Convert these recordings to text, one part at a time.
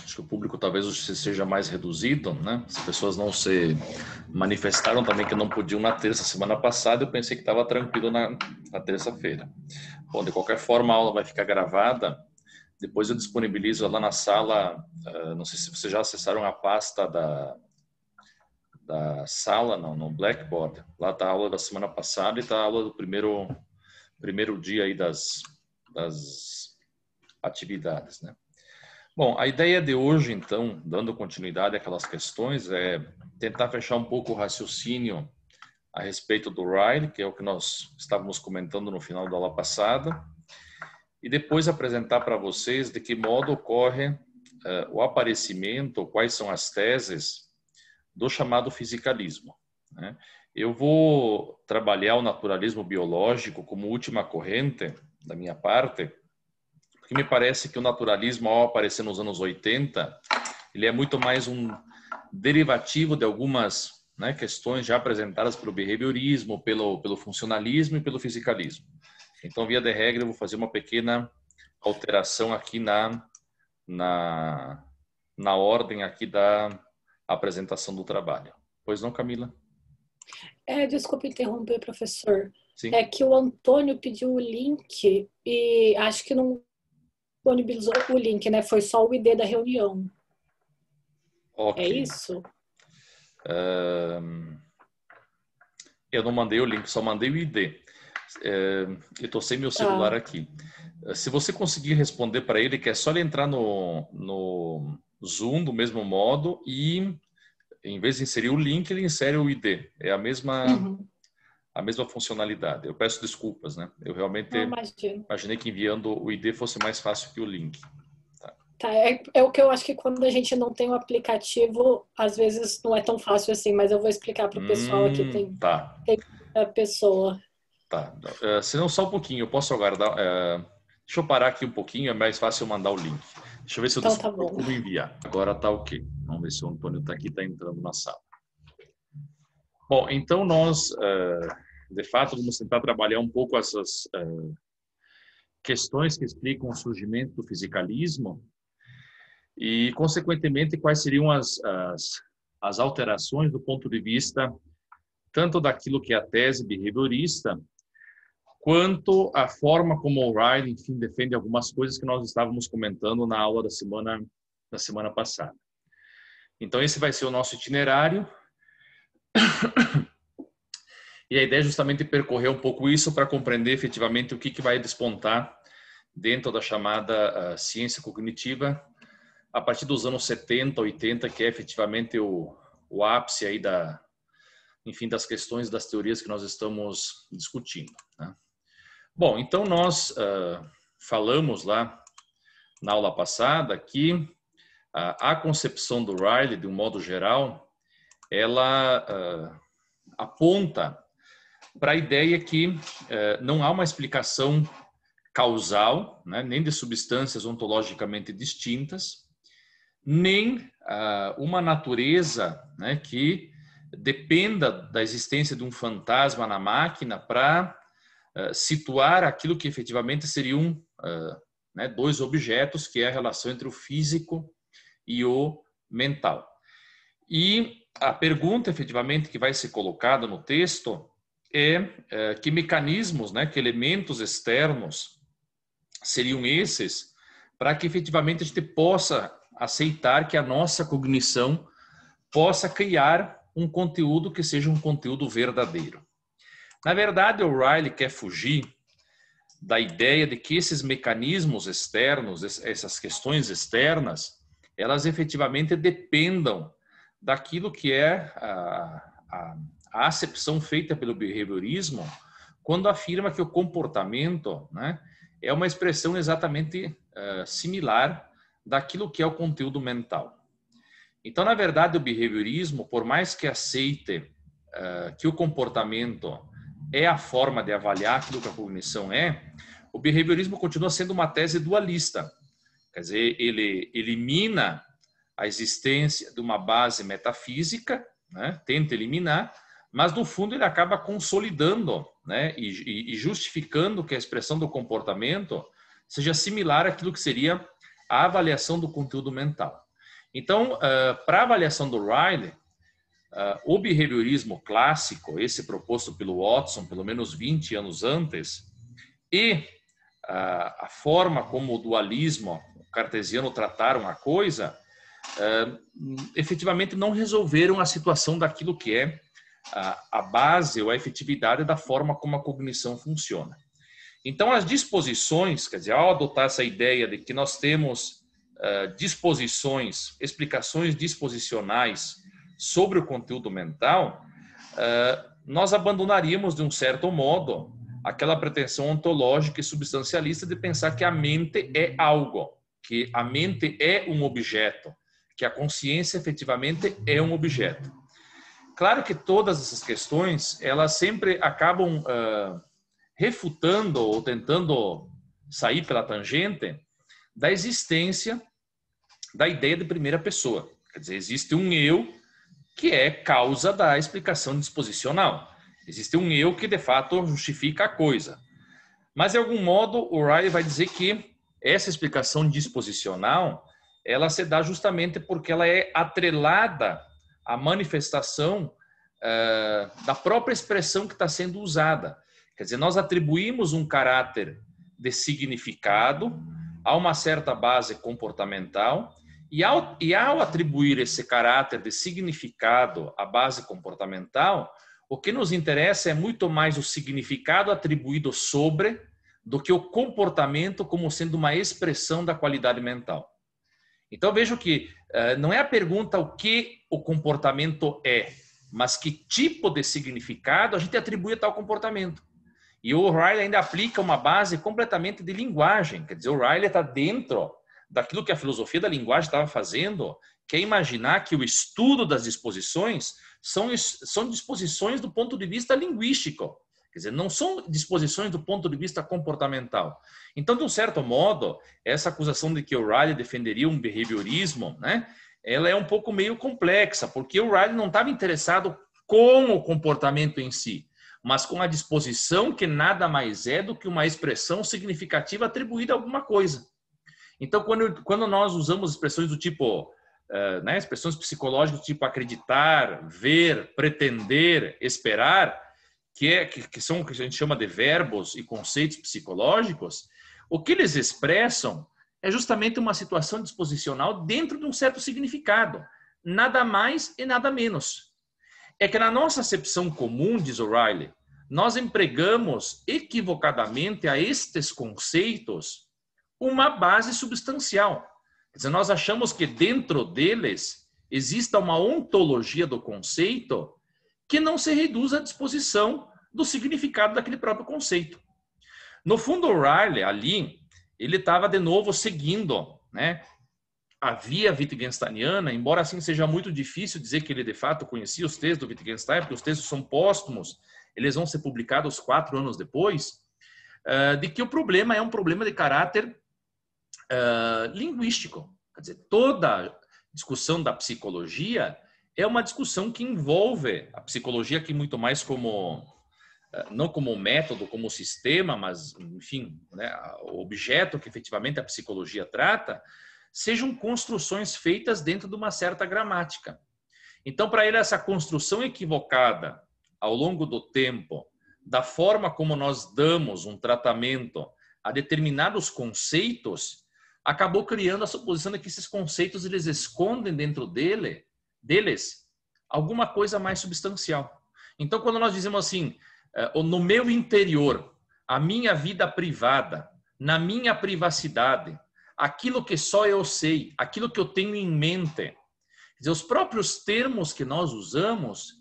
acho que o público talvez seja mais reduzido, né? As pessoas não se manifestaram também que não podiam na terça semana passada. Eu pensei que estava tranquilo na, na terça-feira. Bom, de qualquer forma a aula vai ficar gravada. Depois eu disponibilizo lá na sala. Uh, não sei se vocês já acessaram a pasta da da sala, não, no Blackboard. Lá está a aula da semana passada e está a aula do primeiro primeiro dia aí das das atividades, né? Bom, a ideia de hoje, então, dando continuidade àquelas questões, é tentar fechar um pouco o raciocínio a respeito do Ryle, que é o que nós estávamos comentando no final da aula passada, e depois apresentar para vocês de que modo ocorre uh, o aparecimento, quais são as teses do chamado fisicalismo. Né? Eu vou trabalhar o naturalismo biológico como última corrente da minha parte, porque me parece que o naturalismo, ao aparecer nos anos 80, ele é muito mais um derivativo de algumas né, questões já apresentadas pelo behaviorismo, pelo, pelo funcionalismo e pelo fisicalismo. Então, via de regra, eu vou fazer uma pequena alteração aqui na, na, na ordem aqui da apresentação do trabalho. Pois não, Camila? É, desculpa interromper, professor. Sim. É que o Antônio pediu o link e acho que não disponibilizou o link, né? Foi só o ID da reunião. Okay. É isso? Um, eu não mandei o link, só mandei o ID. É, eu tô sem meu tá. celular aqui. Se você conseguir responder para ele, que é só ele entrar no, no Zoom do mesmo modo e, em vez de inserir o link, ele insere o ID. É a mesma. Uhum a mesma funcionalidade. Eu peço desculpas, né? Eu realmente Não, imaginei que enviando o ID fosse mais fácil que o link. Tá? tá, é, é, o que eu acho que quando a gente não tem o um aplicativo, às vezes não é tão fácil assim, mas eu vou explicar para o pessoal hum, aqui. Tem, tá. tem a pessoa. Tá. Uh, se não, só um pouquinho, eu posso aguardar. Uh, é, deixa eu parar aqui um pouquinho, é mais fácil mandar o link. Deixa eu ver se eu então, tá como enviar. Agora tá ok. Vamos ver se o Antônio está aqui, está entrando na sala. Bom, então nós, eh, de fato, vamos tentar trabalhar um pouco essas eh, questões que explicam o surgimento do fisicalismo e, consequentemente, quais seriam as, as, as alterações do ponto de vista tanto daquilo que é a tese behaviorista, quanto a forma como o Ryan, enfim, defende algumas coisas que nós estávamos comentando na aula da semana, da semana passada. Então, esse vai ser o nosso itinerário e a ideia é justamente percorrer um pouco isso para compreender efetivamente o que, que vai despontar dentro da chamada uh, ciência cognitiva a partir dos anos 70, 80, que é efetivamente o, o ápice aí da, enfim, das questões das teorias que nós estamos discutindo. Né? Bom, então nós uh, falamos lá na aula passada que uh, a concepção do Riley, de um modo geral, ela uh, aponta para a ideia que uh, não há uma explicação causal, né, nem de substâncias ontologicamente distintas, nem uh, uma natureza né, que dependa da existência de um fantasma na máquina para situar aquilo que efetivamente seriam né, dois objetos, que é a relação entre o físico e o mental. E a pergunta, efetivamente, que vai ser colocada no texto é, é que mecanismos, né, que elementos externos seriam esses para que efetivamente a gente possa aceitar que a nossa cognição possa criar um conteúdo que seja um conteúdo verdadeiro. Na verdade, o Riley quer fugir da ideia de que esses mecanismos externos, essas questões externas, elas efetivamente dependam daquilo que é a, a, a acepção feita pelo behaviorismo quando afirma que o comportamento né, é uma expressão exatamente uh, similar daquilo que é o conteúdo mental. Então, na verdade, o behaviorismo, por mais que aceite uh, que o comportamento é a forma de avaliar aquilo que a cognição é, o behaviorismo continua sendo uma tese dualista. Quer dizer, ele elimina a existência de uma base metafísica, né? tenta eliminar, mas no fundo ele acaba consolidando né? e, e justificando que a expressão do comportamento seja similar àquilo que seria a avaliação do conteúdo mental. Então, ah, para a avaliação do Riley, ah, o behaviorismo clássico, esse proposto pelo Watson pelo menos 20 anos antes, e ah, a forma como o dualismo cartesiano trataram a coisa, efetivamente não resolveram a situação daquilo que é a, base ou a efetividade da forma como a cognição funciona. Então, as disposições, quer dizer, ao adotar essa ideia de que nós temos ah, disposições, explicações disposicionais sobre o conteúdo mental, ah, nós abandonaríamos, de um certo modo, aquela pretensão ontológica e substancialista de pensar que a mente é algo, que a mente é um objeto, que a consciência efetivamente é um objeto. Claro que todas essas questões, elas sempre acabam uh, refutando ou tentando sair pela tangente da existência da ideia de primeira pessoa. Quer dizer, existe um eu que é causa da explicação disposicional. Existe um eu que de fato justifica a coisa. Mas de algum modo, o Riley vai dizer que essa explicação disposicional ela se dá justamente porque ela é atrelada à manifestação uh, da própria expressão que está sendo usada. Quer dizer, nós atribuímos um caráter de significado a uma certa base comportamental, e ao, e ao atribuir esse caráter de significado à base comportamental, o que nos interessa é muito mais o significado atribuído sobre do que o comportamento como sendo uma expressão da qualidade mental. Então vejo que eh, não é a pergunta o que o comportamento é, mas que tipo de significado a gente atribui a tal comportamento. E o Riley ainda aplica uma base completamente de linguagem, quer dizer, o Riley está dentro daquilo que a filosofia da linguagem estava fazendo, que é imaginar que o estudo das disposições são, são disposições do ponto de vista linguístico. Quer dizer, não são disposições do ponto de vista comportamental. Então, de um certo modo, essa acusação de que o Riley defenderia um behaviorismo, né, ela é um pouco meio complexa, porque o Riley não estava interessado com o comportamento em si, mas com a disposição que nada mais é do que uma expressão significativa atribuída a alguma coisa. Então, quando, quando nós usamos expressões do tipo Uh, né, expressões psicológicas do tipo acreditar, ver, pretender, esperar, que, é, que, que são o que a gente chama de verbos e conceitos psicológicos, o que eles expressam é justamente uma situação disposicional dentro de um certo significado, nada mais e nada menos. É que na nossa acepção comum, diz O'Reilly, nós empregamos equivocadamente a estes conceitos uma base substancial. Quer dizer, nós achamos que dentro deles exista uma ontologia do conceito que não se reduz à disposição do significado daquele próprio conceito. No fundo, O'Reilly, ali, ele estava de novo seguindo né, a via wittgensteiniana, embora assim seja muito difícil dizer que ele de fato conhecia os textos do Wittgenstein, porque os textos são póstumos, eles vão ser publicados quatro anos depois, eh, de que o problema é um problema de caráter eh, linguístico. Quer dizer, toda discussão da psicologia é uma discussão que envolve a psicologia aqui muito mais como eh, não como método, como sistema, mas enfim, né, o objeto que efetivamente a psicologia trata, sejam construções feitas dentro de uma certa gramática. Então, para ele essa construção equivocada ao longo do tempo da forma como nós damos um tratamento a determinados conceitos, acabou criando a suposição de que esses conceitos eles escondem dentro dele deles alguma coisa mais substancial. Então, quando nós dizemos assim, eh, oh, no meu interior, a minha vida privada, na minha privacidade, aquilo que só eu sei, aquilo que eu tenho em mente, os próprios termos que nós usamos,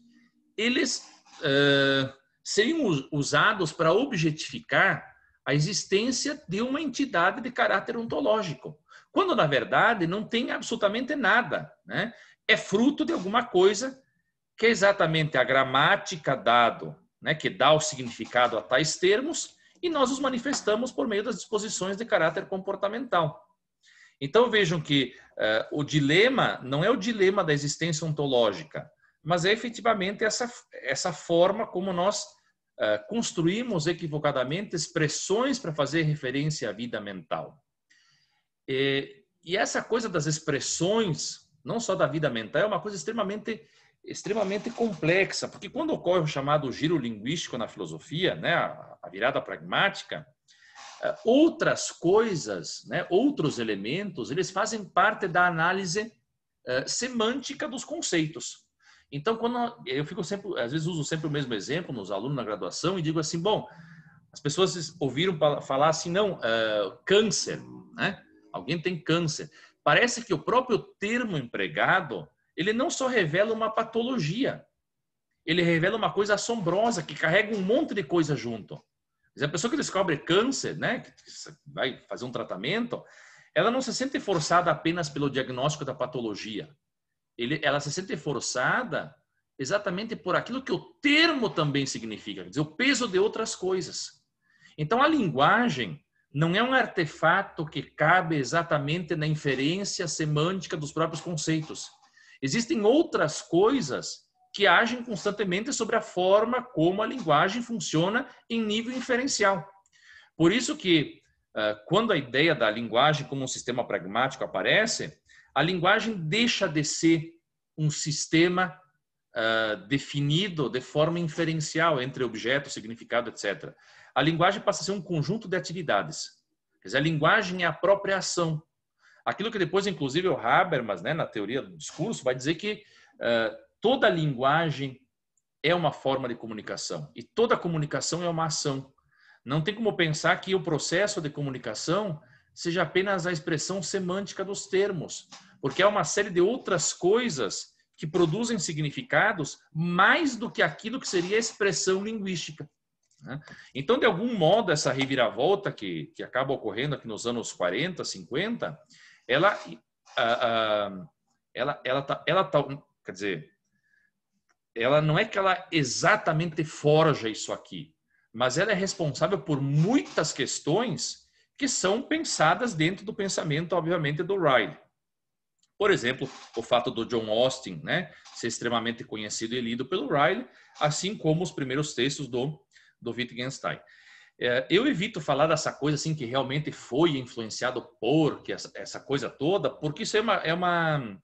eles uh, eh, seriam usados para objetificar a existência de uma entidade de caráter ontológico, quando na verdade não tem absolutamente nada, né? é fruto de alguma coisa que é exatamente a gramática dado, né, que dá o significado a tais termos, e nós os manifestamos por meio das disposições de caráter comportamental. Então vejam que uh, o dilema não é o dilema da existência ontológica, mas é efetivamente essa, essa forma como nós uh, construímos equivocadamente expressões para fazer referência à vida mental. E, e essa coisa das expressões não só da vida mental, é uma coisa extremamente extremamente complexa, porque quando ocorre o chamado giro linguístico na filosofia, né, a virada pragmática, é, outras coisas, né, outros elementos, eles fazem parte da análise uh, semântica dos conceitos. Então, quando eu fico sempre, às vezes uso sempre o mesmo exemplo nos alunos na graduação e digo assim, bom, as pessoas ouviram falar assim, não, uh, câncer, né? Alguém tem câncer. Parece que o próprio termo empregado, ele não só revela uma patologia, ele revela uma coisa assombrosa que carrega um monte de coisa junto. A pessoa que descobre câncer, né, que vai fazer um tratamento, ela não se sente forçada apenas pelo diagnóstico da patologia. Ele, ela se sente forçada exatamente por aquilo que o termo também significa, quer dizer, o peso de outras coisas. Então, a linguagem, não é um artefato que cabe exatamente na inferência semântica dos próprios conceitos. Existem outras coisas que agem constantemente sobre a forma como a linguagem funciona em nível inferencial. Por isso que ah, quando a ideia da linguagem como um sistema pragmático aparece, a linguagem deixa de ser um sistema ah, definido de forma inferencial entre objeto, significado, etc. A linguagem passa a ser um conjunto de atividades. Quer dizer, a linguagem é a própria ação. Aquilo que depois, inclusive, o Habermas, né, na teoria do discurso, vai dizer que uh, toda linguagem é uma forma de comunicação e toda comunicação é uma ação. Não tem como pensar que o processo de comunicação seja apenas a expressão semântica dos termos, porque há uma série de outras coisas que produzem significados mais do que aquilo que seria a expressão linguística. Né? Então, de algum modo, essa reviravolta que, que acaba ocorrendo aqui nos anos 40, 50, ela, ela, ela, ela, tá, ela tá, quer dizer, ela não é que ela exatamente forja isso aqui, mas ela é responsável por muitas questões que são pensadas dentro do pensamento, obviamente, do Riley. Por exemplo, o fato do John Austin né, ser extremamente conhecido e lido pelo Riley, assim como os primeiros textos do do Wittgenstein. É, eu evito falar dessa coisa assim que realmente foi influenciado por que essa, essa coisa toda, porque isso é uma, é uma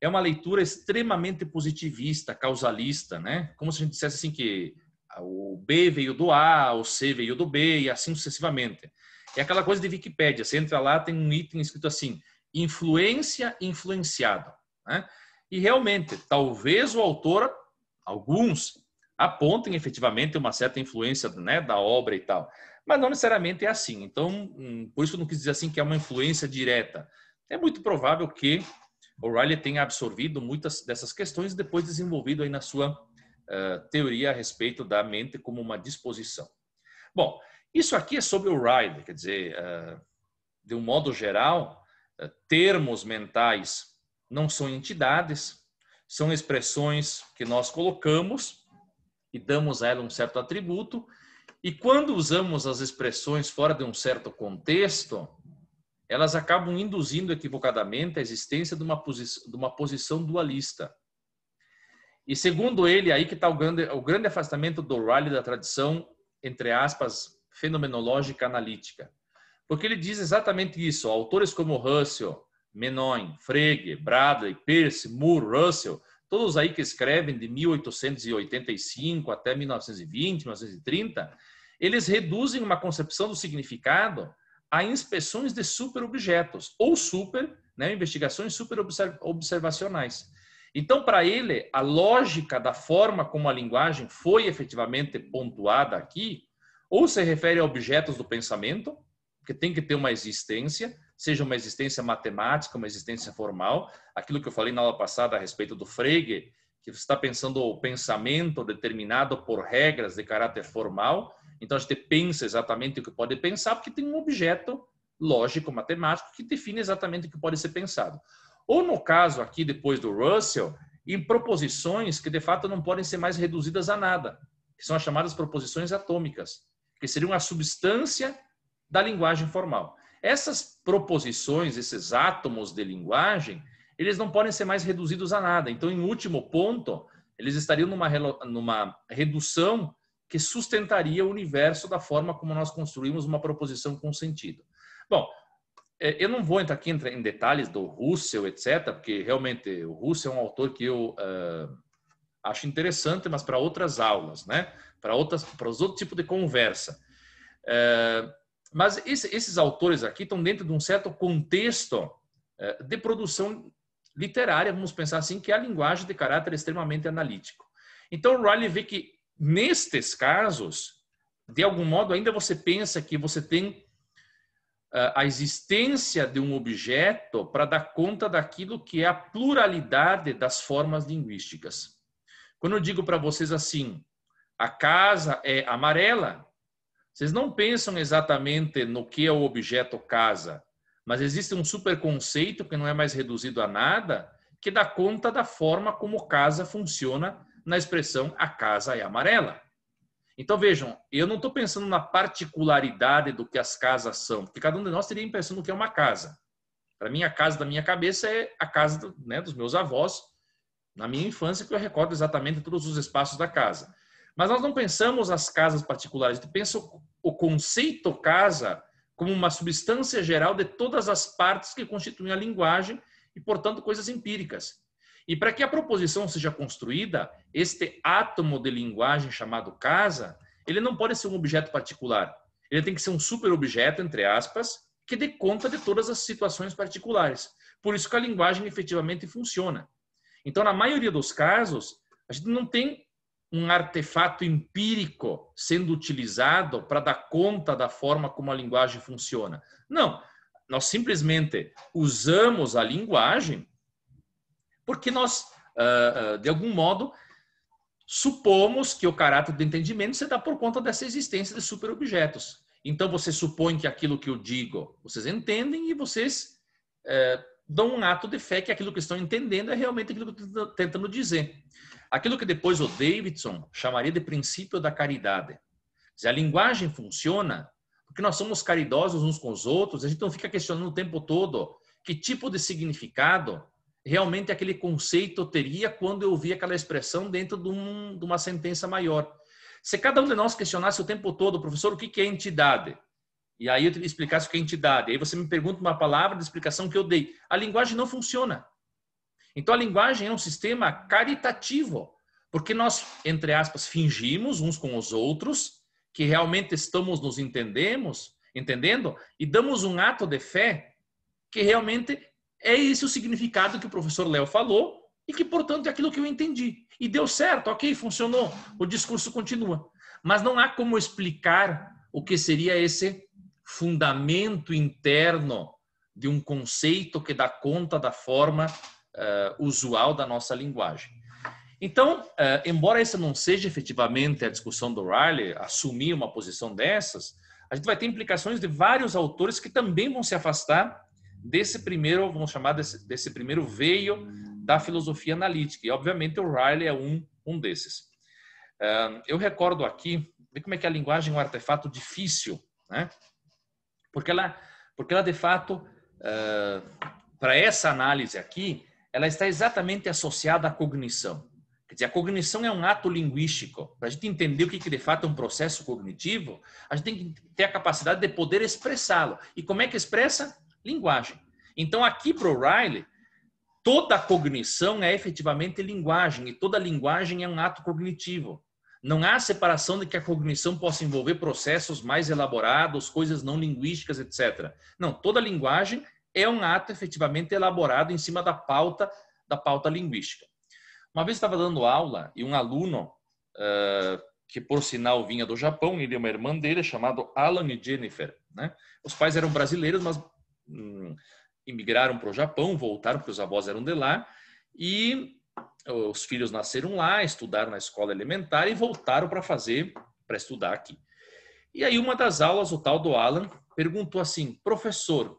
é uma leitura extremamente positivista, causalista, né? Como se a gente dissesse assim que o B veio do A, o C veio do B e assim sucessivamente. É aquela coisa de Wikipédia, você entra lá, tem um item escrito assim, influência influenciado, né? E realmente, talvez o autor, alguns, apontem efetivamente uma certa influência né, da obra e tal. Mas não necessariamente é assim. Então, hum, por isso eu não quis dizer assim que é uma influência direta. É muito provável que O'Reilly tenha absorvido muitas dessas questões e depois desenvolvido aí na sua uh, teoria a respeito da mente como uma disposição. Bom, isso aqui é sobre O'Reilly, quer dizer, uh, de um modo geral, uh, termos mentais não são entidades, são expressões que nós colocamos e damos a ela um certo atributo. E quando usamos as expressões fora de um certo contexto, elas acabam induzindo equivocadamente a existência de uma, posi de uma posição dualista. E segundo ele, aí que está o grande, o grande afastamento do Riley da tradição, entre aspas, fenomenológica analítica. Porque ele diz exatamente isso. Autores como Russell, Menon, Frege, Bradley, Peirce, Moore, Russell todos aí que escrevem de 1885 até 1920, 1930, eles reduzem uma concepção do significado a inspeções de superobjetos ou super, né, investigações superobservacionais. Então, para ele, a lógica da forma como a linguagem foi efetivamente pontuada aqui, ou se refere a objetos do pensamento, que tem que ter uma existência, seja uma existência matemática, uma existência formal, aquilo que eu falei na aula passada a respeito do Frege, que está pensando o pensamento determinado por regras de caráter formal, então a gente pensa exatamente o que pode pensar, porque tem um objeto lógico, matemático, que define exatamente o que pode ser pensado. Ou no caso aqui, depois do Russell, em proposições que de fato não podem ser mais reduzidas a nada, que são as chamadas proposições atômicas, que seriam a substância da linguagem formal. Essas proposições, esses átomos de linguagem, eles não podem ser mais reduzidos a nada. Então, em último ponto, eles estariam numa, numa redução que sustentaria o universo da forma como nós construímos uma proposição com sentido. Bom, é, eu não vou entrar aqui em detalhes do Russell, etc., porque realmente o Russell é um autor que eu uh, acho interessante, mas para outras aulas, né? para outras, para os outros tipos de conversa. Uh, mas esses autores aqui estão dentro de um certo contexto eh, de produção literária, vamos pensar assim, que é a linguagem de caráter extremamente analítico. Então, Riley vê que, nestes casos, de algum modo, ainda você pensa que você tem eh, a existência de um objeto para dar conta daquilo que é a pluralidade das formas linguísticas. Quando eu digo para vocês assim, a casa é amarela, vocês não pensam exatamente no que é o objeto casa, mas existe um superconceito que não é mais reduzido a nada, que dá conta da forma como casa funciona na expressão a casa é amarela. Então vejam, eu não estou pensando na particularidade do que as casas são, porque cada um de nós teria pensando no que é uma casa. Para mim, a casa da minha cabeça é a casa né, dos meus avós, na minha infância, que eu recordo exatamente todos os espaços da casa. Mas nós não pensamos as casas particulares, tu pensa o conceito casa como uma substância geral de todas as partes que constituem a linguagem e, portanto, coisas empíricas. E para que a proposição seja construída, este átomo de linguagem chamado casa, ele não pode ser um objeto particular. Ele tem que ser um superobjeto, entre aspas, que dê conta de todas as situações particulares. Por isso que a linguagem efetivamente funciona. Então, na maioria dos casos, a gente não tem um artefato empírico sendo utilizado para dar conta da forma como a linguagem funciona. Não, nós simplesmente usamos a linguagem porque nós, ah, ah, de algum modo, supomos que o caráter do entendimento se dá por conta dessa existência de superobjetos. Então, você supõe que aquilo que eu digo, vocês entendem e vocês eh, dão um ato de fé que aquilo que estão entendendo é realmente aquilo que estão tentando dizer. Aquilo que depois o Davidson chamaria de princípio da caridade. se a linguagem funciona porque nós somos caridosos uns com os outros, a gente não fica questionando o tempo todo que tipo de significado realmente aquele conceito teria quando eu vi aquela expressão dentro de, um, de uma sentença maior. Se cada um de nós questionasse o tempo todo, professor, o que é entidade? E aí eu te explicasse o que é entidade. Aí você me pergunta uma palavra de explicação que eu dei. A linguagem não funciona. Então a linguagem é um sistema caritativo, porque nós, entre aspas, fingimos uns com os outros que realmente estamos nos entendemos, entendendo e damos um ato de fé que realmente é esse o significado que o professor Léo falou e que, portanto, é aquilo que eu entendi. E deu certo, ok, funcionou, o discurso continua. Mas não há como explicar o que seria esse fundamento interno de um conceito que dá conta da forma uh, usual da nossa linguagem. Então, uh, embora essa não seja efetivamente a discussão do Riley, assumir uma posição dessas, a gente vai ter implicações de vários autores que também vão se afastar desse primeiro, vamos chamar desse, desse primeiro veio da filosofia analítica. E, obviamente, o Riley é um, um desses. Uh, eu recordo aqui, vê como é que a linguagem é um artefato difícil, né? Porque ela, porque ela de fato, uh, para essa análise aqui, ela está exatamente associada à cognição. Quer dizer, a cognição é um ato linguístico. Para a gente entender o que, que de fato é um processo cognitivo, a gente tem que ter a capacidade de poder expressá-lo. E como é que expressa? Linguagem. Então, aqui para o Riley, toda cognição é efetivamente linguagem, e toda linguagem é um ato cognitivo. Não há separação de que a cognição possa envolver processos mais elaborados, coisas não linguísticas, etc. Não, toda linguagem é um ato efetivamente elaborado em cima da pauta da pauta linguística. Uma vez estava dando aula e um aluno uh, que por sinal vinha do Japão, ele e uma irmã dele chamado Alan e Jennifer. Né? Os pais eram brasileiros, mas hum, imigraram para o Japão, voltaram porque os avós eram de lá e os filhos nasceram lá, estudaram na escola elementar e voltaram para fazer, para estudar aqui. E aí, uma das aulas, o tal do Alan perguntou assim: professor,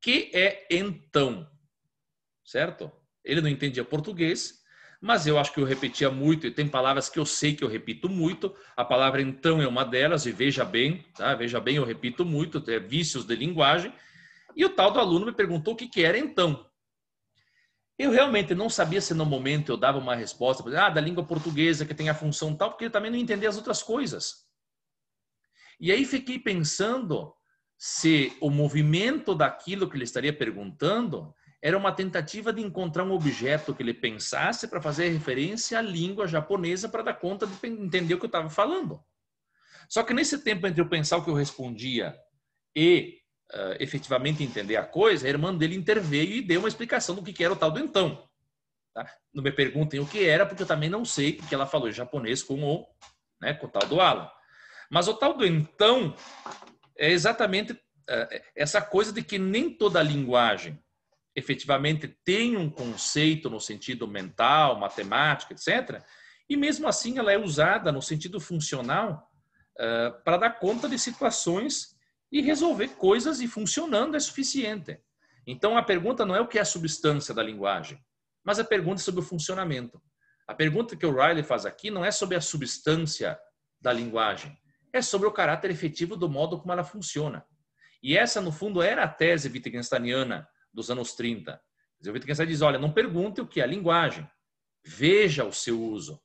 que é então? Certo? Ele não entendia português, mas eu acho que eu repetia muito, e tem palavras que eu sei que eu repito muito. A palavra então é uma delas, e veja bem, tá? Veja bem, eu repito muito, é vícios de linguagem. E o tal do aluno me perguntou o que, que era então. Eu realmente não sabia se no momento eu dava uma resposta, por exemplo, ah, da língua portuguesa que tem a função tal, porque eu também não entendia as outras coisas. E aí fiquei pensando se o movimento daquilo que ele estaria perguntando era uma tentativa de encontrar um objeto que ele pensasse para fazer referência à língua japonesa para dar conta de entender o que eu estava falando. Só que nesse tempo entre eu pensar o que eu respondia e uh, efetivamente entender a coisa, a irmã dele interveio e deu uma explicação do que, era o tal do então. Tá? Não me perguntem o que era, porque eu também não sei o que ela falou em japonês com o, né, com o tal do Alan. Mas o tal do então é exatamente uh, essa coisa de que nem toda linguagem efetivamente tem um conceito no sentido mental, matemático, etc. E mesmo assim ela é usada no sentido funcional uh, para dar conta de situações e resolver coisas e funcionando é suficiente. Então a pergunta não é o que é a substância da linguagem, mas a pergunta é sobre o funcionamento. A pergunta que o Riley faz aqui não é sobre a substância da linguagem, é sobre o caráter efetivo do modo como ela funciona. E essa, no fundo, era a tese wittgensteiniana dos anos 30. O Wittgenstein diz: olha, não pergunte o que é a linguagem, veja o seu uso.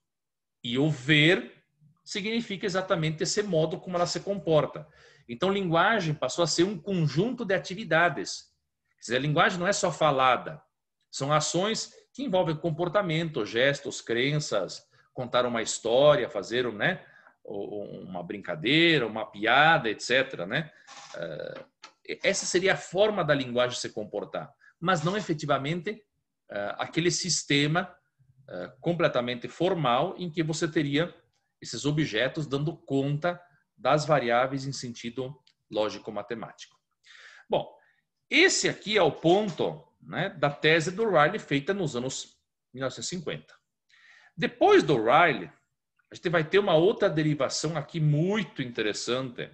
E o ver significa exatamente esse modo como ela se comporta. Então, linguagem passou a ser um conjunto de atividades. Dizer, a linguagem não é só falada, são ações que envolvem comportamento, gestos, crenças, contar uma história, fazer né, uma brincadeira, uma piada, etc. Né? Eh, essa seria a forma da linguagem se comportar, mas não efetivamente eh, aquele sistema eh, completamente formal em que você teria esses objetos dando conta das variáveis em sentido lógico-matemático. Bom, esse aqui é o ponto né, da tese do Riley feita nos anos 1950. Depois do Riley, a gente vai ter uma outra derivação aqui muito interessante,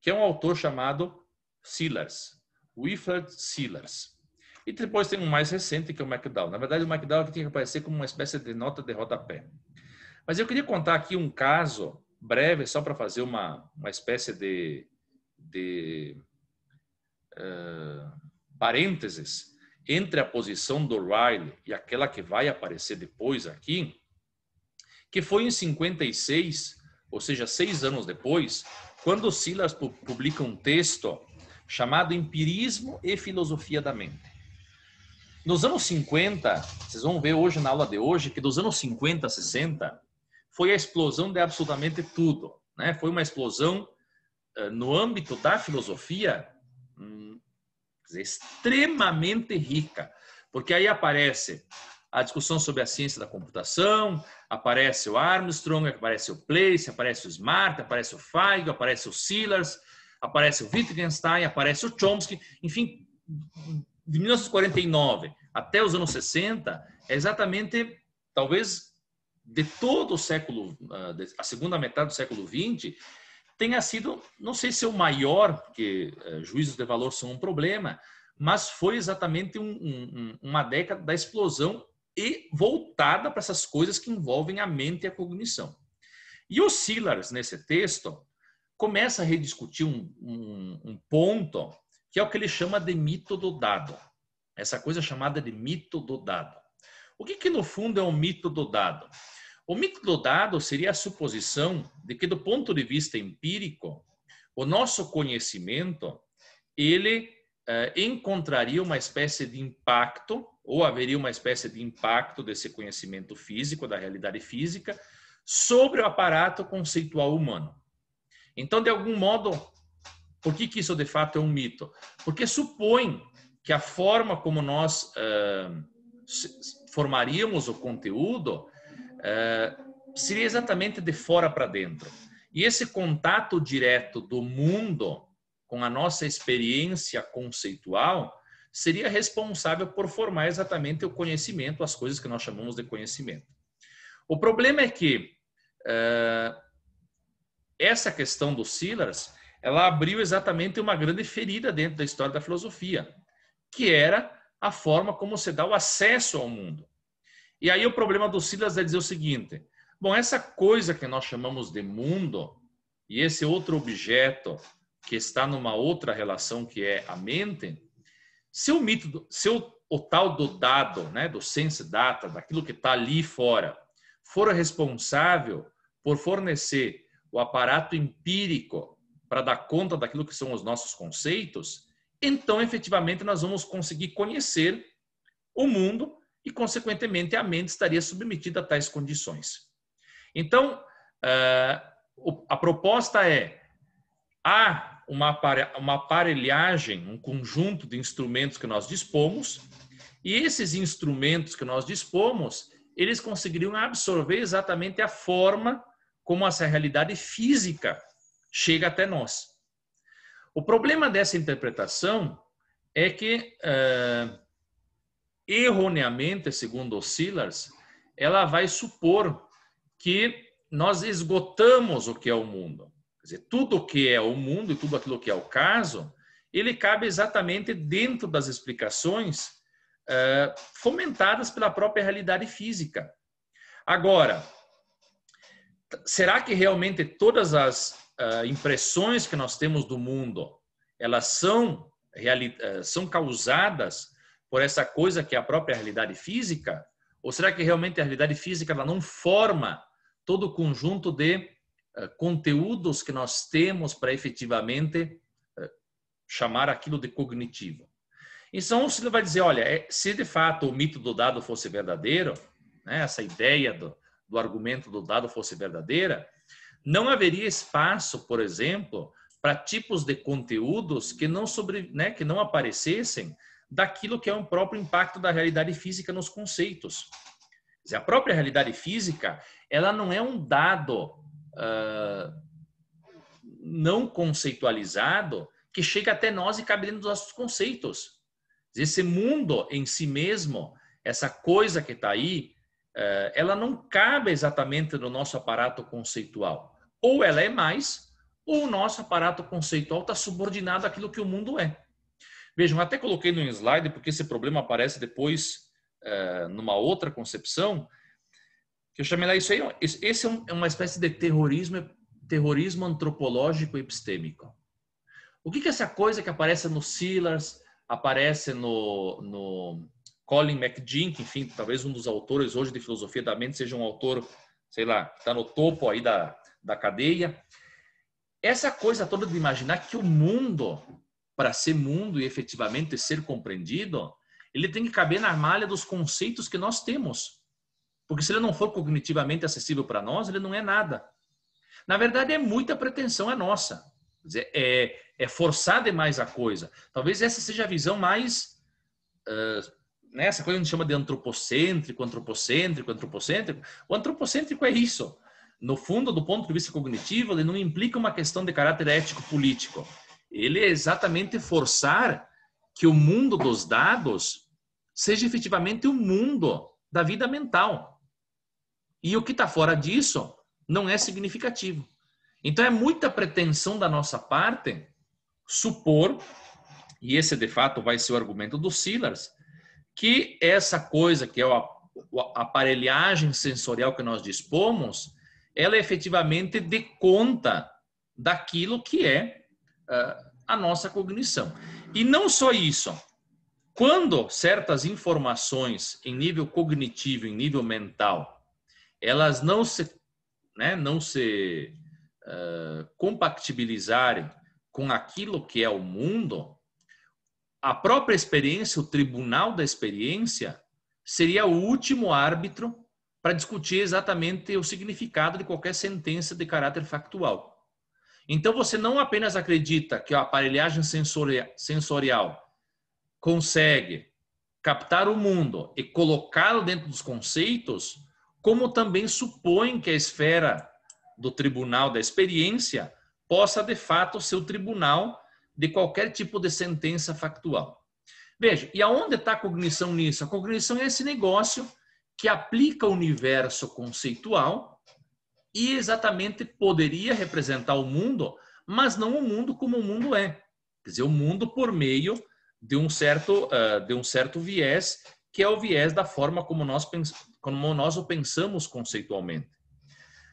que é um autor chamado Sillars, Wilfred Sillars. E depois tem um mais recente, que é o McDowell. Na verdade, o McDowell aqui é tinha que aparecer como uma espécie de nota de rodapé. Mas eu queria contar aqui um caso breve, só para fazer uma, uma espécie de, de uh, parênteses entre a posição do Riley e aquela que vai aparecer depois aqui, que foi em 56, ou seja, seis anos depois, quando Silas publica um texto chamado Empirismo e Filosofia da Mente. Nos anos 50, vocês vão ver hoje na aula de hoje que dos anos 50 a 60, foi a explosão de absolutamente tudo. Né? Foi uma explosão eh, no âmbito da filosofia hum, extremamente rica, porque aí aparece a discussão sobre a ciência da computação, aparece o Armstrong, aparece o Place, aparece o Smart, aparece o Feig, aparece o Sillars, aparece o Wittgenstein, aparece o Chomsky, enfim, de 1949 até os anos 60 é exatamente, talvez de todo o século, ah, a segunda metade do século XX, tenha sido, não sei se é o maior, porque eh, juízos de valor são um problema, mas foi exatamente um, um, uma década da explosão e voltada para essas coisas que envolvem a mente e a cognição. E o Sillars, nesse texto, começa a rediscutir um, um ponto que é o que ele chama de mito do dado. Essa coisa chamada de mito do dado. O que, que no fundo é um mito do dado? O mito do dado seria a suposição de que, do ponto de vista empírico, o nosso conhecimento ele eh, encontraria uma espécie de impacto ou haveria uma espécie de impacto desse conhecimento físico da realidade física sobre o aparato conceitual humano. Então, de algum modo, por que, que isso de fato é um mito? Porque supõe que a forma como nós eh, formaríamos o conteúdo ah, seria exatamente de fora para dentro. E esse contato direto do mundo com a nossa experiência conceitual seria responsável por formar exatamente o conhecimento, as coisas que nós chamamos de conhecimento. O problema é que uh, essa questão do Sillars, ela abriu exatamente uma grande ferida dentro da história da filosofia, que era a forma como se dá o acesso ao mundo. E aí o problema do Silas é dizer o seguinte: bom, essa coisa que nós chamamos de mundo e esse outro objeto que está numa outra relação que é a mente, se o mito, se o, o tal do dado, né, do sense data, daquilo que está ali fora, for responsável por fornecer o aparato empírico para dar conta daquilo que são os nossos conceitos, então efetivamente nós vamos conseguir conhecer o mundo e, consequentemente, a mente estaria submetida a tais condições. Então, é, a proposta é: há uma aparelhagem, um conjunto de instrumentos que nós dispomos, e esses instrumentos que nós dispomos, eles conseguiriam absorver exatamente a forma como essa realidade física chega até nós. O problema dessa interpretação é que uh, erroneamente, segundo os Sillars, ela vai supor que nós esgotamos o que é o mundo. Quer dizer, tudo o que é o mundo e tudo aquilo que é o caso, ele cabe exatamente dentro das explicações uh, fomentadas pela própria realidade física. Agora, será que realmente todas as uh, impressões que nós temos do mundo, elas são, eh, são causadas por essa coisa que é a própria realidade física? Ou será que realmente a realidade física ela não forma todo o conjunto de eh, conteúdos que nós temos para efetivamente eh, chamar aquilo de cognitivo? Então, você vai dizer, olha, é, se de fato o mito do dado fosse verdadeiro, né, essa ideia do, do argumento do dado fosse verdadeira, não haveria espaço, por exemplo, para tipos de conteúdos que não, sobre, né, que não aparecessem daquilo que é o próprio impacto da realidade física nos conceitos. Dizer, a própria realidade física, ela não é um dado uh, não conceitualizado que chega até nós e cabe dentro dos nossos conceitos. Dizer, esse mundo em si mesmo, essa coisa que está aí, uh, ela não cabe exatamente no nosso aparato conceitual. Ou ela é mais, ou o nosso aparato conceitual está subordinado àquilo que o mundo é. Vejam, até coloquei no slide, porque esse problema aparece depois é, numa outra concepção, que eu chamei lá isso aí, esse é, é uma espécie de terrorismo, terrorismo antropológico epistêmico. O que, que é essa coisa que aparece no Sealers, aparece no, no Colin McGinn, que, enfim, talvez um dos autores hoje de filosofia da mente seja um autor, sei lá, que está no topo aí da, da cadeia. Essa coisa toda de imaginar que o mundo para ser mundo e efetivamente ser compreendido, ele tem que caber na malha dos conceitos que nós temos. Porque se ele não for cognitivamente acessível para nós, ele não é nada. Na verdade, é muita pretensão a é nossa. Dizer, é, é forçar demais a coisa. Talvez essa seja a visão mais. Uh, né, essa coisa que a gente chama de antropocêntrico, antropocêntrico, antropocêntrico. O antropocêntrico é isso. No fundo, do ponto de vista cognitivo, ele não implica uma questão de caráter ético-político ele é exatamente forçar que o mundo dos dados seja efetivamente o mundo da vida mental. E o que está fora disso não é significativo. Então é muita pretensão da nossa parte supor, e esse de fato vai ser o argumento do Sillars, que essa coisa que é a aparelhagem sensorial que nós dispomos, ela é efetivamente dê conta daquilo que é eh, a nossa cognição. E não só isso. Quando certas informações em nível cognitivo, em nível mental, elas não se, né, não se uh, compatibilizarem com aquilo que é o mundo, a própria experiência, o tribunal da experiência, seria o último árbitro para discutir exatamente o significado de qualquer sentença de caráter factual. Então você não apenas acredita que a aparelhagem sensorial consegue captar o mundo e colocá-lo dentro dos conceitos, como também supõe que a esfera do tribunal da experiência possa de fato ser o tribunal de qualquer tipo de sentença factual. Veja, e aonde está a cognição nisso? A cognição é esse negócio que aplica o universo conceitual e exatamente poderia representar o mundo, mas não o mundo como o mundo é. Quer dizer, o mundo por meio de um certo, eh, de um certo viés, que é o viés da forma como nós, como nós o pensamos conceitualmente.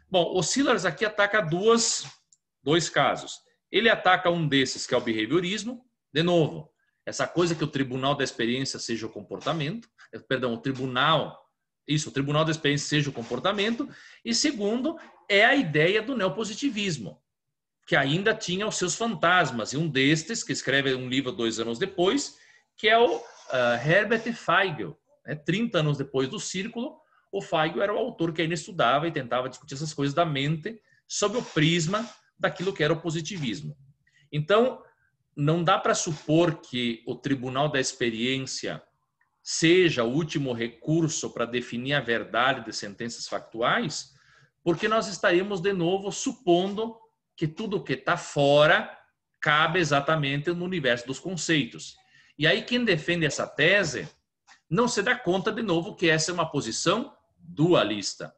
Bom, o Sillars aqui ataca duas, dois casos. Ele ataca um desses, que é o behaviorismo, de novo, essa coisa que o tribunal da experiência seja o comportamento, eh, perdão, o tribunal isso, o tribunal da experiência seja o comportamento, e segundo, é a ideia do neopositivismo, que ainda tinha os seus fantasmas, e um destes, que escreve um livro dois anos depois, que é o uh, Herbert Feigl. Né? 30 anos depois do Círculo, o Feigl era o autor que ainda estudava e tentava discutir essas coisas da mente sob o prisma daquilo que era o positivismo. Então, não dá para supor que o tribunal da experiência seja o último recurso para definir a verdade de sentenças factuais, porque nós estaremos de novo supondo que tudo que está fora cabe exatamente no universo dos conceitos. E aí quem defende essa tese não se dá conta de novo que essa é uma posição dualista.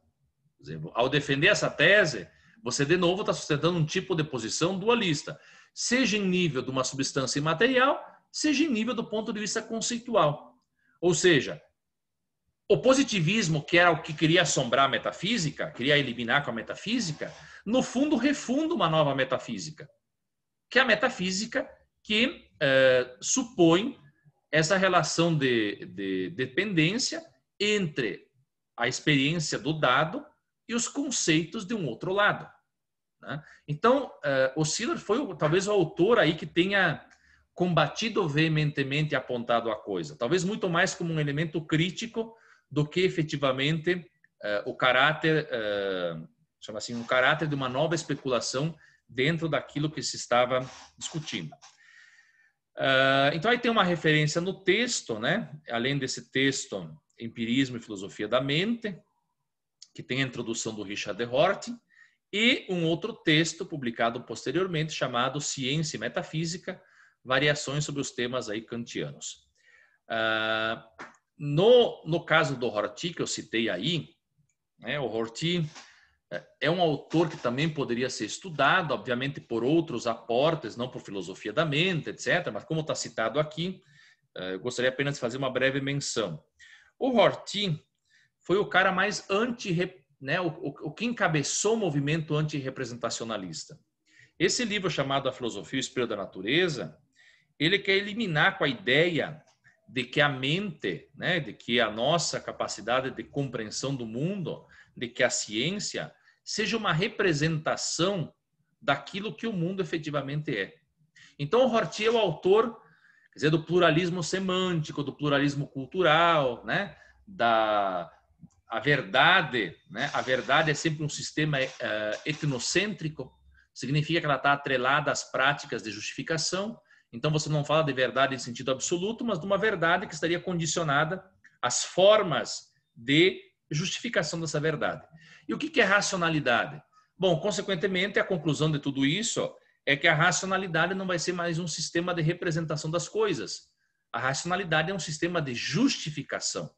Exemplo, ao defender essa tese, você de novo está sustentando um tipo de posição dualista, seja em nível de uma substância imaterial, seja em nível do ponto de vista conceitual. Ou seja, o positivismo, que era o que queria assombrar a metafísica, queria eliminar com a metafísica, no fundo refunda uma nova metafísica, que é a metafísica que eh, supõe essa relação de, de dependência entre a experiência do dado e os conceitos de um outro lado. Né? Então, eh, o Siller foi talvez o autor aí que tenha combatido veementemente e apontado a coisa. Talvez muito mais como um elemento crítico do que efetivamente eh, o caráter, eh, chama assim, um caráter de uma nova especulação dentro daquilo que se estava discutindo. Uh, então aí tem uma referência no texto, né? Além desse texto, Empirismo e Filosofia da Mente, que tem a introdução do Richard de Hort e um outro texto publicado posteriormente chamado Ciência e Metafísica, variações sobre os temas aí kantianos. Ah, no, no caso do Rorty que eu citei aí, né, o Rorty é, é um autor que também poderia ser estudado, obviamente, por outros aportes, não por filosofia da mente, etc., mas como está citado aqui, eh, eu gostaria apenas de fazer uma breve menção. O Rorty foi o cara mais anti, né, o, o que encabeçou o movimento antirrepresentacionalista. Esse livro chamado A Filosofia e o Espírito da Natureza, ele quer eliminar com a ideia de que a mente, né, de que a nossa capacidade de compreensão do mundo, de que a ciência seja uma representação daquilo que o mundo efetivamente é. Então, Horthy é o autor, quer dizer, do pluralismo semântico, do pluralismo cultural, né, da a verdade, né? A verdade é sempre um sistema eh, etnocêntrico, significa que ela está atrelada às práticas de justificação então você não fala de verdade em sentido absoluto, mas de uma verdade que estaria condicionada às formas de justificação dessa verdade. E o que é racionalidade? Bom, consequentemente, a conclusão de tudo isso é que a racionalidade não vai ser mais um sistema de representação das coisas. A racionalidade é um sistema de justificação.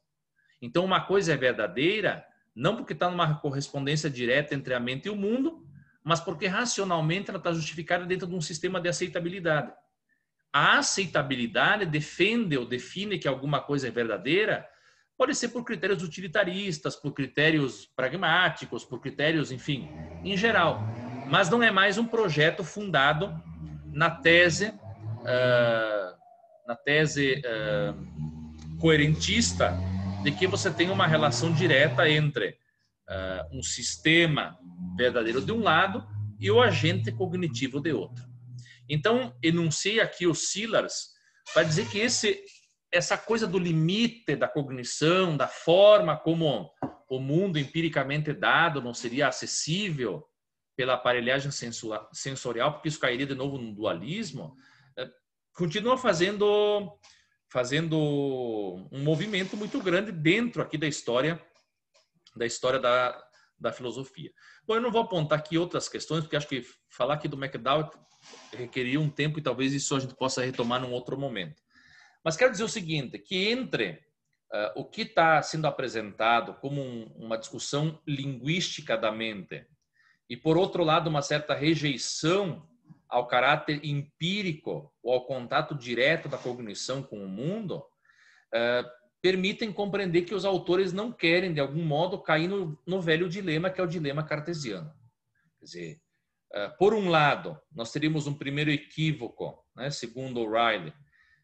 Então, uma coisa é verdadeira não porque está numa correspondência direta entre a mente e o mundo, mas porque racionalmente ela está justificada dentro de um sistema de aceitabilidade. A aceitabilidade defende ou define que alguma coisa é verdadeira, pode ser por critérios utilitaristas, por critérios pragmáticos, por critérios, enfim, em geral. Mas não é mais um projeto fundado na tese, uh, na tese uh, coerentista de que você tem uma relação direta entre uh, um sistema verdadeiro de um lado e o agente cognitivo de outro. Então, enuncia aqui o Sillars para dizer que esse, essa coisa do limite da cognição, da forma como o mundo empiricamente dado não seria acessível pela aparelhagem sensorial, porque isso cairia de novo no dualismo, eh, continua fazendo fazendo um movimento muito grande dentro aqui da história da história da, da filosofia. Bom, eu não vou apontar aqui outras questões, porque acho que falar aqui do McDowell requeria um tempo e talvez isso a gente possa retomar num outro momento. Mas quero dizer o seguinte, que entre uh, o que está sendo apresentado como um, uma discussão linguística da mente e, por outro lado, uma certa rejeição ao caráter empírico ou ao contato direto da cognição com o mundo, uh, permitem compreender que os autores não querem, de algum modo, cair no, no velho dilema, que é o dilema cartesiano. Quer dizer, eh, por um lado, nós teríamos um primeiro equívoco, né, segundo O'Reilly,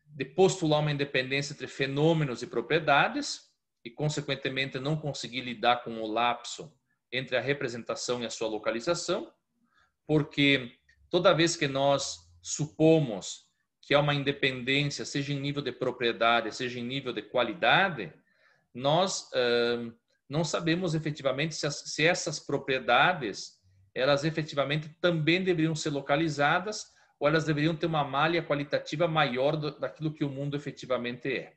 de postular uma independência entre fenômenos e propriedades, e, consequentemente, não conseguir lidar com o lapso entre a representação e a sua localização, porque toda vez que nós supomos que é uma independência, seja em nível de propriedade, seja em nível de qualidade, nós uh, não sabemos efetivamente se, as, se essas propriedades elas efetivamente também deveriam ser localizadas ou elas deveriam ter uma malha qualitativa maior do, daquilo que o mundo efetivamente é.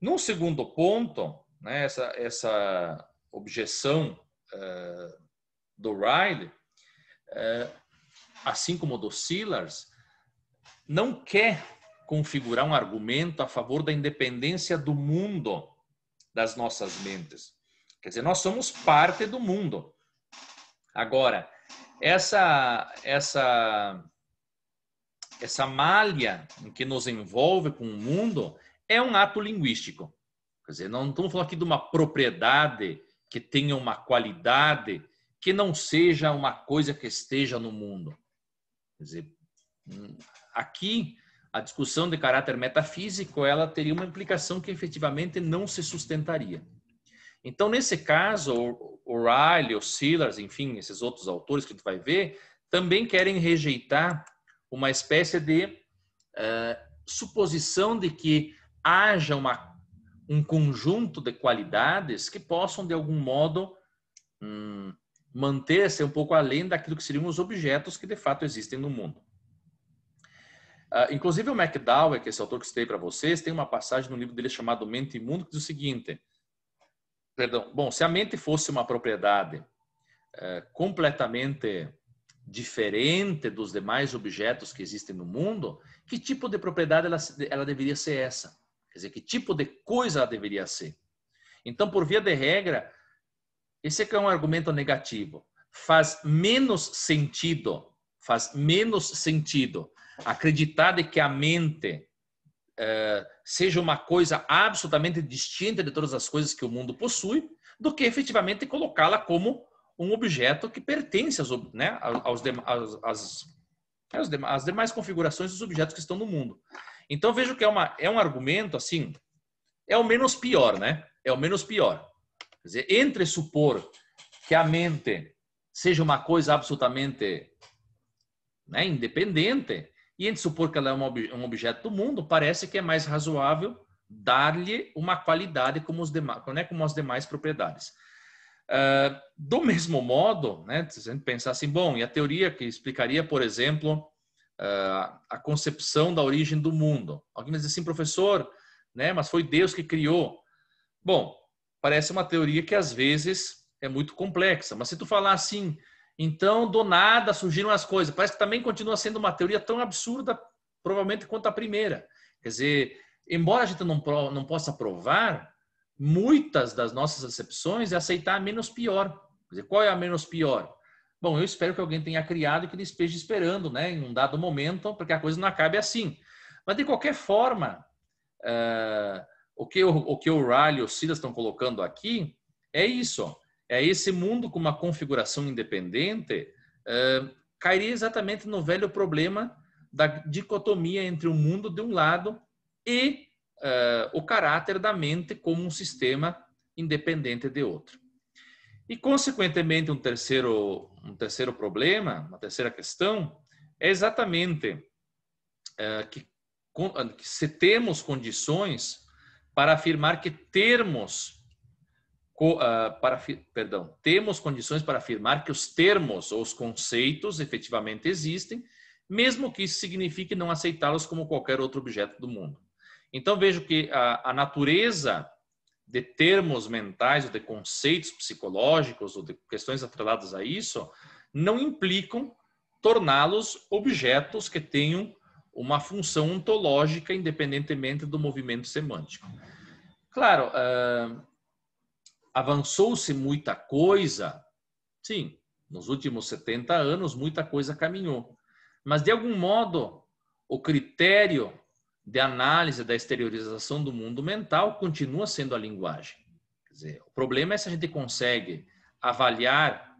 Num segundo ponto, né, essa, essa objeção uh, do Riley, uh, assim como do Sillars, não quer configurar um argumento a favor da independência do mundo das nossas mentes. Quer dizer, nós somos parte do mundo. Agora, essa essa essa malha que nos envolve com o mundo é um ato linguístico. Quer dizer, não estamos falando aqui de uma propriedade que tenha uma qualidade que não seja uma coisa que esteja no mundo. Quer dizer, Aqui, a discussão de caráter metafísico, ela teria uma implicação que efetivamente não se sustentaria. Então, nesse caso, o Riley, o Sillars, enfim, esses outros autores que a gente vai ver, também querem rejeitar uma espécie de uh, suposição de que haja uma, um conjunto de qualidades que possam, de algum modo, hum, manter-se um pouco além daquilo que seriam os objetos que de fato existem no mundo. Uh, inclusive o McDowell, que é esse autor que citei para vocês, tem uma passagem no livro dele chamado Mente e Mundo que diz o seguinte, perdão, bom, se a mente fosse uma propriedade uh, completamente diferente dos demais objetos que existem no mundo, que tipo de propriedade ela, ela deveria ser essa? Quer dizer, que tipo de coisa ela deveria ser? Então, por via de regra, esse aqui é um argumento negativo. Faz menos sentido, faz menos sentido Acreditar de que a mente eh, seja uma coisa absolutamente distinta de todas as coisas que o mundo possui, do que efetivamente colocá-la como um objeto que pertence aos, né, aos, aos, aos demais configurações dos objetos que estão no mundo. Então vejo que é, uma, é um argumento assim, é o menos pior, né? É o menos pior. Quer dizer, entre supor que a mente seja uma coisa absolutamente né, independente e gente supor que ela é um objeto do mundo, parece que é mais razoável dar-lhe uma qualidade como, os demais, né, como as demais propriedades. Uh, do mesmo modo, né, se a gente pensar assim, bom, e a teoria que explicaria, por exemplo, uh, a concepção da origem do mundo? Alguém vai dizer assim, professor, né, mas foi Deus que criou. Bom, parece uma teoria que às vezes é muito complexa, mas se tu falar assim, então, do nada surgiram as coisas. Parece que também continua sendo uma teoria tão absurda, provavelmente, quanto a primeira. Quer dizer, embora a gente não, não possa provar, muitas das nossas acepções é aceitar a menos pior. Quer dizer, qual é a menos pior? Bom, eu espero que alguém tenha criado e que ele esteja esperando, né, em um dado momento, porque a coisa não acabe assim. Mas, de qualquer forma, uh, o, que o, o que o Riley e o Silas estão colocando aqui é isso. É esse mundo com uma configuração independente uh, cairia exatamente no velho problema da dicotomia entre o mundo de um lado e uh, o caráter da mente como um sistema independente de outro. E, consequentemente, um terceiro, um terceiro problema, uma terceira questão, é exatamente uh, que, com, que se temos condições para afirmar que termos ah, para, perdão, temos condições para afirmar que os termos ou os conceitos efetivamente existem, mesmo que isso signifique não aceitá-los como qualquer outro objeto do mundo. Então vejo que a, a natureza de termos mentais ou de conceitos psicológicos ou de questões atreladas a isso não implicam torná-los objetos que tenham uma função ontológica independentemente do movimento semântico. Claro, uh, Avançou-se muita coisa? Sim, nos últimos 70 anos muita coisa caminhou. Mas, de algum modo, o critério de análise da exteriorização do mundo mental continua sendo a linguagem. Quer dizer, o problema é se a gente consegue avaliar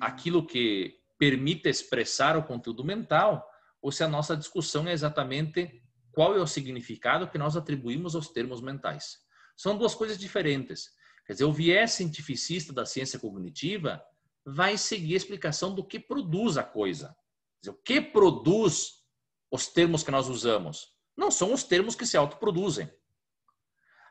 aquilo que permite expressar o conteúdo mental ou se a nossa discussão é exatamente qual é o significado que nós atribuímos aos termos mentais. São duas coisas diferentes. Quer dizer, o viés cientificista da ciência cognitiva vai seguir a explicação do que produz a coisa. Quer dizer, o que produz os termos que nós usamos? Não são os termos que se autoproduzem.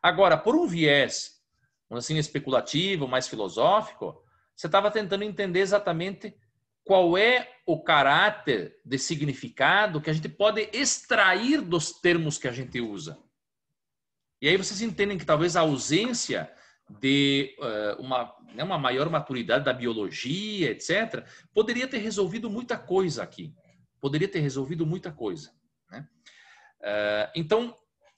Agora, por um viés, assim, especulativo, mais filosófico, você estava tentando entender exatamente qual é o caráter de significado que a gente pode extrair dos termos que a gente usa. E aí vocês entendem que talvez a ausência de uh, uma, né, uma maior maturidade da biologia, etc., poderia ter resolvido muita coisa aqui. Poderia ter resolvido muita coisa. Né? Uh, então,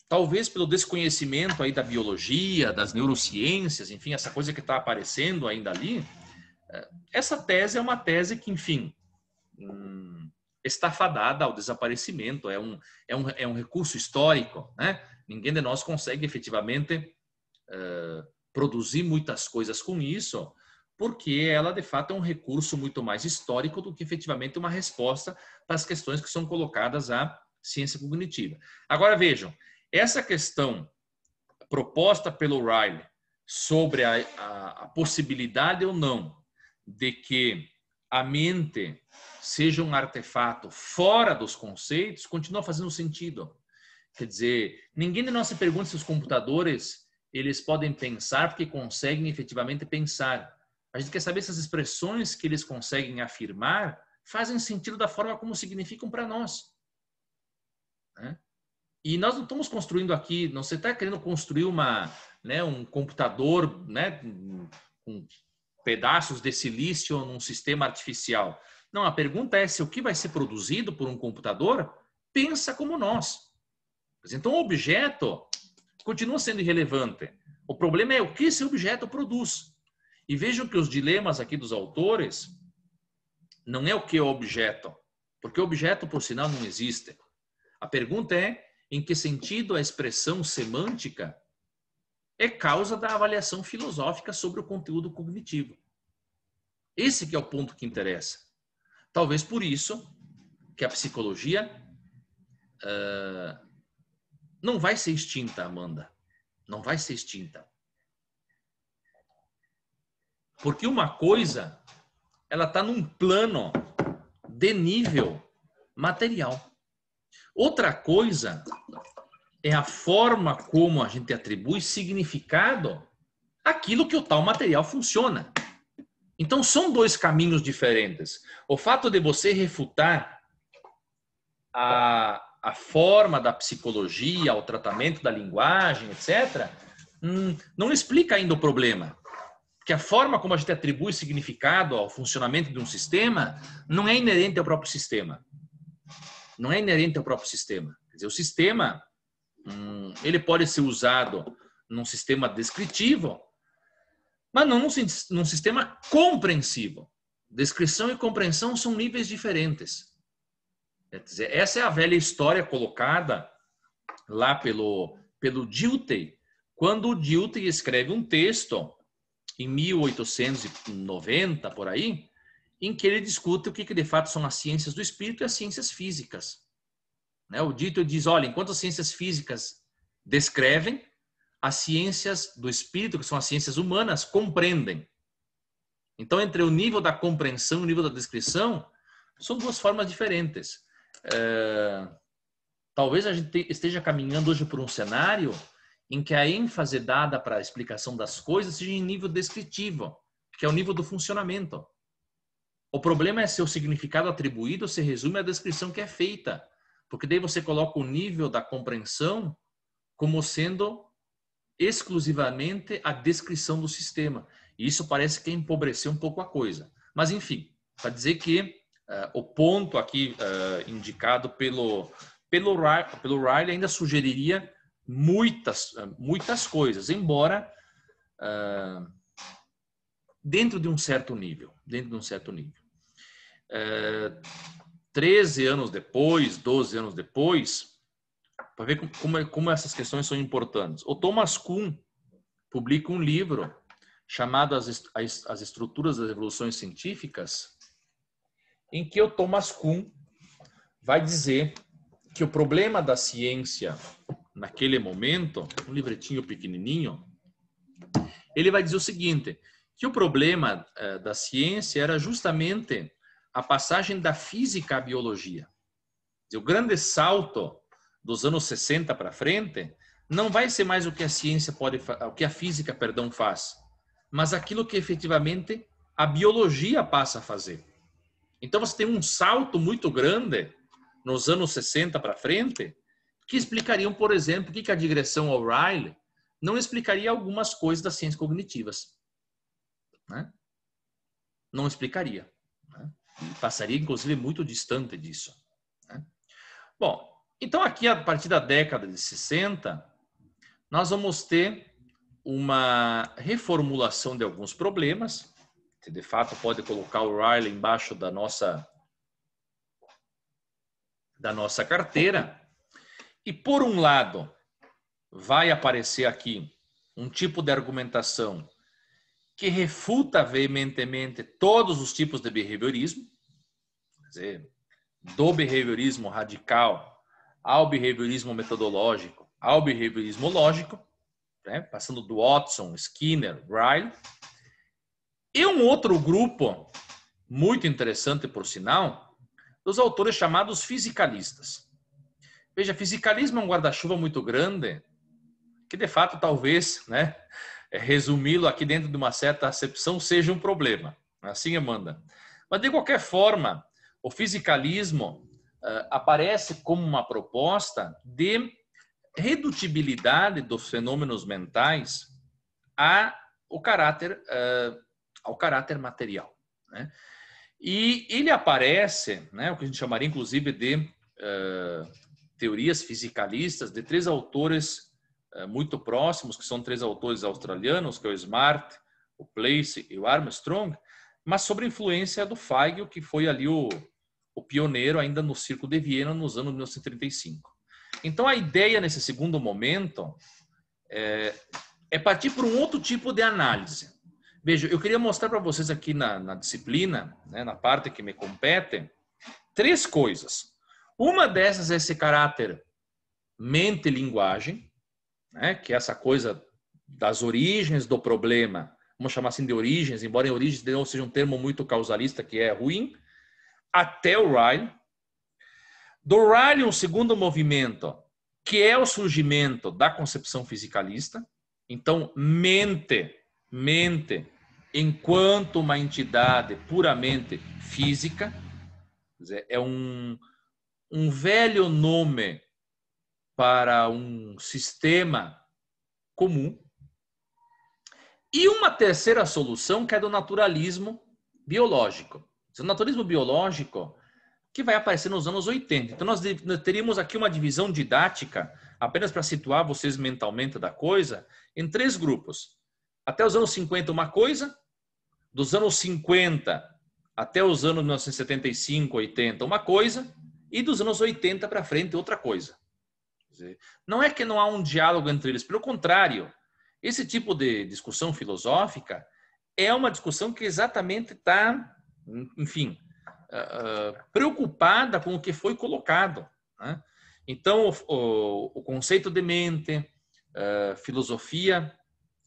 talvez pelo desconhecimento aí da biologia, das neurociências, enfim, essa coisa que está aparecendo ainda ali, uh, essa tese é uma tese que, enfim, hum, está fadada ao desaparecimento, é um, é um, é um recurso histórico. Né? Ninguém de nós consegue efetivamente produzir muitas coisas com isso, porque ela de fato é um recurso muito mais histórico do que efetivamente uma resposta para as questões que são colocadas à ciência cognitiva. Agora vejam, essa questão proposta pelo Riley sobre a, a, a possibilidade ou não de que a mente seja um artefato fora dos conceitos continua fazendo sentido. Quer dizer, ninguém de nós se pergunta se os computadores eles podem pensar porque conseguem efetivamente pensar. A gente quer saber se as expressões que eles conseguem afirmar fazem sentido da forma como significam para nós. Né? E nós não estamos construindo aqui, não você está querendo construir uma, né, um computador né, com pedaços de silício num sistema artificial. Não, a pergunta é se o que vai ser produzido por um computador pensa como nós. Então, o objeto continua sendo irrelevante. O problema é o que esse objeto produz. E vejam que os dilemas aqui dos autores não é o que é o objeto, porque o objeto, por sinal, não existe. A pergunta é em que sentido a expressão semântica é causa da avaliação filosófica sobre o conteúdo cognitivo. Esse que é o ponto que interessa. Talvez por isso que a psicologia uh, não vai ser extinta, Amanda. Não vai ser extinta. Porque uma coisa, ela está num plano de nível material. Outra coisa é a forma como a gente atribui significado àquilo que o tal material funciona. Então são dois caminhos diferentes. O fato de você refutar a, a forma da psicologia, o tratamento da linguagem, etc., hum, não explica ainda o problema. Porque a forma como a gente atribui significado ao funcionamento de um sistema não é inerente ao próprio sistema. Não é inerente ao próprio sistema. Quer dizer, o sistema hum, ele pode ser usado num sistema descritivo, mas não num sistema compreensivo. Descrição e compreensão são níveis diferentes. Quer dizer, essa é a velha história colocada lá pelo, pelo Dilthey, quando o Dilthey escreve um texto em 1890, por aí, em que ele discute o que, que de fato são as ciências do espírito e as ciências físicas. Né? O Dilthey diz, olha, enquanto as ciências físicas descrevem, as ciências do espírito, que são as ciências humanas, compreendem. Então, entre o nível da compreensão e o nível da descrição, são duas formas diferentes é, talvez a gente esteja caminhando hoje por um cenário em que a ênfase é dada para a explicação das coisas seja em nível descritivo, que é o nível do funcionamento. O problema é se o significado atribuído se resume à descrição que é feita, porque daí você coloca o nível da compreensão como sendo exclusivamente a descrição do sistema. E isso parece que empobreceu um pouco a coisa. Mas, enfim, para dizer que uh, o ponto aqui uh, indicado pelo, pelo, pelo Riley ainda sugeriria muitas, eh, muitas coisas, embora uh, dentro de um certo nível, dentro de um certo nível. Uh, 13 anos depois, 12 anos depois, para ver como, é, como, essas questões são importantes. O Thomas Kuhn publica um livro chamado As, As, As Estruturas das Evoluções Científicas, em que o Thomas Kuhn vai dizer que o problema da ciência naquele momento, um livretinho pequenininho, ele vai dizer o seguinte, que o problema eh, da ciência era justamente a passagem da física à biologia. O grande salto dos anos 60 para frente não vai ser mais o que a ciência pode, o que a física, perdão, faz, mas aquilo que efetivamente a biologia passa a fazer. Então você tem um salto muito grande nos anos 60 para frente que explicariam, por exemplo, que a digressão O'Reilly não explicaria algumas coisas das ciências cognitivas. Né? Não explicaria. Né? Passaria, inclusive, muito distante disso. Né? Bom, então aqui, a partir da década de 60, nós vamos ter uma reformulação de alguns problemas, você de fato pode colocar o Riley embaixo da nossa da nossa carteira. E por um lado, vai aparecer aqui um tipo de argumentação que refuta veementemente todos os tipos de behaviorismo, quer dizer, do behaviorismo radical ao behaviorismo metodológico, ao behaviorismo lógico, né? passando do Watson, Skinner, Riley, e um outro grupo, muito interessante por sinal, dos autores chamados fisicalistas. Veja, fisicalismo é um guarda-chuva muito grande, que de fato talvez, né, é, resumi-lo aqui dentro de uma certa acepção seja um problema. Assim, Amanda. Mas de qualquer forma, o fisicalismo uh, aparece como uma proposta de redutibilidade dos fenômenos mentais a o caráter uh, ao caráter material. Né? E ele aparece, né, o que a gente chamaria inclusive de uh, teorias fisicalistas, de três autores uh, muito próximos, que são três autores australianos, que é o Smart, o Place e o Armstrong, mas sobre a influência do Feigl, que foi ali o, o pioneiro ainda no Circo de Viena nos anos 1935. Então a ideia nesse segundo momento é, é partir para um outro tipo de análise. Veja, eu queria mostrar para vocês aqui na, na disciplina, né, na parte que me compete, três coisas. Uma dessas é esse caráter mente-linguagem, né, que é essa coisa das origens do problema, vamos chamar assim de origens, embora origens não seja um termo muito causalista, que é ruim, até o Ryle. Do Ryle, um segundo movimento, que é o surgimento da concepção fisicalista. Então, mente mente, enquanto uma entidade puramente física, é um, um velho nome para um sistema comum. E uma terceira solução que é do naturalismo biológico. O naturalismo biológico que vai aparecer nos anos 80. Então nós teríamos aqui uma divisão didática, apenas para situar vocês mentalmente da coisa, em três grupos até os anos 50 uma coisa, dos anos 50 até os anos 1975, 80 uma coisa, e dos anos 80 para frente outra coisa. Não é que não há um diálogo entre eles, pelo contrário, esse tipo de discussão filosófica é uma discussão que exatamente está, enfim, ah, ah, preocupada com o que foi colocado. Né? Então, o, conceito de mente, ah, filosofia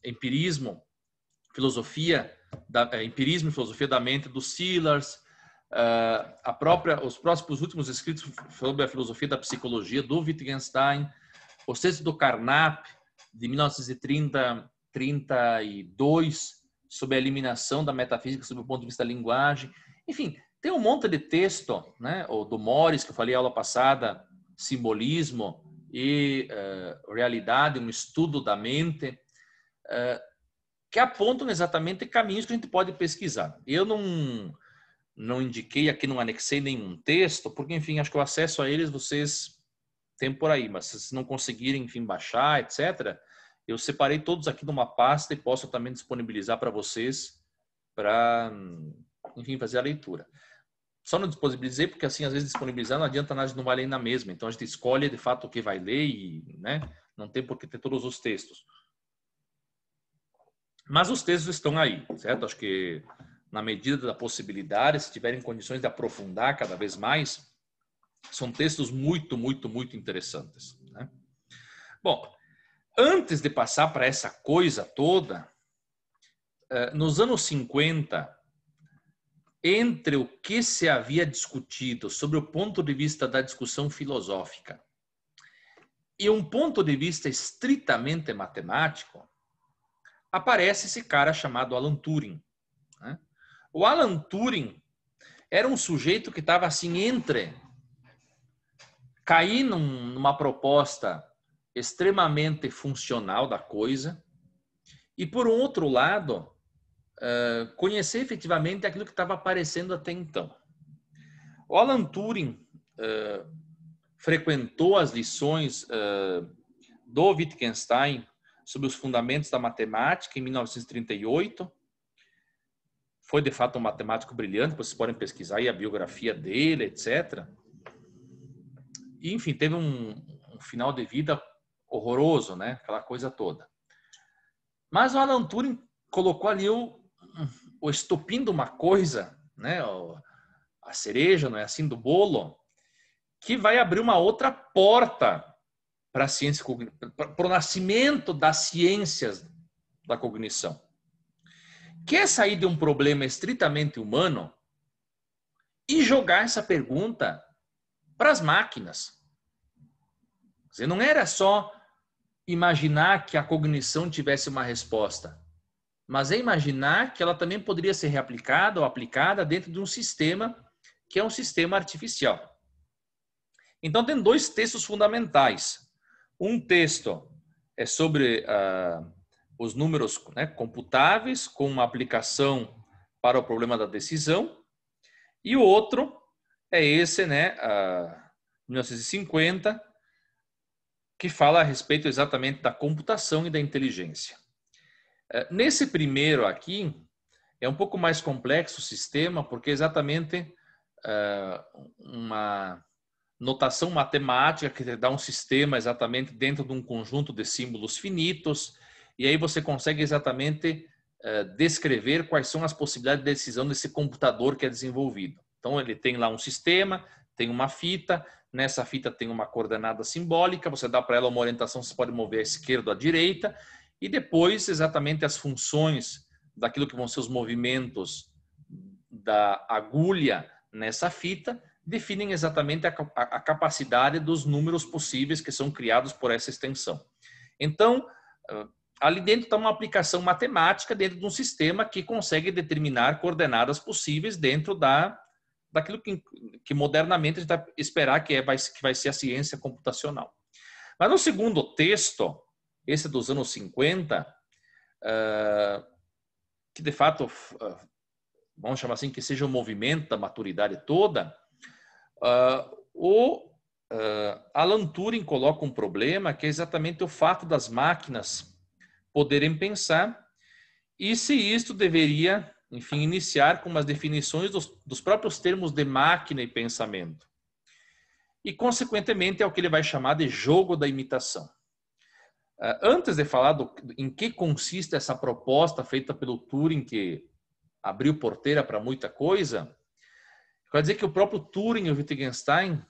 empirismo, filosofia, da, é, empirismo e filosofia da mente do Sillars, uh, eh, a própria, os próximos últimos escritos sobre a filosofia da psicologia do Wittgenstein, os textos do Carnap de 1930 32 sobre a eliminação da metafísica sob o ponto de vista da linguagem, enfim, tem um monte de texto, né? O do Morris que eu falei aula passada, simbolismo e uh, realidade, um estudo da mente que apontam exatamente caminhos que a gente pode pesquisar. Eu não não indiquei aqui, não anexei nenhum texto, porque, enfim, acho que o acesso a eles vocês têm por aí, mas se não conseguirem, enfim, baixar, etc., eu separei todos aqui numa pasta e posso também disponibilizar para vocês para, enfim, fazer a leitura. Só não disponibilizei porque, assim, às vezes disponibilizar não adianta nada, não vai ler na mesma. Então, a gente escolhe, de fato, o que vai ler e, né, não tem por que ter todos os textos. Mas os textos estão aí, certo? Acho que na medida da possibilidade, se tiverem condições de aprofundar cada vez mais, são textos muito, muito, muito interessantes. Né? Bom, antes de passar para essa coisa toda, eh, nos anos 50, entre o que se havia discutido sobre o ponto de vista da discussão filosófica e um ponto de vista estritamente matemático, aparece esse cara chamado Alan Turing. Né? O Alan Turing era um sujeito que estava assim entre cair num, numa proposta extremamente funcional da coisa e, por um outro lado, uh, conhecer efetivamente aquilo que estava aparecendo até então. O Alan Turing uh, frequentou as lições uh, do Wittgenstein sobre os fundamentos da matemática em 1938. Foi de fato um matemático brilhante, vocês podem pesquisar aí a biografia dele, etc. E, enfim, teve um, um final de vida horroroso, né? Aquela coisa toda. Mas o Alan Turing colocou ali o, o de uma coisa, né? O, a cereja, não é assim, do bolo, que vai abrir uma outra porta para a ciência para o nascimento das ciências da cognição. Quer sair de um problema estritamente humano e jogar essa pergunta para as máquinas. você não era só imaginar que a cognição tivesse uma resposta, mas é imaginar que ela também poderia ser reaplicada ou aplicada dentro de um sistema que é um sistema artificial. Então, tem dois textos fundamentais um texto é sobre ah, os números né, computáveis com uma aplicação para o problema da decisão. E o outro é esse, né, 1950, ah, que fala a respeito exatamente da computação e da inteligência. Eh, nesse primeiro aqui, é um pouco mais complexo o sistema, porque é exatamente ah, uma notação matemática que te dá um sistema exatamente dentro de um conjunto de símbolos finitos, e aí você consegue exatamente uh, descrever quais são as possibilidades de decisão desse computador que é desenvolvido. Então, ele tem lá um sistema, tem uma fita, nessa fita tem uma coordenada simbólica, você dá para ela uma orientação, você pode mover à esquerda ou à direita, e depois exatamente as funções daquilo que vão ser os movimentos da agulha nessa fita, definem exatamente a, a, capacidade dos números possíveis que são criados por essa extensão. Então, ah, ali dentro está uma aplicação matemática dentro de um sistema que consegue determinar coordenadas possíveis dentro da daquilo que, que modernamente a gente vai esperar que, é, vai, que vai ser a ciência computacional. Mas no segundo texto, esse dos anos 50, uh, ah, que de fato, uh, vamos chamar assim, que seja um movimento da maturidade toda, Uh, o uh, Alan Turing coloca um problema que é exatamente o fato das máquinas poderem pensar e se isto deveria, enfim, iniciar com as definições dos, dos próprios termos de máquina e pensamento. E, consequentemente, é o que ele vai chamar de jogo da imitação. Uh, antes de falar do, em que consiste essa proposta feita pelo Turing, que abriu porteira para muita coisa, Quer dizer que o próprio Turing e o Wittgenstein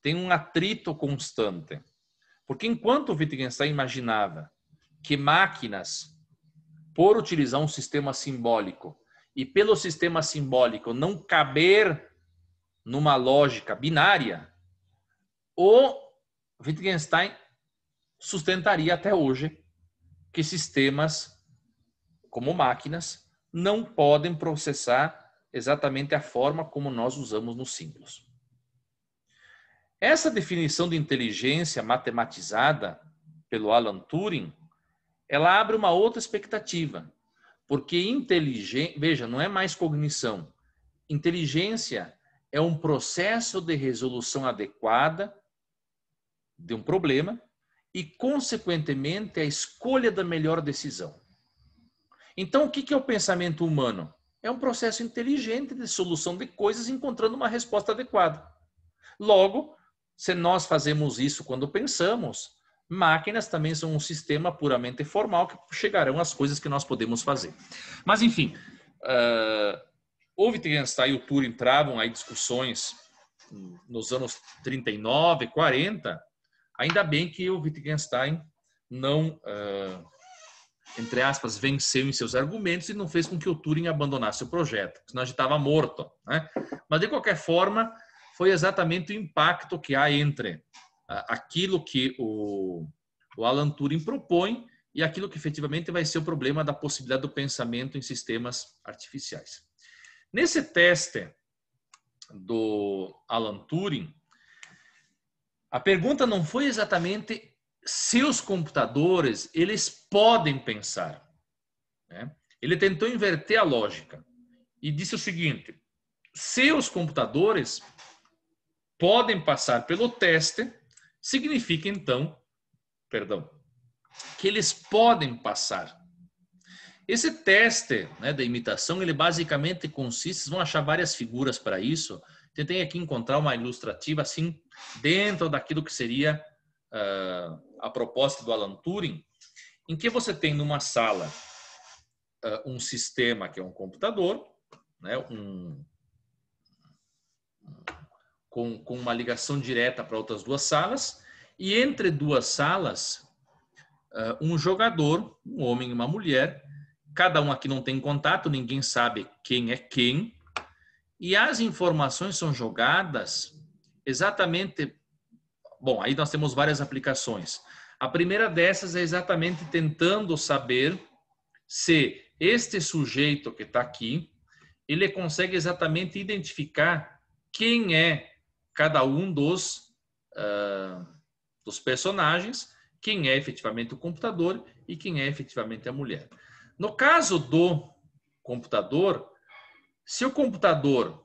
têm um atrito constante. Porque enquanto o Wittgenstein imaginava que máquinas, por utilizar um sistema simbólico, e pelo sistema simbólico não caber numa lógica binária, o Wittgenstein sustentaria até hoje que sistemas como máquinas não podem processar exatamente a forma como nós usamos nos símbolos. Essa definição de inteligência matematizada pelo Alan Turing, ela abre uma outra expectativa, porque inteligência, veja, não é mais cognição. Inteligência é um processo de resolução adequada de um problema e, consequentemente, a escolha da melhor decisão. Então, o que é o pensamento humano? é um processo inteligente de solução de coisas encontrando uma resposta adequada. Logo, se nós fazemos isso quando pensamos, máquinas também são um sistema puramente formal que chegarão às coisas que nós podemos fazer. Mas, enfim, uh, ah, o Wittgenstein e o Turing travam aí discussões nos anos 39, 40. Ainda bem que o Wittgenstein não uh, entre aspas, venceu em seus argumentos e não fez com que o Turing abandonasse o projeto, senão a gente estava morto. Né? Mas, de qualquer forma, foi exatamente o impacto que há entre ah, aquilo que o, o Alan Turing propõe e aquilo que efetivamente vai ser o problema da possibilidade do pensamento em sistemas artificiais. Nesse teste do Alan Turing, a pergunta não foi exatamente seus computadores eles podem pensar. Né? Ele tentou inverter a lógica e disse o seguinte: seus computadores podem passar pelo teste, significa então, perdão, que eles podem passar. Esse teste né, da imitação, ele basicamente consiste, vocês vão achar várias figuras para isso, tentei aqui encontrar uma ilustrativa assim, dentro daquilo que seria uh, a proposta do Alan Turing, em que você tem numa sala eh, um sistema que é um computador, né, um, com, com uma ligação direta para outras duas salas, e entre duas salas, eh, um jogador, um homem e uma mulher, cada um aqui não tem contato, ninguém sabe quem é quem, e as informações são jogadas exatamente Bom, aí nós temos várias aplicações. A primeira dessas é exatamente tentando saber se este sujeito que está aqui, ele consegue exatamente identificar quem é cada um dos, uh, dos personagens, quem é efetivamente o computador e quem é efetivamente a mulher. No caso do computador, se o computador,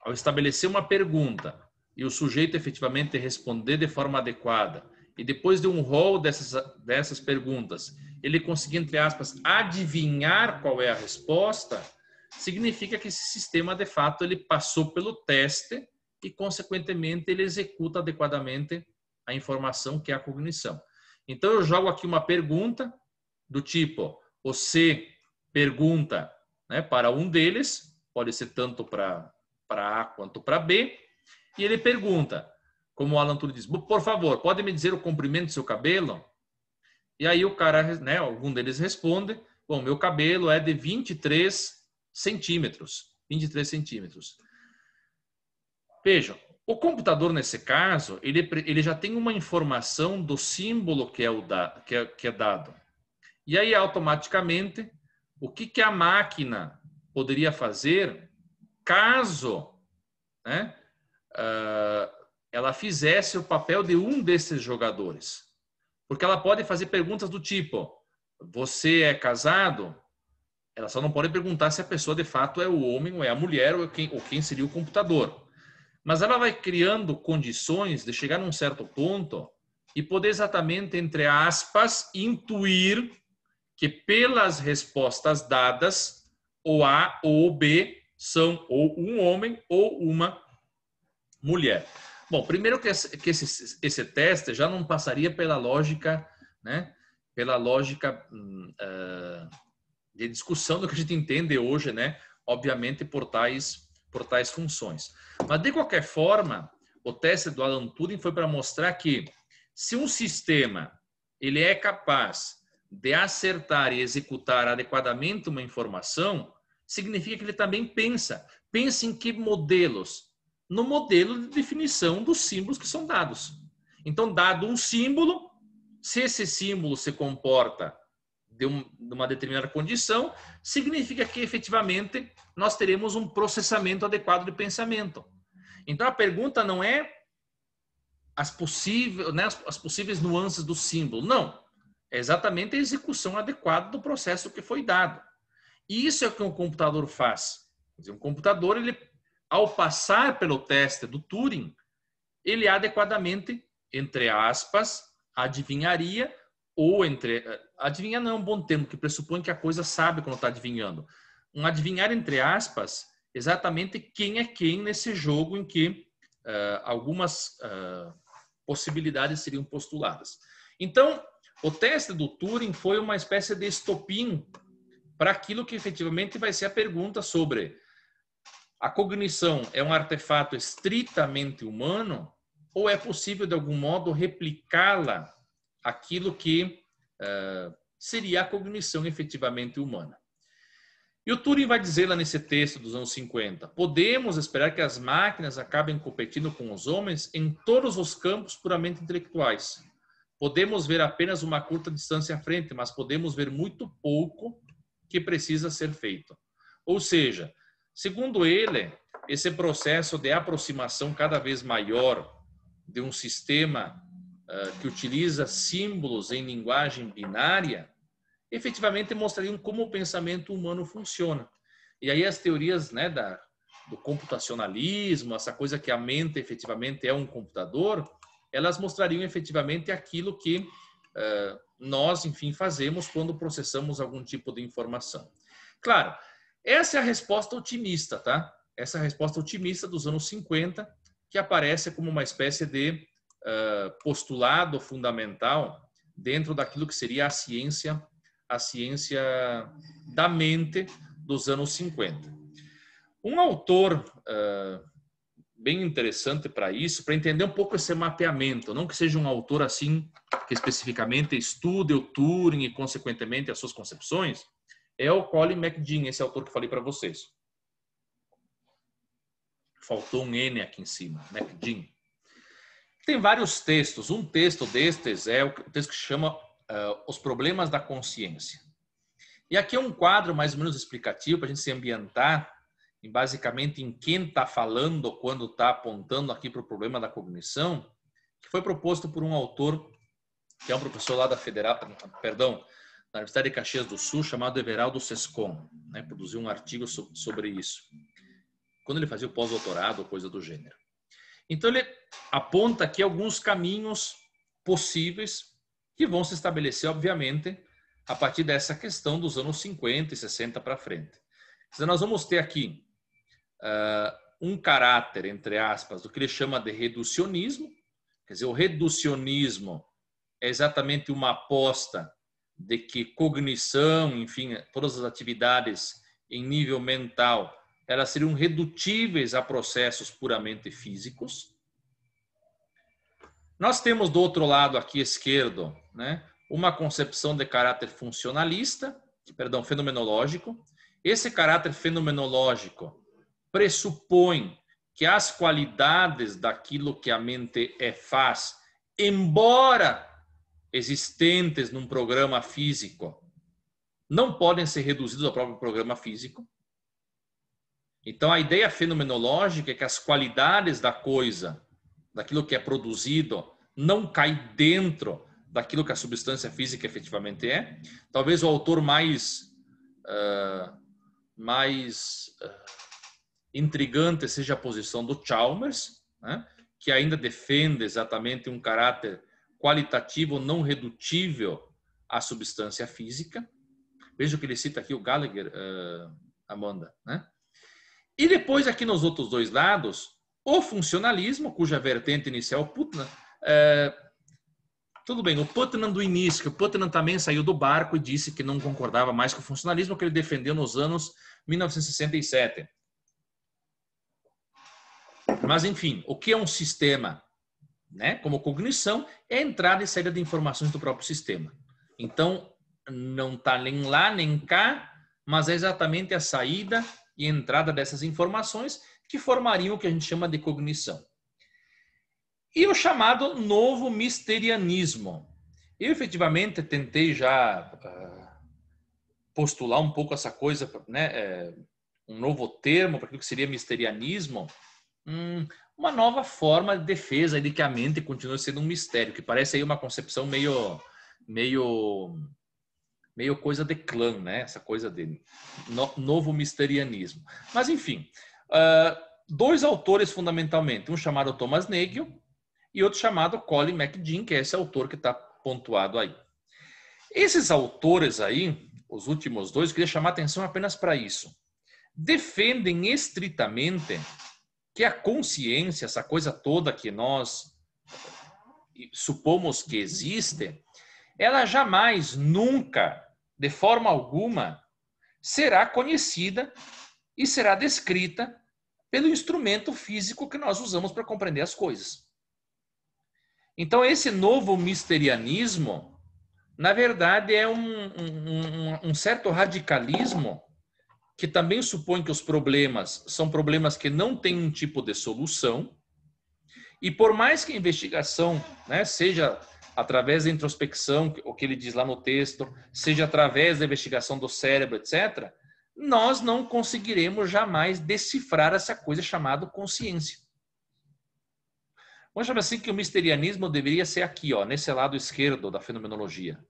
ao estabelecer uma pergunta, e o sujeito efetivamente responder de forma adequada, e depois de um rol dessas, dessas perguntas, ele conseguir, entre aspas, adivinhar qual é a resposta, significa que esse sistema, de fato, ele passou pelo teste e, consequentemente, ele executa adequadamente a informação que é a cognição. Então, eu jogo aqui uma pergunta do tipo, você pergunta né, para um deles, pode ser tanto para A quanto para B, e ele pergunta, como o Alan Turing diz, por favor, pode me dizer o comprimento do seu cabelo? E aí o cara, né, algum deles responde, bom, meu cabelo é de 23 centímetros, 23 centímetros. Vejam, o computador, nesse caso, ele, ele já tem uma informação do símbolo que é, o da, que é, que é dado. E aí, automaticamente, o que, que a máquina poderia fazer caso né, ah, ela fizesse o papel de um desses jogadores. Porque ela pode fazer perguntas do tipo: Você é casado? Ela só não pode perguntar se a pessoa de fato é o homem, ou é a mulher, ou quem, ou quem seria o computador. Mas ela vai criando condições de chegar num certo ponto e poder exatamente, entre aspas, intuir que pelas respostas dadas, ou A ou B são ou um homem ou uma mulher. Bom, primeiro que, esse, que esse, esse teste já não passaria pela lógica, né? Pela lógica uh, de discussão do que a gente entende hoje, né? Obviamente por tais, por tais funções. Mas de qualquer forma, o teste do Alan Turing foi para mostrar que se um sistema ele é capaz de acertar e executar adequadamente uma informação, significa que ele também pensa. Pensa em que modelos, no modelo de definição dos símbolos que são dados. Então, dado um símbolo, se esse símbolo se comporta de, uma determinada condição, significa que efetivamente nós teremos um processamento adequado de pensamento. Então, a pergunta não é as possíveis, né, as, possíveis nuances do símbolo, não. É exatamente a execução adequada do processo que foi dado. E isso é o que um computador faz. Dizer, um computador ele ao passar pelo teste do Turing, ele adequadamente, entre aspas, adivinharia ou entre eh, adivinhar não é um bom termo que pressupõe que a coisa sabe quando está adivinhando. Um adivinhar entre aspas exatamente quem é quem nesse jogo em que uh, algumas uh, possibilidades seriam postuladas. Então, o teste do Turing foi uma espécie de estopim para aquilo que efetivamente vai ser a pergunta sobre a cognição é um artefato estritamente humano ou é possível, de algum modo, replicá-la aquilo que uh, seria a cognição efetivamente humana? E o Turing vai dizer lá nesse texto dos anos 50: podemos esperar que as máquinas acabem competindo com os homens em todos os campos puramente intelectuais. Podemos ver apenas uma curta distância à frente, mas podemos ver muito pouco que precisa ser feito. Ou seja, Segundo ele, esse processo de aproximação cada vez maior de um sistema uh, que utiliza símbolos em linguagem binária, efetivamente mostrariam como o pensamento humano funciona. E aí as teorias né, da, do computacionalismo, essa coisa que a mente efetivamente é um computador, elas mostrariam efetivamente aquilo que uh, nós, enfim, fazemos quando processamos algum tipo de informação. Claro, essa é a resposta otimista, tá? Essa é a resposta otimista dos anos 50, que aparece como uma espécie de uh, postulado fundamental dentro daquilo que seria a ciência, a ciência da mente dos anos 50. Um autor uh, bem interessante para isso, para entender um pouco esse mapeamento, não que seja um autor assim que especificamente estude o Turing e consequentemente as suas concepções, é o Colin McDean, esse autor que falei para vocês. Faltou um N aqui em cima, McDean. Tem vários textos. Um texto destes é o texto que chama uh, Os Problemas da Consciência. E aqui é um quadro mais ou menos explicativo para a gente se ambientar em basicamente em quem está falando quando está apontando aqui para o problema da cognição, que foi proposto por um autor que é um professor lá da Federal, perdão, da Universidade de Caxias do Sul, chamado Everaldo Sescon, né, produziu um artigo sobre isso, quando ele fazia o pós-doutorado, coisa do gênero. Então, ele aponta aqui alguns caminhos possíveis que vão se estabelecer, obviamente, a partir dessa questão dos anos 50 e 60 para frente. Então, nós vamos ter aqui uh, um caráter, entre aspas, do que ele chama de reducionismo, quer dizer, o reducionismo é exatamente uma aposta de que cognição, enfim, todas as atividades em nível mental, elas seriam redutíveis a processos puramente físicos. Nós temos do outro lado aqui esquerdo, né, uma concepção de caráter funcionalista, perdão, fenomenológico. Esse caráter fenomenológico pressupõe que as qualidades daquilo que a mente é faz, embora existentes num programa físico não podem ser reduzidos ao próprio programa físico. Então, a ideia fenomenológica é que as qualidades da coisa, daquilo que é produzido, não cai dentro daquilo que a substância física efetivamente é. Talvez o autor mais, uh, mais uh, intrigante seja a posição do Chalmers, né? que ainda defende exatamente um caráter qualitativo não redutível à substância física. Veja o que ele cita aqui, o Gallagher, uh, Amanda. Né? E depois, aqui nos outros dois lados, o funcionalismo, cuja vertente inicial é o Putnam. Uh, tudo bem, o Putnam do início, que o Putnam também saiu do barco e disse que não concordava mais com o funcionalismo que ele defendeu nos anos 1967. Mas, enfim, o que é um sistema né, como cognição, é a entrada e saída de informações do próprio sistema. Então, não está nem lá nem cá, mas é exatamente a saída e entrada dessas informações que formariam o que a gente chama de cognição. E o chamado novo misterianismo. Eu efetivamente tentei já ah, postular um pouco essa coisa, né, é, um novo termo para o que seria misterianismo, hum, uma nova forma de defesa de que a mente continua sendo um mistério, que parece aí uma concepção meio meio meio coisa de clã, né? Essa coisa de no, novo misterianismo. Mas enfim, uh, dois autores fundamentalmente, um chamado Thomas Nagel e outro chamado Colin McGinn, que é esse autor que está pontuado aí. Esses autores aí, os últimos dois, queria chamar atenção apenas para isso. Defendem estritamente que a consciência, essa coisa toda que nós supomos que existe, ela jamais, nunca, de forma alguma, será conhecida e será descrita pelo instrumento físico que nós usamos para compreender as coisas. Então, esse novo misterianismo, na verdade, é um, um, um certo radicalismo que também supõe que os problemas são problemas que não têm um tipo de solução. E por mais que a investigação né, seja através da introspecção, o que ele diz lá no texto, seja através da investigação do cérebro, etc., nós não conseguiremos jamais decifrar essa coisa chamada consciência. Vamos chamar assim que o misterianismo deveria ser aqui, ó, nesse lado esquerdo da fenomenologia.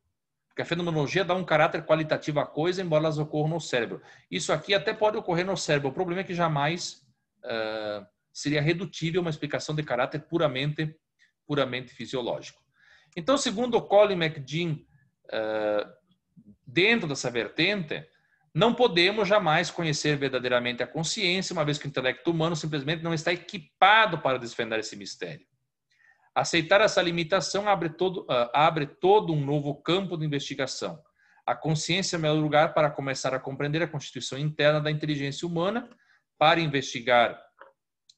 Porque a fenomenologia dá um caráter qualitativo à coisa, embora elas ocorram no cérebro. Isso aqui até pode ocorrer no cérebro. O problema é que jamais uh, seria redutível uma explicação de caráter puramente, puramente fisiológico. Então, segundo Colin McGean, uh, dentro dessa vertente, não podemos jamais conhecer verdadeiramente a consciência, uma vez que o intelecto humano simplesmente não está equipado para desvendar esse mistério. Aceitar essa limitação abre todo, ah, abre todo um novo campo de investigação. A consciência é o melhor lugar para começar a compreender a constituição interna da inteligência humana, para investigar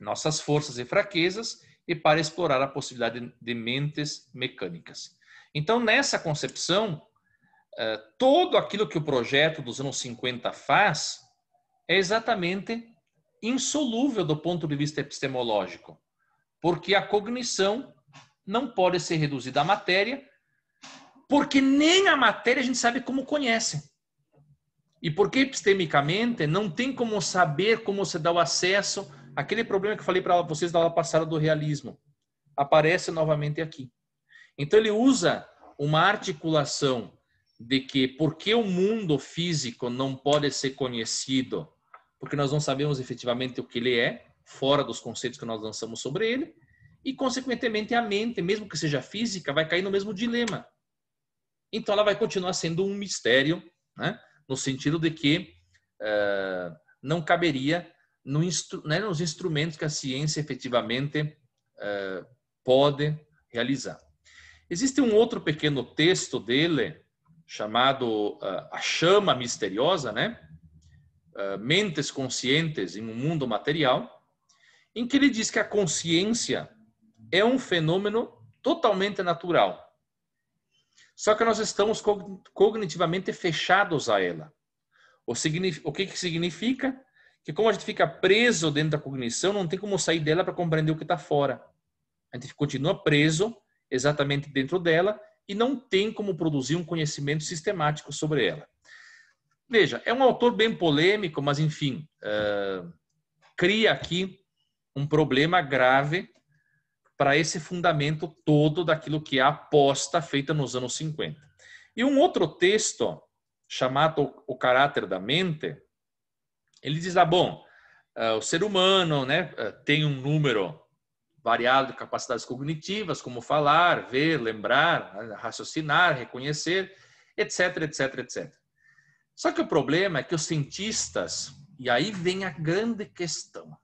nossas forças e fraquezas e para explorar a possibilidade de mentes mecânicas. Então, nessa concepção, eh, todo aquilo que o projeto dos anos 50 faz é exatamente insolúvel do ponto de vista epistemológico, porque a cognição não pode ser reduzida à matéria, porque nem a matéria a gente sabe como conhece. E porque epistemicamente não tem como saber como se dá o acesso àquele problema que eu falei para vocês na aula passada do realismo. Aparece novamente aqui. Então ele usa uma articulação de que porque o mundo físico não pode ser conhecido, porque nós não sabemos efetivamente o que ele é, fora dos conceitos que nós lançamos sobre ele, e, consequentemente, a mente, mesmo que seja física, vai cair no mesmo dilema. Então, ela vai continuar sendo um mistério, né? no sentido de que uh, não caberia no instru né, nos instrumentos que a ciência efetivamente uh, pode realizar. Existe um outro pequeno texto dele, chamado uh, A Chama Misteriosa, né? Mentes Conscientes em um Mundo Material, em que ele diz que a consciência é um fenômeno totalmente natural. Só que nós estamos cognitivamente fechados a ela. O, que, que significa? Que como a gente fica preso dentro da cognição, não tem como sair dela para compreender o que está fora. A gente continua preso exatamente dentro dela e não tem como produzir um conhecimento sistemático sobre ela. Veja, é um autor bem polêmico, mas enfim, uh, cria aqui um problema grave para esse fundamento todo daquilo que é a aposta feita nos anos 50. E um outro texto, chamado O Caráter da Mente, ele diz: ah, bom, eh, o ser humano né, eh, tem um número variado de capacidades cognitivas, como falar, ver, lembrar, né, raciocinar, reconhecer, etc, etc, etc. Só que o problema é que os cientistas, e aí vem a grande questão,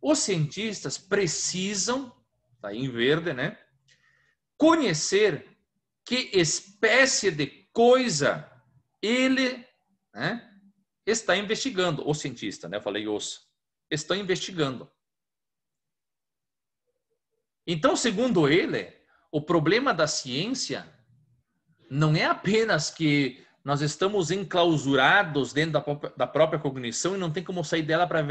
os cientistas precisam, está em verde, né? Conhecer que espécie de coisa ele né, está investigando. O cientista, né? Eu falei os. Estão investigando. Então, segundo ele, o problema da ciência não é apenas que nós estamos enclausurados dentro da própria, cognição e não tem como sair dela para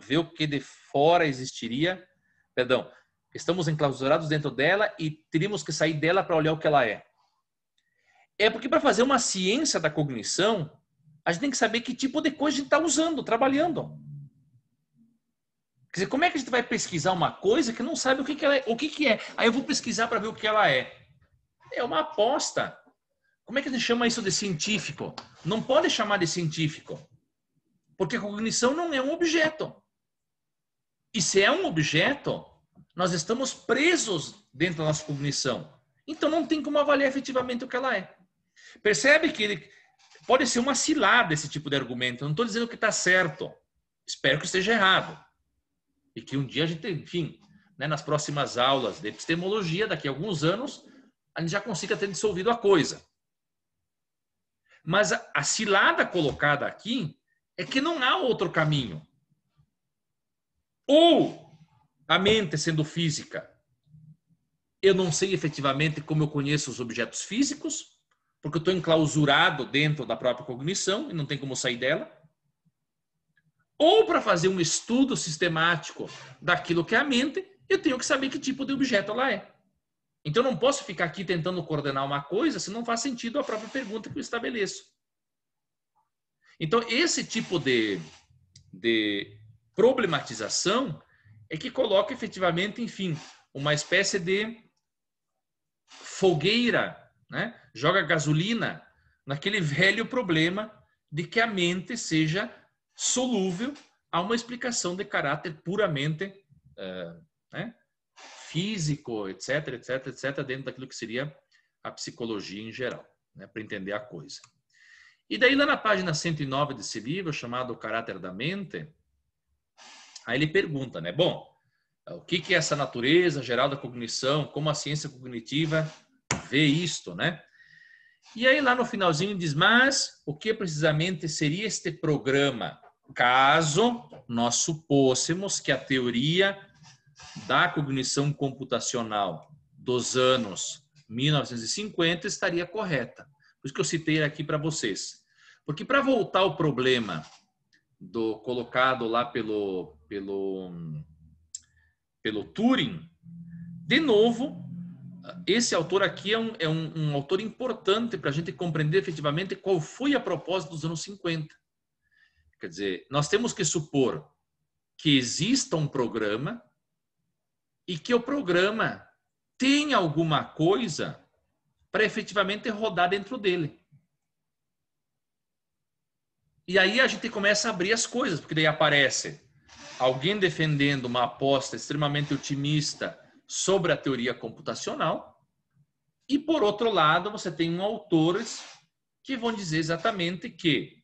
vê o que de fora existiria, perdão, estamos enclausurados dentro dela e teríamos que sair dela para olhar o que ela é. É porque para fazer uma ciência da cognição, a gente tem que saber que tipo de coisa a gente está usando, trabalhando. Quer dizer, como é que a gente vai pesquisar uma coisa que não sabe o que, que ela é? O que, que é? Aí eu vou pesquisar para ver o que ela é. É uma aposta. Como é que a gente chama isso de científico? Não pode chamar de científico. Porque a cognição não é um objeto. E se é um objeto, nós estamos presos dentro da nossa cognição. Então não tem como avaliar efetivamente o que ela é. Percebe que ele pode ser uma cilada esse tipo de argumento. Eu não estou dizendo que está certo. Espero que esteja errado. E que um dia a gente, enfim, né, nas próximas aulas de epistemologia, daqui a alguns anos, a gente já consiga ter dissolvido a coisa. Mas a, a cilada colocada aqui é que não há outro caminho. Ou a mente sendo física, eu não sei efetivamente como eu conheço os objetos físicos, porque eu estou enclausurado dentro da própria cognição e não tem como sair dela. Ou para fazer um estudo sistemático daquilo que é a mente, eu tenho que saber que tipo de objeto ela é. Então eu não posso ficar aqui tentando coordenar uma coisa se não faz sentido a própria pergunta que eu estabeleço. Então esse tipo de, de problematização é que coloca efetivamente, enfim, uma espécie de fogueira, né? joga gasolina naquele velho problema de que a mente seja solúvel a uma explicação de caráter puramente uh, né? físico, etc, etc, etc, dentro daquilo que seria a psicologia em geral, né? para entender a coisa. E daí, lá na página 109 desse livro, chamado O Caráter da Mente, Aí ele pergunta, né? Bom, o que, é essa natureza geral da cognição? Como a ciência cognitiva vê isto, né? E aí lá no finalzinho diz, mas o que precisamente seria este programa caso nós supôssemos que a teoria da cognição computacional dos anos 1950 estaria correta. Por isso que eu citei aqui para vocês. Porque para voltar ao problema do colocado lá pelo pelo pelo Turing, de novo, esse autor aqui é um, é um, um autor importante para a gente compreender efetivamente qual foi a proposta dos anos 50. Quer dizer, nós temos que supor que exista um programa e que o programa tem alguma coisa para efetivamente rodar dentro dele. E aí a gente começa a abrir as coisas, porque daí aparece alguém defendendo uma aposta extremamente otimista sobre a teoria computacional, e por outro lado, você tem autores que vão dizer exatamente que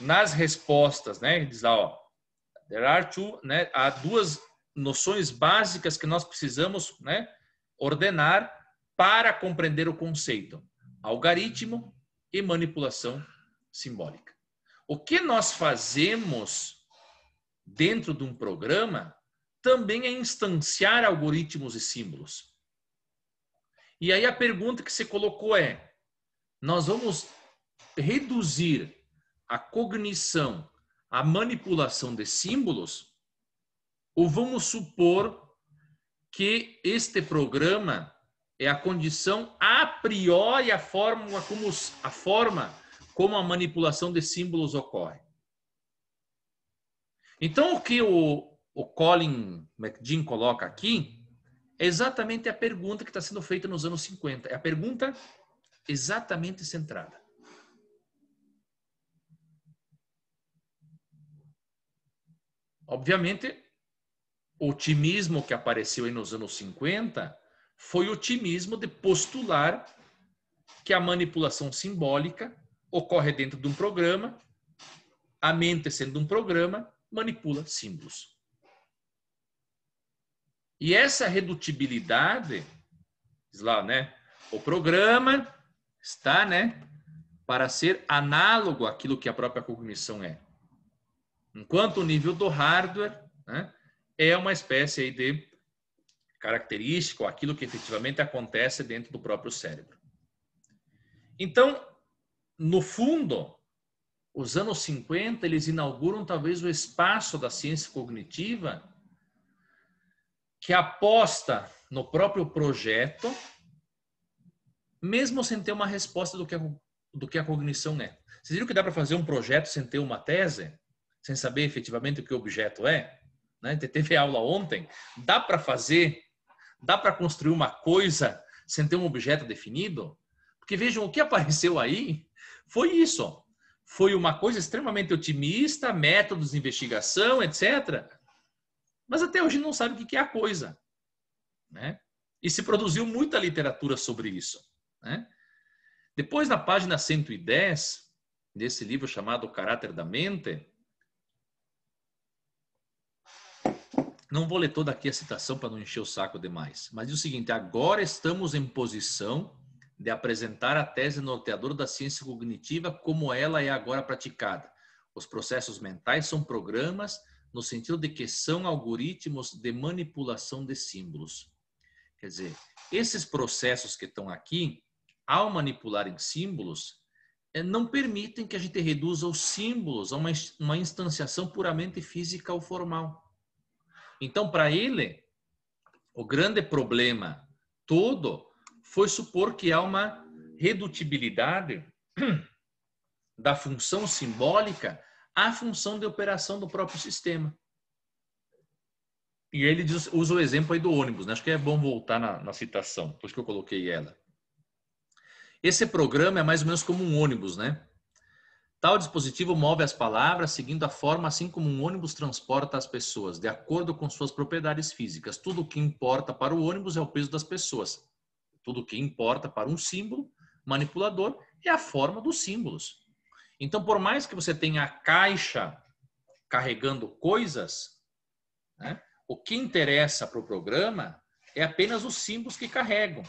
nas respostas, né, diz lá, ó, there are two, né, há duas noções básicas que nós precisamos, né, ordenar para compreender o conceito: algaritmo e manipulação simbólica. O que nós fazemos dentro de um programa também é instanciar algoritmos e símbolos. E aí a pergunta que você colocou é: nós vamos reduzir a cognição, a manipulação de símbolos, ou vamos supor que este programa é a condição a priori, a forma como a forma como a manipulação de símbolos ocorre. Então, o que o, o Colin McGinn coloca aqui é exatamente a pergunta que está sendo feita nos anos 50. É a pergunta exatamente centrada. Obviamente, o otimismo que apareceu aí nos anos 50 foi o otimismo de postular que a manipulação simbólica ocorre dentro de um programa, a mente sendo um programa, manipula símbolos. E essa redutibilidade, diz lá, né? O programa está, né, para ser análogo àquilo que a própria cognição é. Enquanto o nível do hardware né, é uma espécie aí de característica, ou aquilo que efetivamente acontece dentro do próprio cérebro. Então, no fundo, os anos 50, eles inauguram talvez o espaço da ciência cognitiva que aposta no próprio projeto, mesmo sem ter uma resposta do que a, do que a cognição é. Vocês viram que dá para fazer um projeto sem ter uma tese? Sem saber efetivamente o que o objeto é? Né? Teve aula ontem. Dá para fazer, dá para construir uma coisa sem ter um objeto definido? Porque vejam, o que apareceu aí foi isso. Foi uma coisa extremamente otimista, métodos de investigação, etc. Mas até hoje não sabe o que é a coisa. Né? E se produziu muita literatura sobre isso. Né? Depois, na página 110 desse livro chamado O Caráter da Mente, Não vou ler toda aqui a citação para não encher o saco demais, mas diz o seguinte: agora estamos em posição de apresentar a tese norteadora da ciência cognitiva como ela é agora praticada. Os processos mentais são programas no sentido de que são algoritmos de manipulação de símbolos. Quer dizer, esses processos que estão aqui, ao manipularem símbolos, eh, não permitem que a gente reduza os símbolos a uma, instanciação puramente física ou formal. Então, para ele, o grande problema todo foi supor que há uma redutibilidade da função simbólica à função de operação do próprio sistema. E ele diz, usa o exemplo aí do ônibus, né? acho que é bom voltar na, na citação, por isso que eu coloquei ela. Esse programa é mais ou menos como um ônibus, né? Tal dispositivo move as palavras seguindo a forma assim como um ônibus transporta as pessoas, de acordo com suas propriedades físicas. Tudo o que importa para o ônibus é o peso das pessoas. Tudo o que importa para um símbolo manipulador é a forma dos símbolos. Então, por mais que você tenha a caixa carregando coisas, né, o que interessa para o programa é apenas os símbolos que carregam.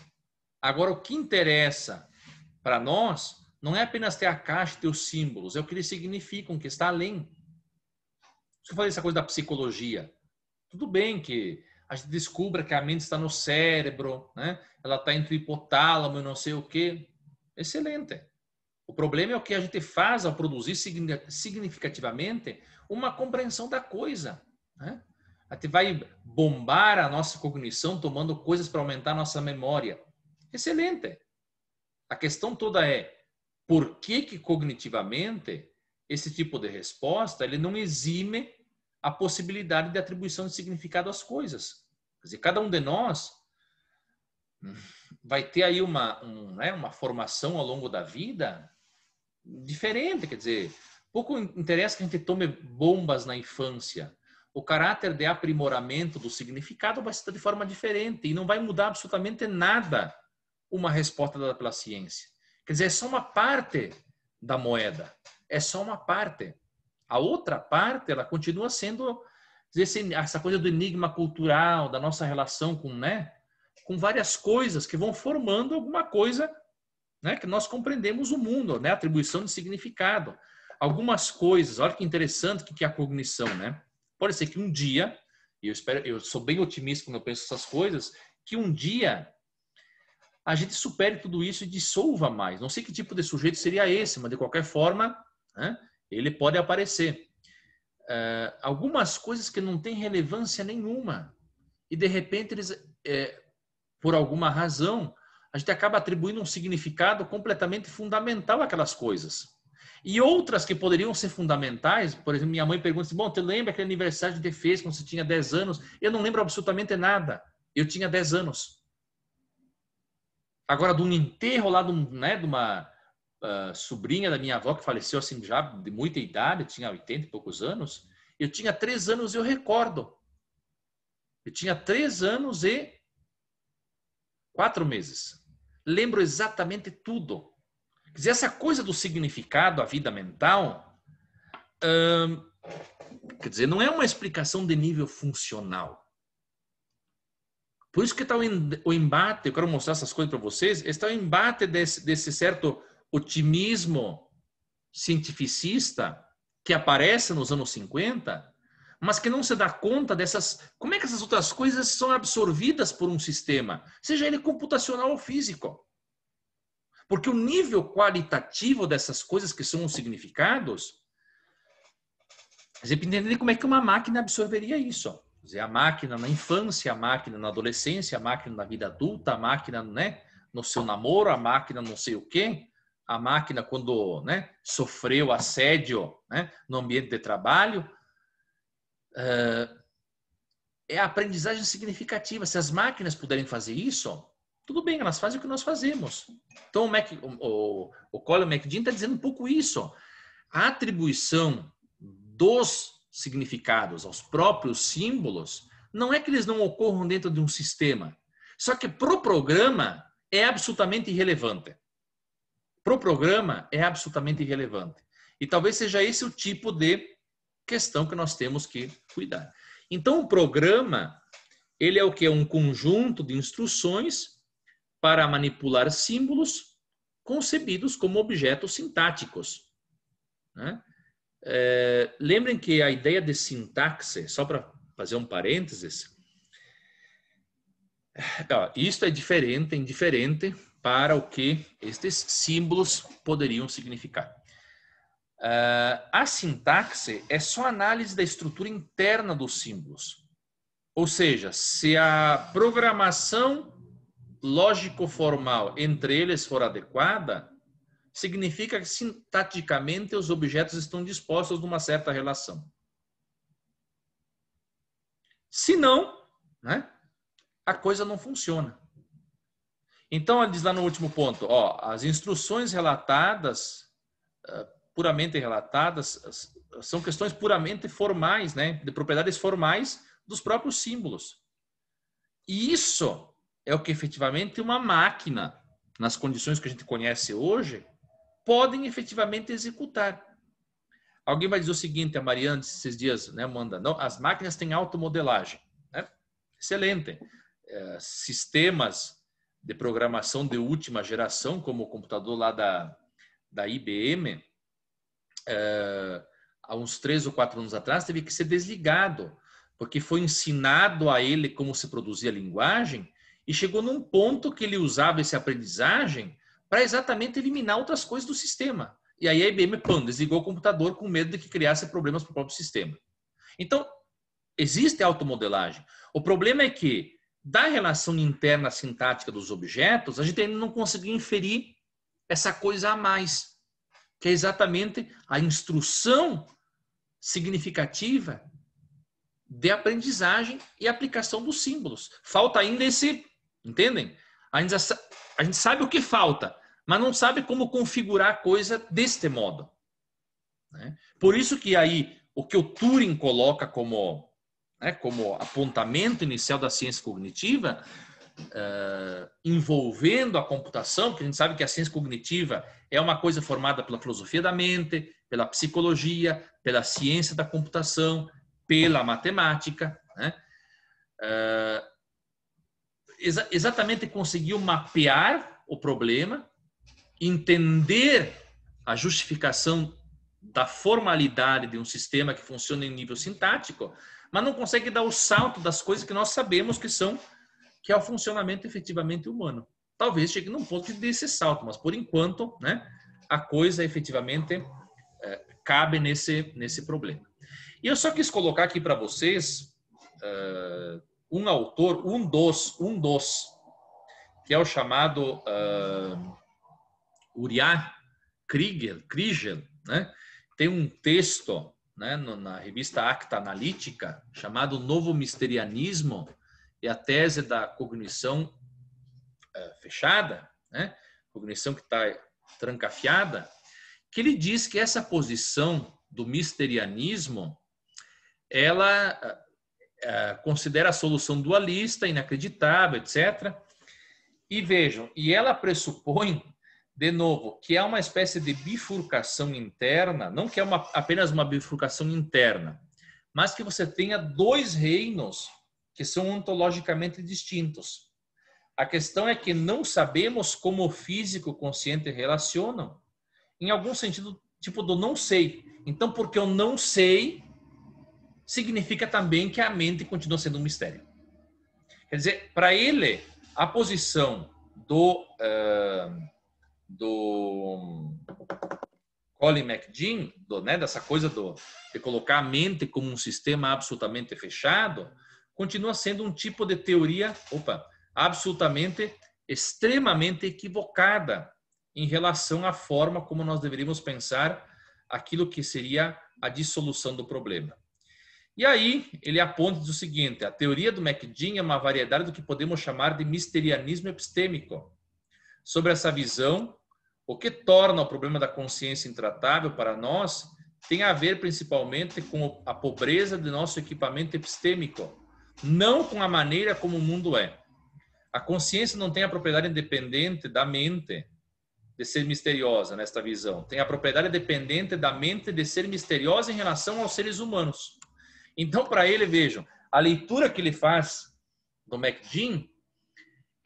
Agora, o que interessa para nós não é apenas ter a caixa e ter os símbolos, é o que eles significam, que está além. Se eu falei essa coisa da psicologia. Tudo bem que a gente descubra que a mente está no cérebro, né? ela está entre o hipotálamo e não sei o quê. Excelente. O problema é o que a gente faz ao produzir significativamente uma compreensão da coisa. Né? A gente vai bombar a nossa cognição tomando coisas para aumentar a nossa memória. Excelente. A questão toda é por que, que cognitivamente esse tipo de resposta ele não exime a possibilidade de atribuição de significado às coisas. Quer dizer, cada um de nós vai ter aí uma, um, né, uma formação ao longo da vida diferente. Quer dizer, pouco interessa que a gente tome bombas na infância. O caráter de aprimoramento do significado vai ser de forma diferente e não vai mudar absolutamente nada uma resposta dada pela ciência. Quer dizer, é só uma parte da moeda. É só uma parte. A outra parte, ela continua sendo esse, essa coisa do enigma cultural, da nossa relação com, né, com várias coisas que vão formando alguma coisa, né, que nós compreendemos o mundo, né, atribuição de significado. Algumas coisas, olha que interessante que, que é a cognição, né? Pode ser que um dia, eu espero, eu sou bem otimista quando eu penso essas coisas, que um dia a gente supere tudo isso e dissolva mais. Não sei que tipo de sujeito seria esse, mas de qualquer forma, né, ele pode aparecer. Eh, algumas coisas que não têm relevância nenhuma e de repente eles, é, por alguma razão, a gente acaba atribuindo um significado completamente fundamental àquelas coisas. E outras que poderiam ser fundamentais, por exemplo, minha mãe pergunta assim, bom, você lembra aquele aniversário que você fez quando você tinha 10 anos? Eu não lembro absolutamente nada. Eu tinha 10 anos. Agora, de um enterro lá, de, um, né, de uma ah, sobrinha da minha avó, que faleceu assim já de muita idade, tinha 80 e poucos anos, eu tinha três anos eu recordo. Eu tinha três anos e quatro meses. Lembro exatamente tudo. Quer dizer, essa coisa do significado, a vida mental, hum, quer dizer, não é uma explicação de nível funcional. Por isso que está o embate, eu quero mostrar essas coisas para vocês, está o embate desse, desse certo otimismo cientificista que aparece nos anos 50, mas que não se dá conta dessas. Como é que essas outras coisas são absorvidas por um sistema, seja ele computacional ou físico? Porque o nível qualitativo dessas coisas que são os significados, você entender como é que uma máquina absorveria isso. a máquina na infância, a máquina na adolescência, a máquina na vida adulta, a máquina né, no seu namoro, a máquina não sei o quê a máquina quando né, sofreu assédio né, no ambiente de trabalho, eh, é a aprendizagem significativa. Se as máquinas puderem fazer isso, tudo bem, elas fazem o que nós fazemos. Então, o, Mac, o, o, Colin McDean está dizendo um pouco isso. A atribuição dos significados aos próprios símbolos não é que eles não ocorram dentro de um sistema. Só que para o programa é absolutamente irrelevante para o programa é absolutamente irrelevante. E talvez seja esse o tipo de questão que nós temos que cuidar. Então, o programa, ele é o que? É um conjunto de instruções para manipular símbolos concebidos como objetos sintáticos. Né? É, lembrem que a ideia de sintaxe, só para fazer um parênteses, isto é diferente, indiferente para o que estes símbolos poderiam significar. Ah, a sintaxe é só análise da estrutura interna dos símbolos. Ou seja, se a programação lógico-formal entre eles for adequada, significa que sintaticamente os objetos estão dispostos numa certa relação. Se não, né, a coisa não funciona. Então, ele diz lá no último ponto, ó, as instruções relatadas, eh, puramente relatadas, são questões puramente formais, né, de propriedades formais dos próprios símbolos. E isso é o que efetivamente uma máquina, nas condições que a gente conhece hoje, podem efetivamente executar. Alguém vai dizer o seguinte, a Mariana esses dias, né, manda, não, as máquinas têm automodelagem, né? Excelente. É, sistemas de programação de última geração, como o computador lá da, da IBM, é, eh, há uns três ou quatro anos atrás, teve que ser desligado, porque foi ensinado a ele como se produzia a linguagem e chegou num ponto que ele usava essa aprendizagem para exatamente eliminar outras coisas do sistema. E aí a IBM, pum, desligou o computador com medo de que criasse problemas para o próprio sistema. Então, existe automodelagem. O problema é que da relação interna sintática dos objetos, a gente ainda não conseguiu inferir essa coisa a mais, que é exatamente a instrução significativa de aprendizagem e aplicação dos símbolos. Falta ainda esse, entendem? A gente, a gente sabe o que falta, mas não sabe como configurar a coisa deste modo. Né? Por isso que aí o que o Turing coloca como né, como apontamento inicial da ciência cognitiva, uh, envolvendo a computação, que a gente sabe que a ciência cognitiva é uma coisa formada pela filosofia da mente, pela psicologia, pela ciência da computação, pela matemática, né? Uh, exa exatamente conseguiu mapear o problema, entender a justificação da formalidade de um sistema que funciona em nível sintático, mas não consegue dar o salto das coisas que nós sabemos que são que é o funcionamento efetivamente humano. Talvez chegue num ponto de desse salto, mas por enquanto, né, a coisa efetivamente é, cabe nesse nesse problema. E eu só quis colocar aqui para vocês uh, um autor, um dos, um dos, que é o chamado uh, Uriah Krieger, Krieger né? Tem um texto né, na revista Acta Analítica, chamado Novo Misterianismo e a tese da cognição é, fechada, né, cognição que está trancafiada, que ele diz que essa posição do misterianismo ela é, é considera a solução dualista, inacreditável, etc. E vejam, e ela pressupõe de novo, que é uma espécie de bifurcação interna, não que é uma, apenas uma bifurcação interna, mas que você tenha dois reinos que são ontologicamente distintos. A questão é que não sabemos como o físico consciente relacionam, em algum sentido, tipo do não sei. Então, porque eu não sei, significa também que a mente continua sendo um mistério. Quer dizer, para ele, a posição do. Uh, do Colin McGinn, do, né, dessa coisa do, de colocar a mente como um sistema absolutamente fechado, continua sendo um tipo de teoria, opa, absolutamente, extremamente equivocada em relação à forma como nós deveríamos pensar aquilo que seria a dissolução do problema. E aí ele aponta o seguinte: a teoria do McGinn é uma variedade do que podemos chamar de misterianismo epistêmico Sobre essa visão, o que torna o problema da consciência intratável para nós tem a ver principalmente com a pobreza de nosso equipamento epistêmico, não com a maneira como o mundo é. A consciência não tem a propriedade independente da mente de ser misteriosa nesta visão. Tem a propriedade dependente da mente de ser misteriosa em relação aos seres humanos. Então, para ele, vejam, a leitura que ele faz do MacGean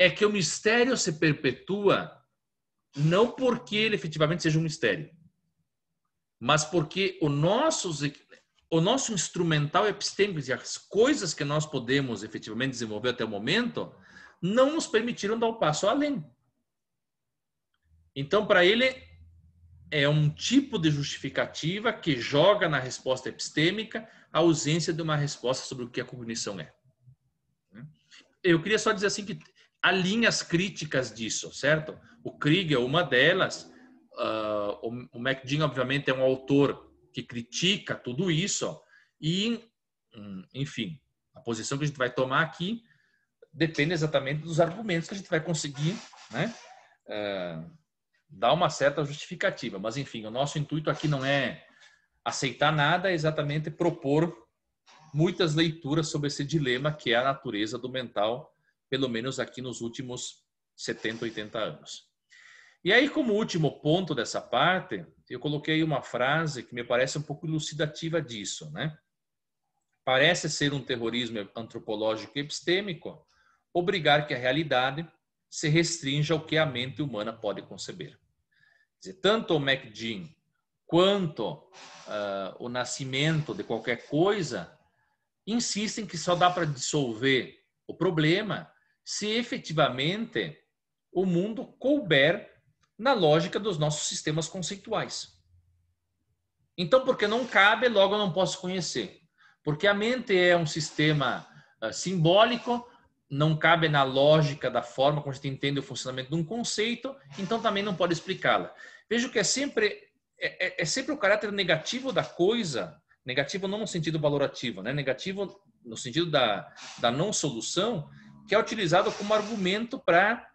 é que o mistério se perpetua não porque ele efetivamente seja um mistério, mas porque o nosso, o nosso instrumental epistêmico e as coisas que nós podemos efetivamente desenvolver até o momento não nos permitiram dar o um passo além. Então, para ele, é um tipo de justificativa que joga na resposta epistêmica a ausência de uma resposta sobre o que a cognição é. Eu queria só dizer assim que há linhas críticas disso, certo? O Krieg é uma delas, uh, o MacDean, obviamente, é um autor que critica tudo isso, e, hum, enfim, a posição que a gente vai tomar aqui depende exatamente dos argumentos que a gente vai conseguir, né? Uh, ah, dar uma certa justificativa, mas enfim, o nosso intuito aqui não é aceitar nada, é exatamente propor muitas leituras sobre esse dilema que é a natureza do mental pelo menos aqui nos últimos 70, 80 anos. E aí, como último ponto dessa parte, eu coloquei uma frase que me parece um pouco elucidativa disso, né? Parece ser um terrorismo antropológico e epistêmico obrigar que a realidade se restrinja ao que a mente humana pode conceber. Dizer, tanto o MacGean quanto uh, o nascimento de qualquer coisa insistem que só dá para dissolver o problema se efetivamente o mundo couber na lógica dos nossos sistemas conceituais. Então, porque não cabe, logo eu não posso conhecer. Porque a mente é um sistema ah, simbólico, não cabe na lógica da forma como a gente entende o funcionamento de um conceito, então também não pode explicá-la. Vejo que é sempre é, é, é sempre o caráter negativo da coisa, negativo não no sentido valorativo, né? negativo no sentido da, da não solução, que é utilizado como argumento para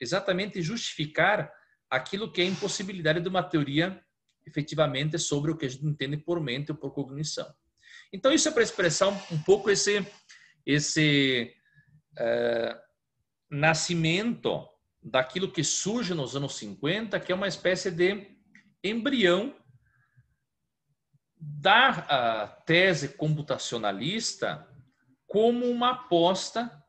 exatamente justificar aquilo que é a impossibilidade de uma teoria efetivamente sobre o que a gente entende por mente ou por cognição. Então isso é para expressar um, pouco esse esse eh, nascimento daquilo que surge nos anos 50, que é uma espécie de embrião da ah, tese computacionalista como uma aposta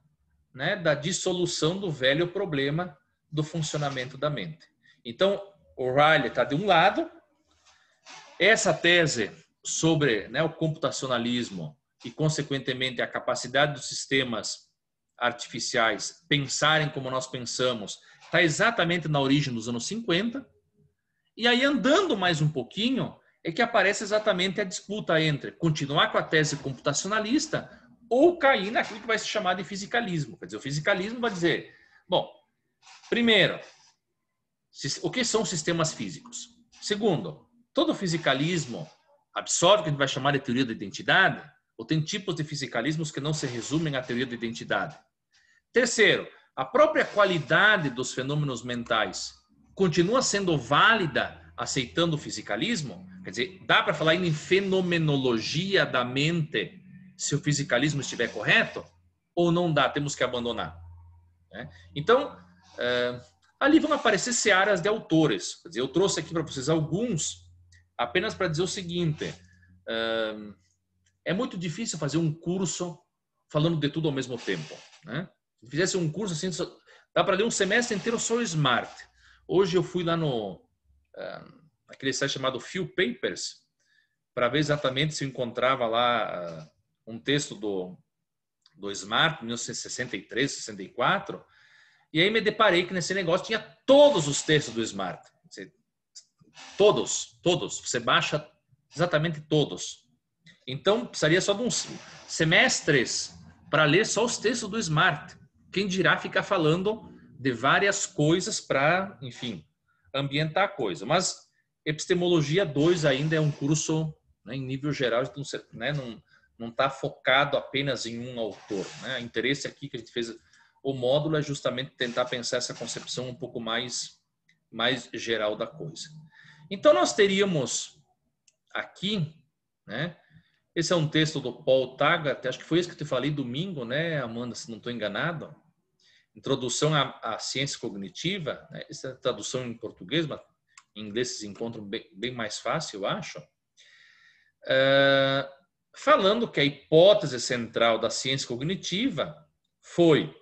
né, da dissolução do velho problema do funcionamento da mente. Então, o Riley está de um lado, essa tese sobre né, o computacionalismo e, consequentemente, a capacidade dos sistemas artificiais pensarem como nós pensamos está exatamente na origem dos anos 50. E aí, andando mais um pouquinho, é que aparece exatamente a disputa entre continuar com a tese computacionalista ou cair naquilo que vai se chamar de fisicalismo. Quer dizer, o fisicalismo vai dizer, bom, primeiro, o que são sistemas físicos? Segundo, todo fisicalismo absorve o que a gente vai chamar de teoria da identidade, ou tem tipos de fisicalismos que não se resumem à teoria da identidade. Terceiro, a própria qualidade dos fenômenos mentais continua sendo válida aceitando o fisicalismo? Quer dizer, dá para falar em fenomenologia da mente se o fisicalismo estiver correto, ou não dá, temos que abandonar. Né? Então, é, ali vão aparecer searas de autores. Dizer, eu trouxe aqui para vocês alguns, apenas para dizer o seguinte: é, é muito difícil fazer um curso falando de tudo ao mesmo tempo. Né? Se fizesse um curso assim, dá para ler um semestre inteiro só Smart. Hoje eu fui lá no uh, aquele site chamado Few Papers para ver exatamente se eu encontrava lá é, um texto do, do Smart, 1963, 64, e aí me deparei que nesse negócio tinha todos os textos do Smart. Todos, todos. Você baixa exatamente todos. Então, precisaria só de uns semestres para ler só os textos do Smart. Quem dirá ficar falando de várias coisas para, enfim, ambientar a coisa. Mas Epistemologia 2 ainda é um curso né, em nível geral, então né, não, não está focado apenas em um autor. Né? O interesse aqui que a gente fez o módulo é justamente tentar pensar essa concepção um pouco mais, mais geral da coisa. Então, nós teríamos aqui, né? Esse é um texto do Paul Taggart, acho que foi isso que eu te falei domingo, né, Amanda, se não estou enganado. Introdução à, à Ciência Cognitiva, né? essa é a tradução em português, mas em inglês se encontram bem, bem mais fácil, eu acho. Uh, falando que a hipótese central da ciência cognitiva foi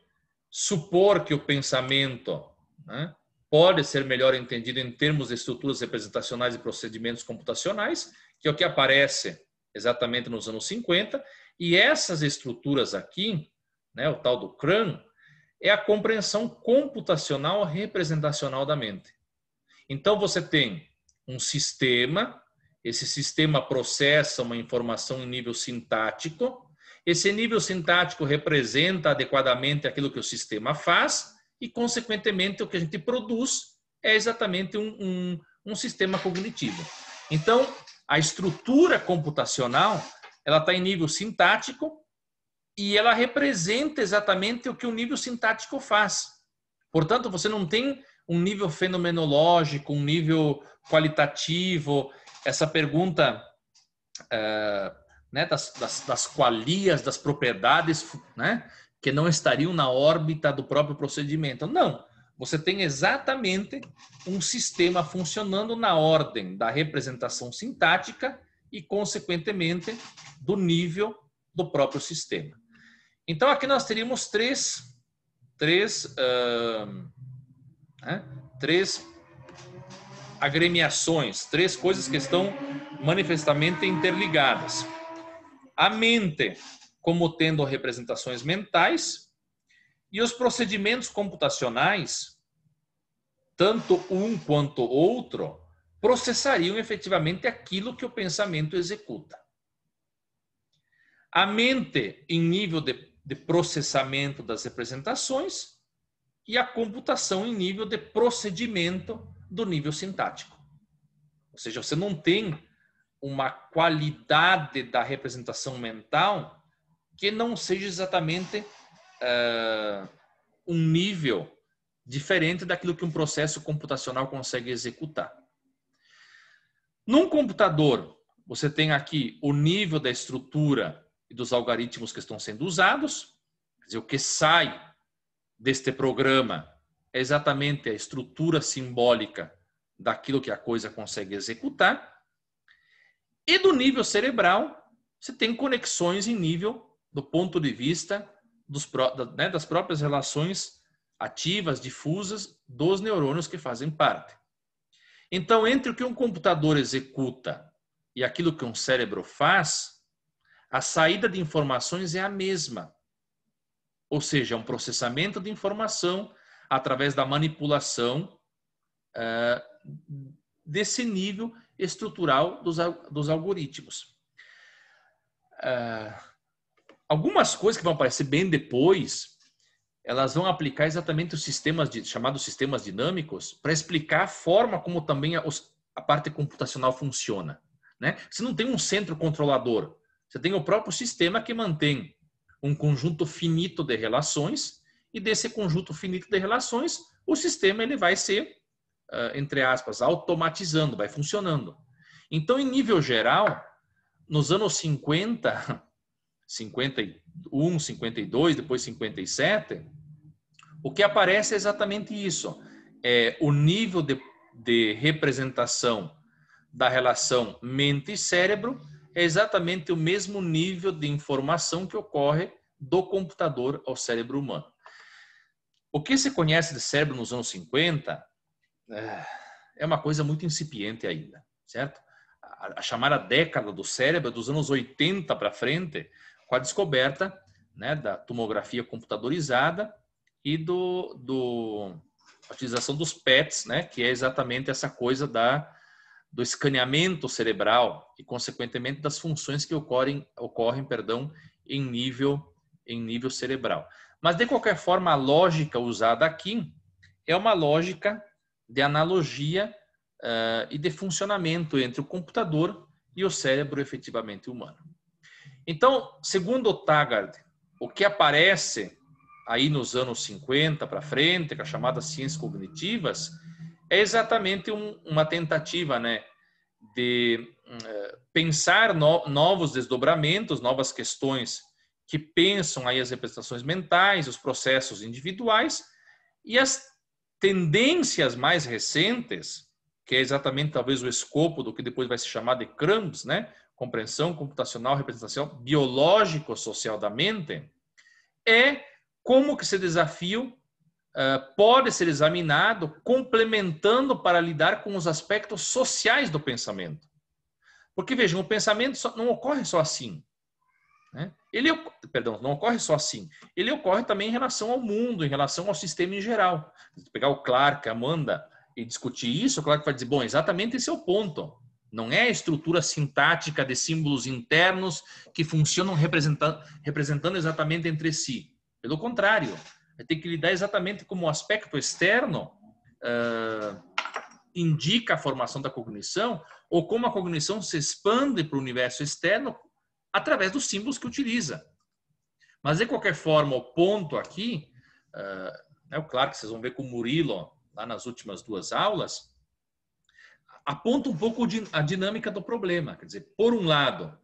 supor que o pensamento né, pode ser melhor entendido em termos de estruturas representacionais e procedimentos computacionais, que é o que aparece exatamente nos anos 50, e essas estruturas aqui, né, o tal do CRAN, é a compreensão computacional representacional da mente. Então você tem um sistema esse sistema processa uma informação em nível sintático. Esse nível sintático representa adequadamente aquilo que o sistema faz e, consequentemente, o que a gente produz é exatamente um, um, um sistema cognitivo. Então, a estrutura computacional ela está em nível sintático e ela representa exatamente o que o nível sintático faz. Portanto, você não tem um nível fenomenológico, um nível qualitativo, essa pergunta é, né, das, das, das, qualias, das propriedades né, que não estariam na órbita do próprio procedimento. Não, você tem exatamente um sistema funcionando na ordem da representação sintática e, consequentemente, do nível do próprio sistema. Então, aqui nós teríamos três, três, uh, né, três agremiações, três coisas que estão manifestamente interligadas. A mente, como tendo representações mentais, e os procedimentos computacionais, tanto um quanto outro, processariam efetivamente aquilo que o pensamento executa. A mente, em nível de, de processamento das representações, e a computação em nível de procedimento do nível sintático. Ou seja, você não tem uma qualidade da representação mental que não seja exatamente uh, um nível diferente daquilo que um processo computacional consegue executar. Num computador, você tem aqui o nível da estrutura e dos algoritmos que estão sendo usados, quer dizer, o que sai deste programa é exatamente a estrutura simbólica daquilo que a coisa consegue executar. E do nível cerebral, você tem conexões em nível do ponto de vista dos, né, das próprias relações ativas, difusas dos neurônios que fazem parte. Então, entre o que um computador executa e aquilo que um cérebro faz, a saída de informações é a mesma. Ou seja, é um processamento de informação através da manipulação é, desse nível estrutural dos, dos algoritmos. É, algumas coisas que vão aparecer bem depois, elas vão aplicar exatamente os sistemas de, chamados sistemas dinâmicos para explicar a forma como também a, a parte computacional funciona. Né? Você não tem um centro controlador, você tem o próprio sistema que mantém um conjunto finito de relações e desse conjunto finito de relações, o sistema ele vai ser, ah, entre aspas, automatizando, vai funcionando. Então, em nível geral, nos anos 50, 51, 52, depois 57, o que aparece é exatamente isso. É o nível de, de representação da relação mente e cérebro é exatamente o mesmo nível de informação que ocorre do computador ao cérebro humano. O que se conhece de cérebro nos anos 50 eh, é uma coisa muito incipiente ainda, certo? A, chamada década do cérebro, é dos anos 80 para frente, com a descoberta né, da tomografia computadorizada e do, do a utilização dos PETs, né, que é exatamente essa coisa da, do escaneamento cerebral e, consequentemente, das funções que ocorrem, ocorrem perdão, em nível em nível cerebral. Mas, de qualquer forma, a lógica usada aqui é uma lógica de analogia uh, e de funcionamento entre o computador e o cérebro efetivamente humano. Então, segundo o Taggart, o que aparece aí nos anos 50 para frente, com as chamadas ciências cognitivas, é exatamente um, uma tentativa né, de uh, pensar no, novos desdobramentos, novas questões que pensam aí as representações mentais, os processos individuais e as tendências mais recentes, que é exatamente talvez o escopo do que depois vai se chamar de CRAMS, né? Compreensão computacional, representação biológico-social da mente, é como que esse desafio uh, pode ser examinado complementando para lidar com os aspectos sociais do pensamento. Porque vejam, o pensamento só, não ocorre só assim. Né? Ele, perdão, não ocorre só assim. Ele ocorre também em relação ao mundo, em relação ao sistema em geral. Se pegar o Clark, Amanda e discutir isso, o Clark vai dizer: bom, exatamente esse é o ponto. Não é a estrutura sintática de símbolos internos que funcionam representando, representando exatamente entre si. Pelo contrário, vai ter que lidar exatamente como o aspecto externo uh, indica a formação da cognição ou como a cognição se expande para o universo externo através dos símbolos que utiliza. Mas, de qualquer forma, o ponto aqui, eh, é o claro que vocês vão ver com o Murilo, lá nas últimas duas aulas, aponta um pouco a dinâmica do problema. Quer dizer, por um lado,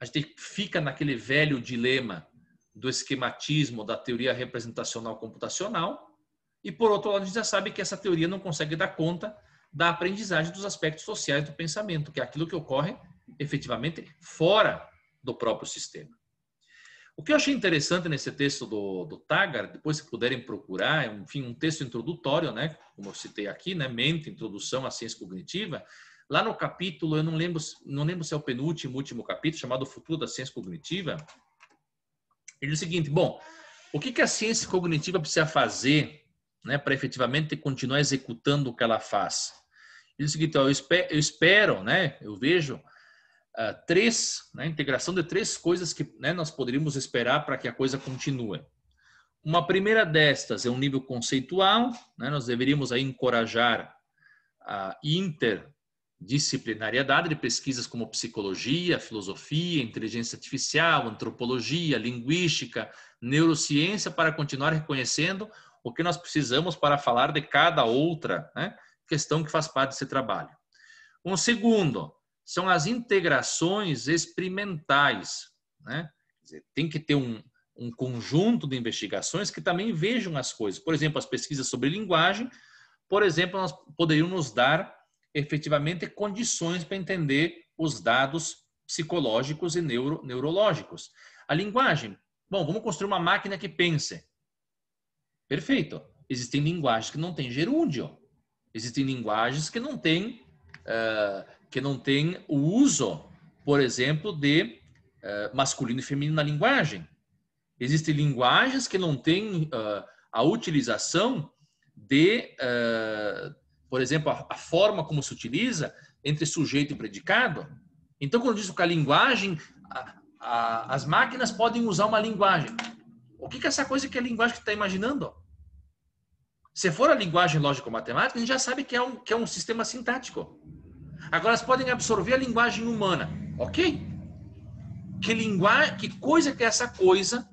a gente fica naquele velho dilema do esquematismo da teoria representacional computacional, e por outro lado, a gente já sabe que essa teoria não consegue dar conta da aprendizagem dos aspectos sociais do pensamento, que é aquilo que ocorre efetivamente fora do próprio sistema. O que eu achei interessante nesse texto do, do Tagar, depois se puderem procurar, é, enfim, um texto introdutório, né, como eu citei aqui, né, mente, introdução à ciência cognitiva, lá no capítulo, eu não lembro, não lembro se é o penúltimo, último capítulo, chamado Futuro da Ciência Cognitiva, ele diz o seguinte, bom, o que, que a ciência cognitiva precisa fazer né, para efetivamente continuar executando o que ela faz? Ele diz o seguinte, ó, eu espero, eu espero né, eu vejo ah, três, né, integração de três coisas que né, nós poderíamos esperar para que a coisa continue. Uma primeira destas é um nível conceitual, né, nós deveríamos aí encorajar a interdisciplinariedade de pesquisas como psicologia, filosofia, inteligência artificial, antropologia, linguística, neurociência, para continuar reconhecendo o que nós precisamos para falar de cada outra né, questão que faz parte desse trabalho. Um segundo, são as integrações experimentais. Né? Dizer, tem que ter um, um conjunto de investigações que também vejam as coisas. Por exemplo, as pesquisas sobre linguagem, por exemplo, nós poderiam nos dar efetivamente condições para entender os dados psicológicos e neuro, neurológicos. A linguagem, bom, vamos construir uma máquina que pense. Perfeito. Existem linguagens que não têm gerúndio. Existem linguagens que não têm uh, que não tem o uso, por exemplo, de uh, masculino e feminino na linguagem. Existem linguagens que não têm uh, a utilização de, uh, por exemplo, a, a, forma como se utiliza entre sujeito e predicado. Então, quando diz que a linguagem, a, a, as máquinas podem usar uma linguagem. O que, que é essa coisa que é a linguagem que está imaginando? Se for a linguagem lógico-matemática, a gente já sabe que é um, que é um sistema sintático. Agora elas podem absorver a linguagem humana, ok? Que linguagem, que coisa que é essa coisa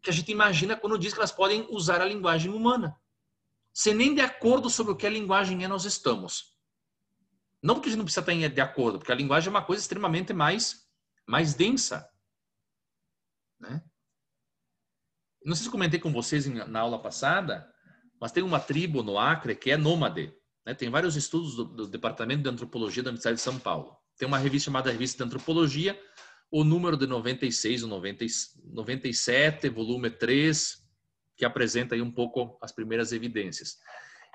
que a gente imagina quando diz que elas podem usar a linguagem humana? Se nem de acordo sobre o que a linguagem é nós estamos. Não porque a gente não precisa estar de acordo, porque a linguagem é uma coisa extremamente mais mais densa, né? Não sei se comentei com vocês na aula passada, mas tem uma tribo no Acre que é nômade. Né? Tem vários estudos do, do, Departamento de Antropologia da Universidade de São Paulo. Tem uma revista chamada Revista de Antropologia, o número de 96 ou 90, 97, volume 3, que apresenta aí um pouco as primeiras evidências.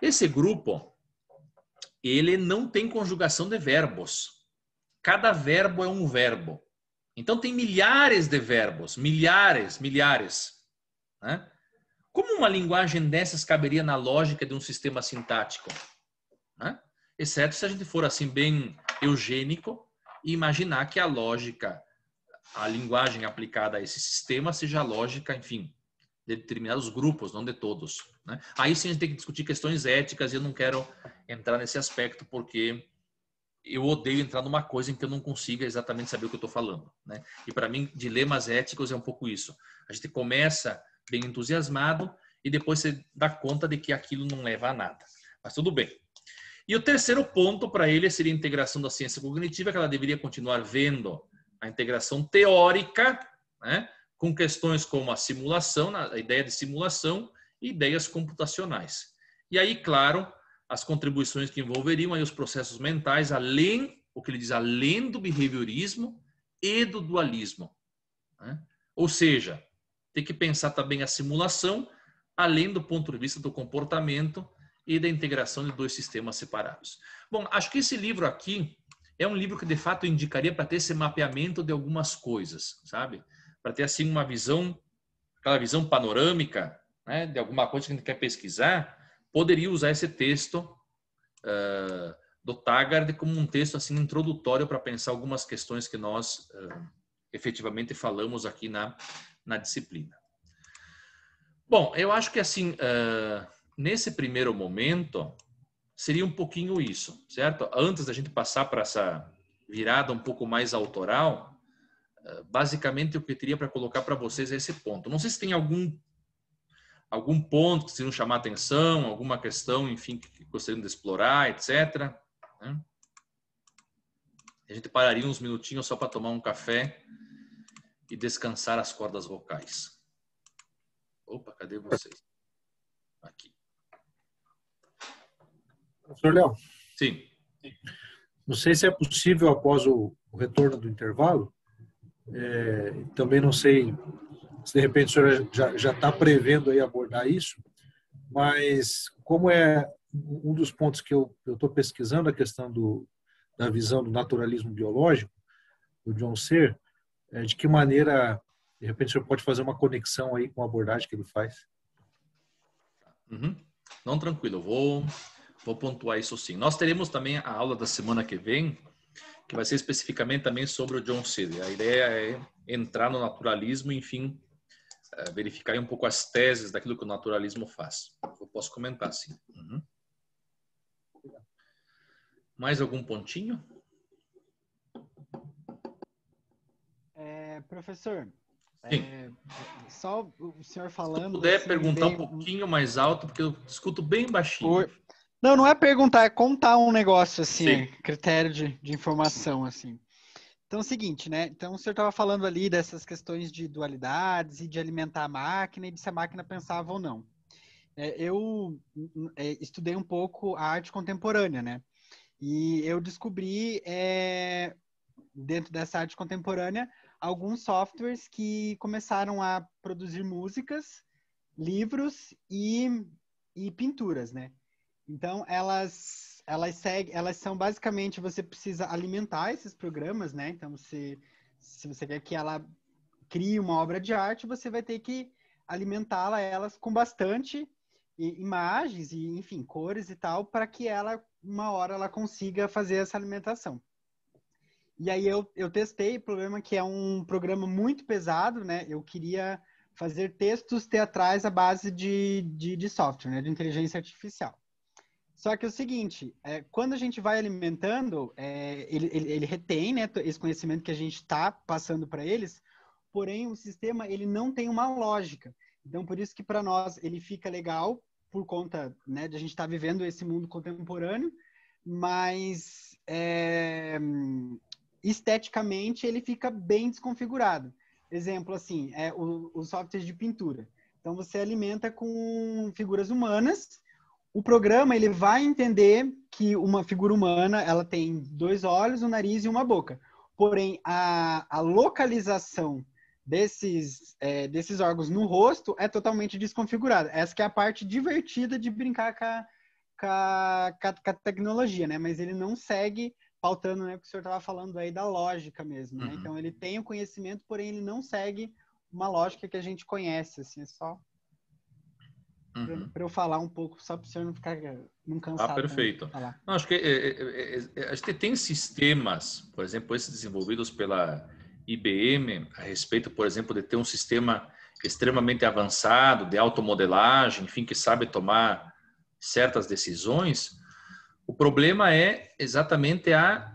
Esse grupo, ele não tem conjugação de verbos. Cada verbo é um verbo. Então tem milhares de verbos, milhares, milhares. Né? Como uma linguagem dessas caberia na lógica de um sistema sintático? Exceto se a gente for assim bem eugênico e imaginar que a lógica, a linguagem aplicada a esse sistema seja a lógica, enfim, de determinados grupos, não de todos. Né? Aí sim a gente tem que discutir questões éticas e eu não quero entrar nesse aspecto porque eu odeio entrar numa coisa em que eu não consiga exatamente saber o que eu estou falando. Né? E para mim, dilemas éticos é um pouco isso. A gente começa bem entusiasmado e depois você dá conta de que aquilo não leva a nada. Mas tudo bem. E o terceiro ponto para ele seria a integração da ciência cognitiva, que ela deveria continuar vendo a integração teórica, né, com questões como a simulação, a ideia de simulação e ideias computacionais. E aí, claro, as contribuições que envolveriam aí os processos mentais, além, o que ele diz, além do behaviorismo e do dualismo. Né? Ou seja, tem que pensar também a simulação, além do ponto de vista do comportamento, e da integração de dois sistemas separados. Bom, acho que esse livro aqui é um livro que de fato eu indicaria para ter esse mapeamento de algumas coisas, sabe? Para ter assim uma visão, aquela visão panorâmica, né, de alguma coisa que a gente quer pesquisar, poderia usar esse texto uh, do Taggart como um texto assim introdutório para pensar algumas questões que nós uh, efetivamente falamos aqui na na disciplina. Bom, eu acho que assim uh, nesse primeiro momento, seria um pouquinho isso, certo? Antes da gente passar para essa virada um pouco mais autoral, eh, basicamente o que eu teria para colocar para vocês é esse ponto. Não sei se tem algum algum ponto que vocês chamar atenção, alguma questão, enfim, que gostariam de explorar, etc. Né? A gente pararia uns minutinhos só para tomar um café e descansar as cordas vocais. Opa, cadê vocês? Aqui. Professor Léo? Sim. Não sei se é possível após o, retorno do intervalo. É, também não sei se de repente o senhor já está prevendo aí abordar isso, mas como é um dos pontos que eu estou pesquisando, a questão do, da visão do naturalismo biológico, do John Ser, é, de que maneira, de repente, o senhor pode fazer uma conexão aí com a abordagem que ele faz? Uhum. Não, tranquilo, eu vou Vou pontuar isso sim. Nós teremos também a aula da semana que vem, que vai ser especificamente também sobre o John Seeley. A ideia é entrar no naturalismo, enfim, é, verificar um pouco as teses daquilo que o naturalismo faz. Eu posso comentar, sim. Uhum. Mais algum pontinho? É, professor, é, só o senhor falando. Se puder assim, perguntar um pouquinho mais alto, porque eu escuto bem baixinho. Por... Não, não é perguntar, é contar um negócio, assim, Sim. É critério de, de informação, assim. Então é o seguinte, né? Então o senhor estava falando ali dessas questões de dualidades e de alimentar a máquina e de se a máquina pensava ou não. É, eu é, estudei um pouco a arte contemporânea, né? E eu descobri, é, dentro dessa arte contemporânea, alguns softwares que começaram a produzir músicas, livros e, e pinturas, né? Então, elas elas seguem, elas são basicamente você precisa alimentar esses programas, né? Então, se, se você quer que ela crie uma obra de arte, você vai ter que alimentá-la elas com bastante imagens e enfim cores e tal para que ela uma hora ela consiga fazer essa alimentação. E aí eu, eu testei, o problema que é um programa muito pesado, né? Eu queria fazer textos teatrais à base de, de, de software, né? de inteligência artificial. Só que é o seguinte, é, quando a gente vai alimentando, é, ele, ele, ele, retém né, esse conhecimento que a gente está passando para eles, porém o sistema ele não tem uma lógica. Então, por isso que para nós ele fica legal por conta né, de a gente estar tá vivendo esse mundo contemporâneo, mas é, esteticamente ele fica bem desconfigurado. Exemplo assim, é o, o software de pintura. Então você alimenta com figuras humanas o programa ele vai entender que uma figura humana ela tem dois olhos, um nariz e uma boca. Porém, a, a localização desses, é, desses órgãos no rosto é totalmente desconfigurada. Essa é a parte divertida de brincar com a, com a, com a tecnologia, né? Mas ele não segue pautando, né? Porque o senhor estava falando aí da lógica mesmo, né? Uhum. Então, ele tem o conhecimento, porém ele não segue uma lógica que a gente conhece, assim, é só Uhum. Para eu falar um pouco, só para o senhor não ficar eh, não ah, cansado. Ah, perfeito. Não, acho que é, é, acho que tem sistemas, por exemplo, esses desenvolvidos pela IBM, a respeito, por exemplo, de ter um sistema extremamente avançado de automodelagem, enfim, que sabe tomar certas decisões. O problema é exatamente a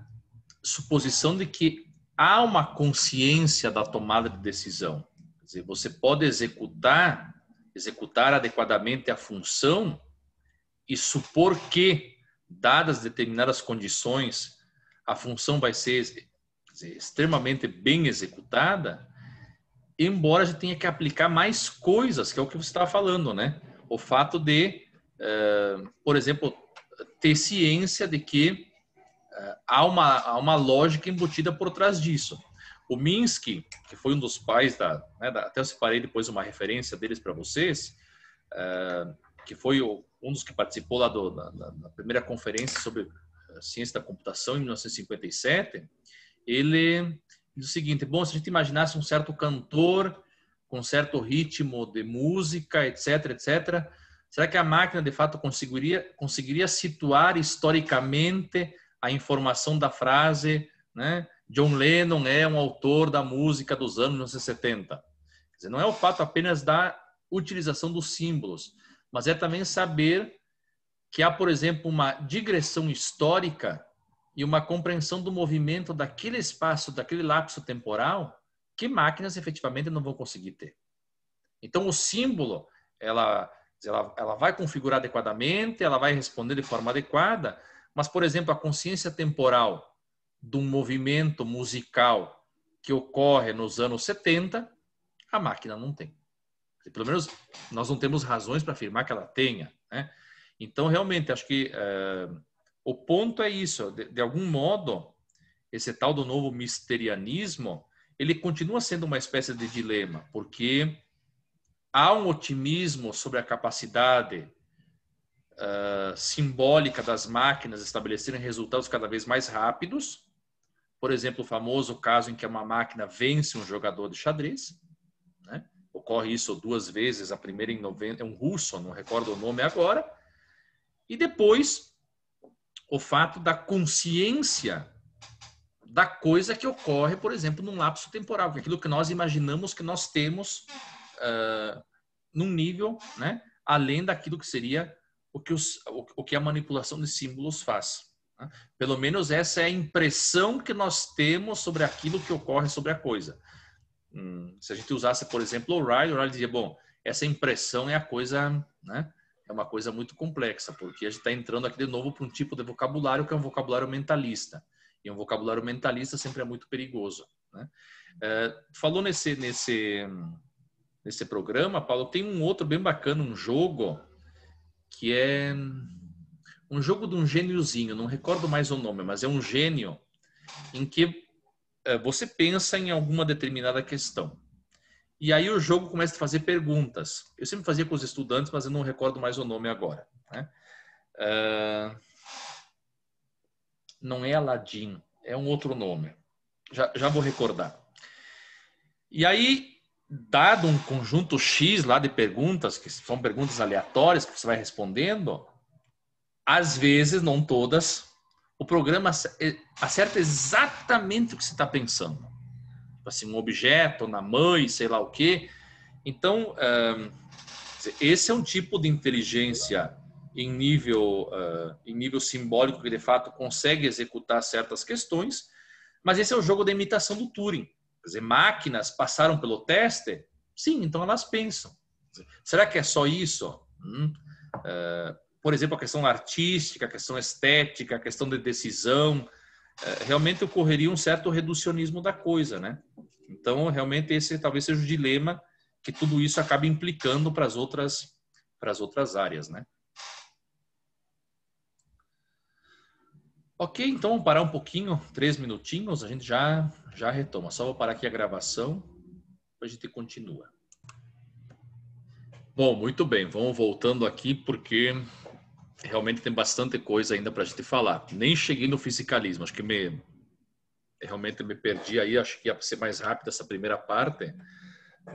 suposição de que há uma consciência da tomada de decisão. Quer dizer, você pode executar executar adequadamente a função e supor que, dadas determinadas condições, a função vai ser dizer, extremamente bem executada, embora gente tenha que aplicar mais coisas, que é o que você estava falando, né? O fato de, uh, por exemplo, ter ciência de que uh, há, uma, há uma lógica embutida por trás disso. O Minsky, que foi um dos pais da, né, da até eu separei depois uma referência deles para vocês, uh, que foi o, um dos que participou lá do, na, na, primeira conferência sobre eh, ciência da computação em 1957, ele diz o seguinte: bom, se a gente imaginasse um certo cantor com certo ritmo de música, etc, etc, será que a máquina de fato conseguiria conseguiria situar historicamente a informação da frase, né? John Lennon é um autor da música dos anos 70. Quer dizer, não é o fato apenas da utilização dos símbolos, mas é também saber que há, por exemplo, uma digressão histórica e uma compreensão do movimento daquele espaço, daquele lapso temporal, que máquinas efetivamente não vão conseguir ter. Então, o símbolo, ela, ela, ela vai configurar adequadamente, ela vai responder de forma adequada, mas, por exemplo, a consciência temporal, do movimento musical que ocorre nos anos 70, a máquina não tem. Pelo menos nós não temos razões para afirmar que ela tenha. Né? Então, realmente, acho que eh, o ponto é isso. De, de, algum modo, esse tal do novo misterianismo, ele continua sendo uma espécie de dilema, porque há um otimismo sobre a capacidade eh, simbólica das máquinas estabelecerem resultados cada vez mais rápidos, por exemplo, o famoso caso em que uma máquina vence um jogador de xadrez. Né? Ocorre isso duas vezes, a primeira em 90, é um russo, não recordo o nome agora. E depois, o fato da consciência da coisa que ocorre, por exemplo, num lapso temporal, que é aquilo que nós imaginamos que nós temos uh, num nível né, além daquilo que seria o que, os, o, o que a manipulação de símbolos faz. Tá? Pelo menos essa é a impressão que nós temos sobre aquilo que ocorre sobre a coisa. Hum, se a gente usasse, por exemplo, o O'Reilly, O'Reilly dizia, bom, essa impressão é a coisa, né? É uma coisa muito complexa, porque a gente está entrando aqui de novo para um tipo de vocabulário que é um vocabulário mentalista. E um vocabulário mentalista sempre é muito perigoso. Né? É, falou nesse, nesse, nesse programa, Paulo, tem um outro bem bacana, um jogo que é um jogo de um gêniozinho, não recordo mais o nome, mas é um gênio em que é, você pensa em alguma determinada questão. E aí o jogo começa a fazer perguntas. Eu sempre fazia com os estudantes, mas eu não recordo mais o nome agora. Né? Uh, não é Aladdin, é um outro nome. Já, já vou recordar. E aí, dado um conjunto X lá de perguntas, que são perguntas aleatórias que você vai respondendo, às vezes, não todas, o programa acerta exatamente o que você está pensando. Tipo assim, um objeto, na mãe, sei lá o quê. Então, esse é um tipo de inteligência em nível, em nível simbólico que, de fato, consegue executar certas questões, mas esse é o jogo da imitação do Turing. Quer dizer, máquinas passaram pelo teste? Sim, então elas pensam. Será que é só isso? Hum, por exemplo, a questão artística, a questão estética, a questão de decisão, eh, realmente ocorreria um certo reducionismo da coisa, né? Então, realmente esse talvez seja o dilema que tudo isso acaba implicando para as outras para as outras áreas, né? Ok, então vamos parar um pouquinho, três minutinhos, a gente já já retoma. Só vou parar aqui a gravação, a gente continua. Bom, muito bem, vamos voltando aqui porque realmente tem bastante coisa ainda para a gente falar. Nem cheguei no fisicalismo, acho que me realmente me perdi aí, acho que ia ser mais rápida essa primeira parte,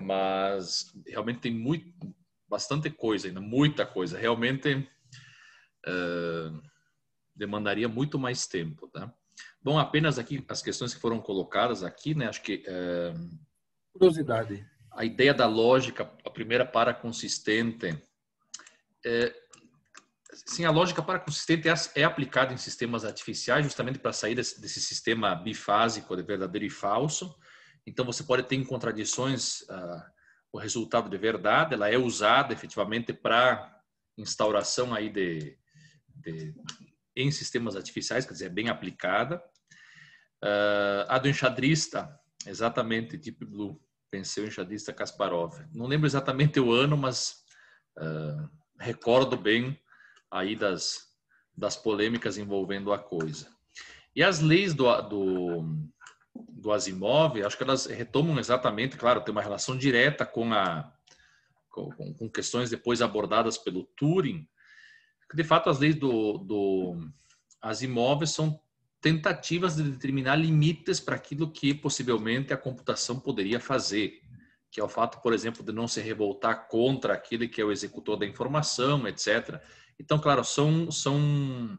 mas realmente tem muito, bastante coisa ainda, muita coisa. Realmente uh, demandaria muito mais tempo, tá? Bom, apenas aqui as questões que foram colocadas aqui, né? Acho que uh, curiosidade. A ideia da lógica, a primeira para consistente. Uh, Sim, a lógica paraconsistente é, é aplicada em sistemas artificiais justamente para sair desse, desse, sistema bifásico de verdadeiro e falso. Então, você pode ter em contradições uh, o resultado de verdade, ela é usada efetivamente para instauração aí de, de, em sistemas artificiais, quer dizer, é bem aplicada. Uh, a do enxadrista, exatamente, Deep Blue, venceu o enxadrista Kasparov. Não lembro exatamente o ano, mas uh, recordo bem aí das, das polêmicas envolvendo a coisa. E as leis do, do, do Asimov, acho que elas retomam exatamente, claro, tem uma relação direta com, a, com, com questões depois abordadas pelo Turing, de fato as leis do, do Asimov são tentativas de determinar limites para aquilo que possivelmente a computação poderia fazer, que é o fato, por exemplo, de não se revoltar contra aquele que é o executor da informação, etc. Então, claro, são, são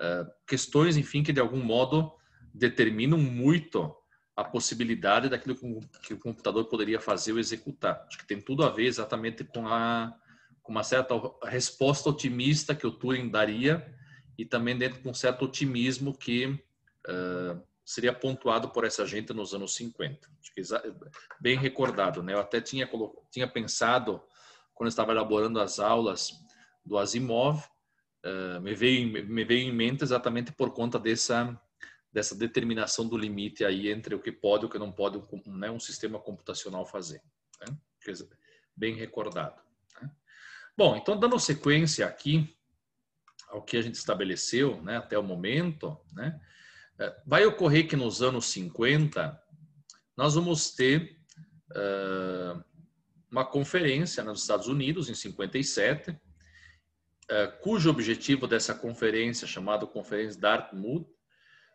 uh, questões, enfim, que de algum modo determinam muito a possibilidade daquilo que o computador poderia fazer ou executar. Acho que tem tudo a ver exatamente com, a, com uma certa resposta otimista que o Turing daria e também dentro de um certo otimismo que uh, seria pontuado por essa gente nos anos 50. bem recordado, né? Eu até tinha, tinha pensado, quando estava elaborando as aulas, do Asimov, uh, me, veio, me veio em mente exatamente por conta dessa, dessa determinação do limite aí entre o que pode e o que não pode um, né, um sistema computacional fazer. Né? Bem recordado. Né? Bom, então dando sequência aqui ao que a gente estabeleceu né, até o momento, né, eh, vai ocorrer que nos anos 50 nós vamos ter uh, uma conferência nos Estados Unidos, em 57, eh, cujo objetivo dessa conferência, chamada Conferência Dartmouth,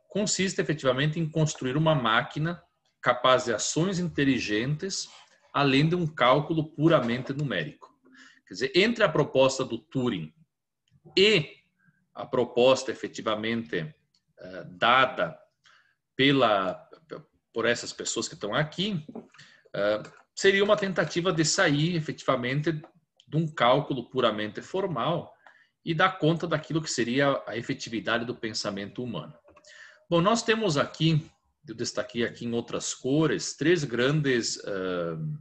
consiste efetivamente em construir uma máquina capaz de ações inteligentes, além de um cálculo puramente numérico. Quer dizer, entre a proposta do Turing e a proposta efetivamente eh, dada pela por essas pessoas que estão aqui, eh, seria uma tentativa de sair efetivamente de um cálculo puramente formal e dá conta daquilo que seria a efetividade do pensamento humano. Bom, nós temos aqui, eu destaquei aqui em outras cores, três grandes, uh,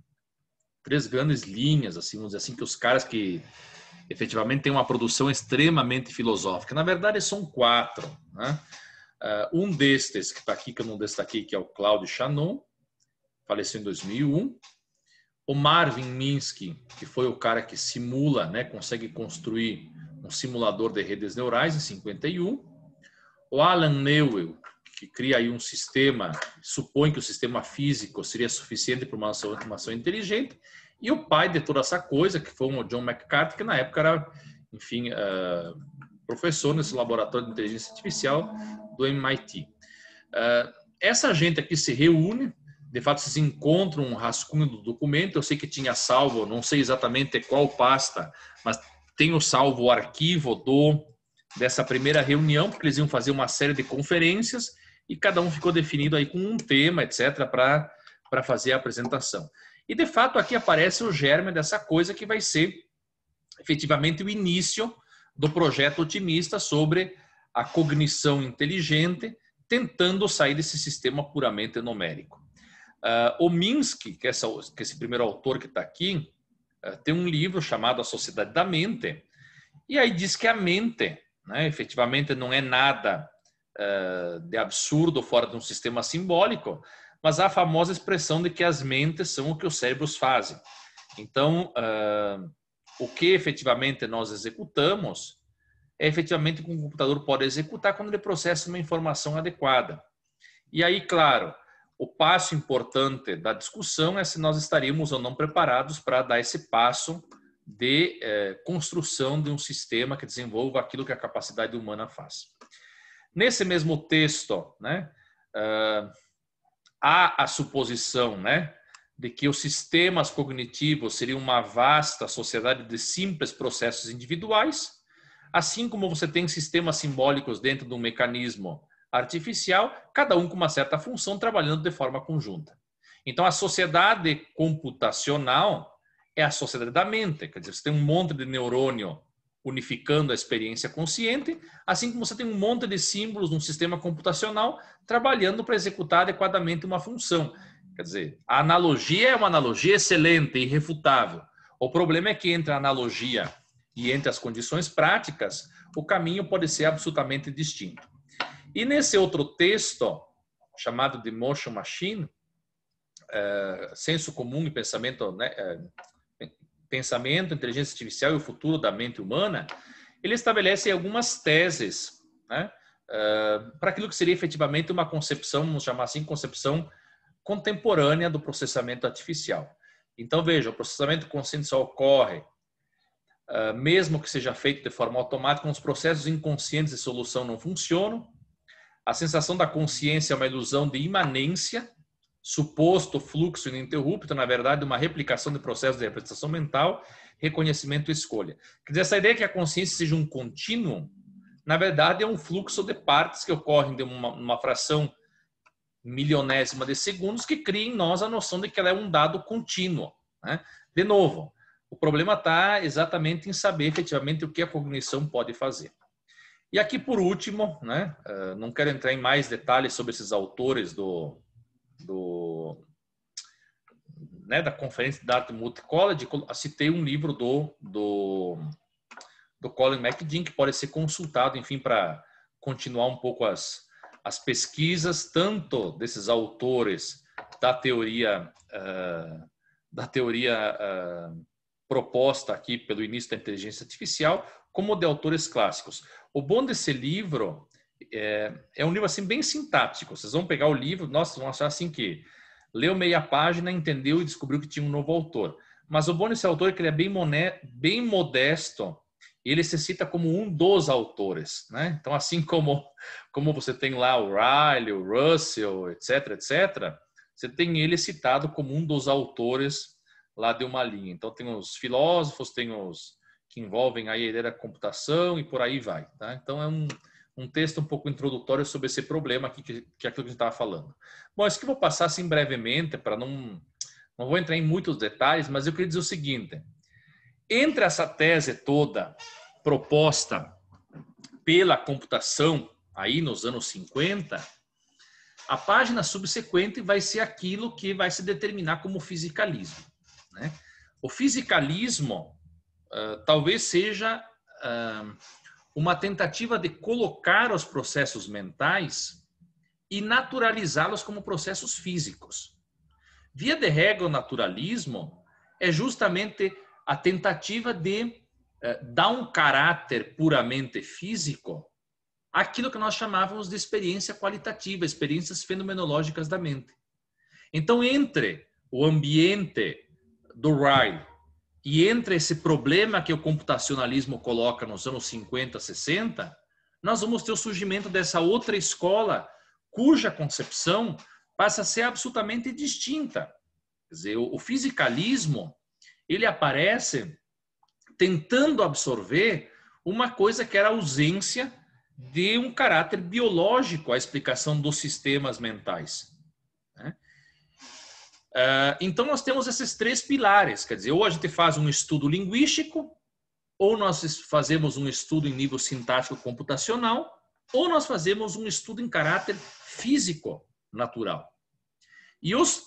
três grandes linhas, assim, vamos dizer assim, que os caras que efetivamente têm uma produção extremamente filosófica, na verdade são quatro, né? Uh, um destes que está aqui, que eu não destaquei, que é o Claudio Shannon, faleceu em 2001. O Marvin Minsky, que foi o cara que simula, né, consegue construir um simulador de redes neurais em 51. O Alan Newell, que cria aí um sistema, supõe que o sistema físico seria suficiente para uma ação, inteligente, e o pai de toda essa coisa, que foi o John McCarthy, que na época era, enfim, uh, professor nesse laboratório de inteligência artificial do MIT. Uh, eh, essa gente aqui se reúne, de fato, vocês encontram um rascunho do documento. Eu sei que tinha salvo, não sei exatamente qual pasta, mas tenho salvo o arquivo do dessa primeira reunião, porque eles iam fazer uma série de conferências e cada um ficou definido aí com um tema, etc, para para fazer a apresentação. E de fato aqui aparece o germe dessa coisa que vai ser efetivamente o início do projeto otimista sobre a cognição inteligente, tentando sair desse sistema puramente numérico. Uh, o Minsky, que, é essa, que é esse primeiro autor que está aqui, eh, tem um livro chamado A Sociedade da Mente, e aí diz que a mente, né, efetivamente, não é nada uh, de absurdo fora de um sistema simbólico, mas há a famosa expressão de que as mentes são o que os cérebros fazem. Então, uh, o que efetivamente nós executamos é efetivamente o que o computador pode executar quando ele processa uma informação adequada. E aí, claro, o passo importante da discussão é se nós estaríamos ou não preparados para dar esse passo de eh, construção de um sistema que desenvolva aquilo que a capacidade humana faz. Nesse mesmo texto, né, uh, há a suposição né, de que os sistemas cognitivos seriam uma vasta sociedade de simples processos individuais, assim como você tem sistemas simbólicos dentro de um mecanismo artificial, cada um com uma certa função trabalhando de forma conjunta. Então, a sociedade computacional é a sociedade da mente, quer dizer, você tem um monte de neurônio unificando a experiência consciente, assim como você tem um monte de símbolos num sistema computacional trabalhando para executar adequadamente uma função. Quer dizer, a analogia é uma analogia excelente, irrefutável. O problema é que entre a analogia e entre as condições práticas, o caminho pode ser absolutamente distinto. E nesse outro texto, chamado de Motion Machine, uh, é, senso comum e pensamento, né, é, pensamento, inteligência artificial e o futuro da mente humana, ele estabelece algumas teses né, é, para aquilo que seria efetivamente uma concepção, vamos chamar assim, concepção contemporânea do processamento artificial. Então, veja, o processamento consciente só ocorre mesmo que seja feito de forma automática, os processos inconscientes de solução não funcionam, a sensação da consciência é uma ilusão de imanência, suposto fluxo ininterrupto, na verdade, uma replicação de processo de representação mental, reconhecimento e escolha. Quer dizer, essa ideia que a consciência seja um contínuo, na verdade, é um fluxo de partes que ocorrem de uma, uma fração milionésima de segundos que cria em nós a noção de que ela é um dado contínuo. Né? De novo, o problema está exatamente em saber efetivamente o que a cognição pode fazer. E aqui, por último, né, eh, não quero entrar em mais detalhes sobre esses autores do, do né, da Conferência da Arte Multicollege, citei um livro do, do, do Colin McDean, que pode ser consultado, enfim, para continuar um pouco as, as pesquisas, tanto desses autores da teoria, uh, da teoria uh, proposta aqui pelo início da inteligência artificial, como de autores clássicos. O bom desse livro é, é, um livro assim bem sintático. Vocês vão pegar o livro, nossa, vão achar assim que leu meia página, entendeu e descobriu que tinha um novo autor. Mas o bom desse autor é que ele é bem, moné, bem modesto ele se cita como um dos autores, né? Então, assim como como você tem lá o Riley, o Russell, etc, etc, você tem ele citado como um dos autores lá de uma linha. Então, tem os filósofos, tem os que envolvem aí a ideia da computação e por aí vai. Tá? Então é um, um texto um pouco introdutório sobre esse problema aqui, que, que é aquilo que a gente estava falando. Bom, isso que eu vou passar assim brevemente, para não. Não vou entrar em muitos detalhes, mas eu queria dizer o seguinte: entre essa tese toda proposta pela computação, aí nos anos 50, a página subsequente vai ser aquilo que vai se determinar como fisicalismo. Né? O fisicalismo ah, talvez seja uh, uma tentativa de colocar os processos mentais e naturalizá-los como processos físicos. Via de regra, o naturalismo é justamente a tentativa de uh, dar um caráter puramente físico aquilo que nós chamávamos de experiência qualitativa, experiências fenomenológicas da mente. Então, entre o ambiente do Ryle e entre esse problema que o computacionalismo coloca nos anos 50, 60, nós vamos ter o surgimento dessa outra escola cuja concepção passa a ser absolutamente distinta. Quer dizer, o fisicalismo, ele aparece tentando absorver uma coisa que era a ausência de um caráter biológico à explicação dos sistemas mentais. Né? Ah, então, nós temos esses três pilares, quer dizer, ou a gente faz um estudo linguístico, ou nós fazemos um estudo em nível sintático computacional, ou nós fazemos um estudo em caráter físico natural. E os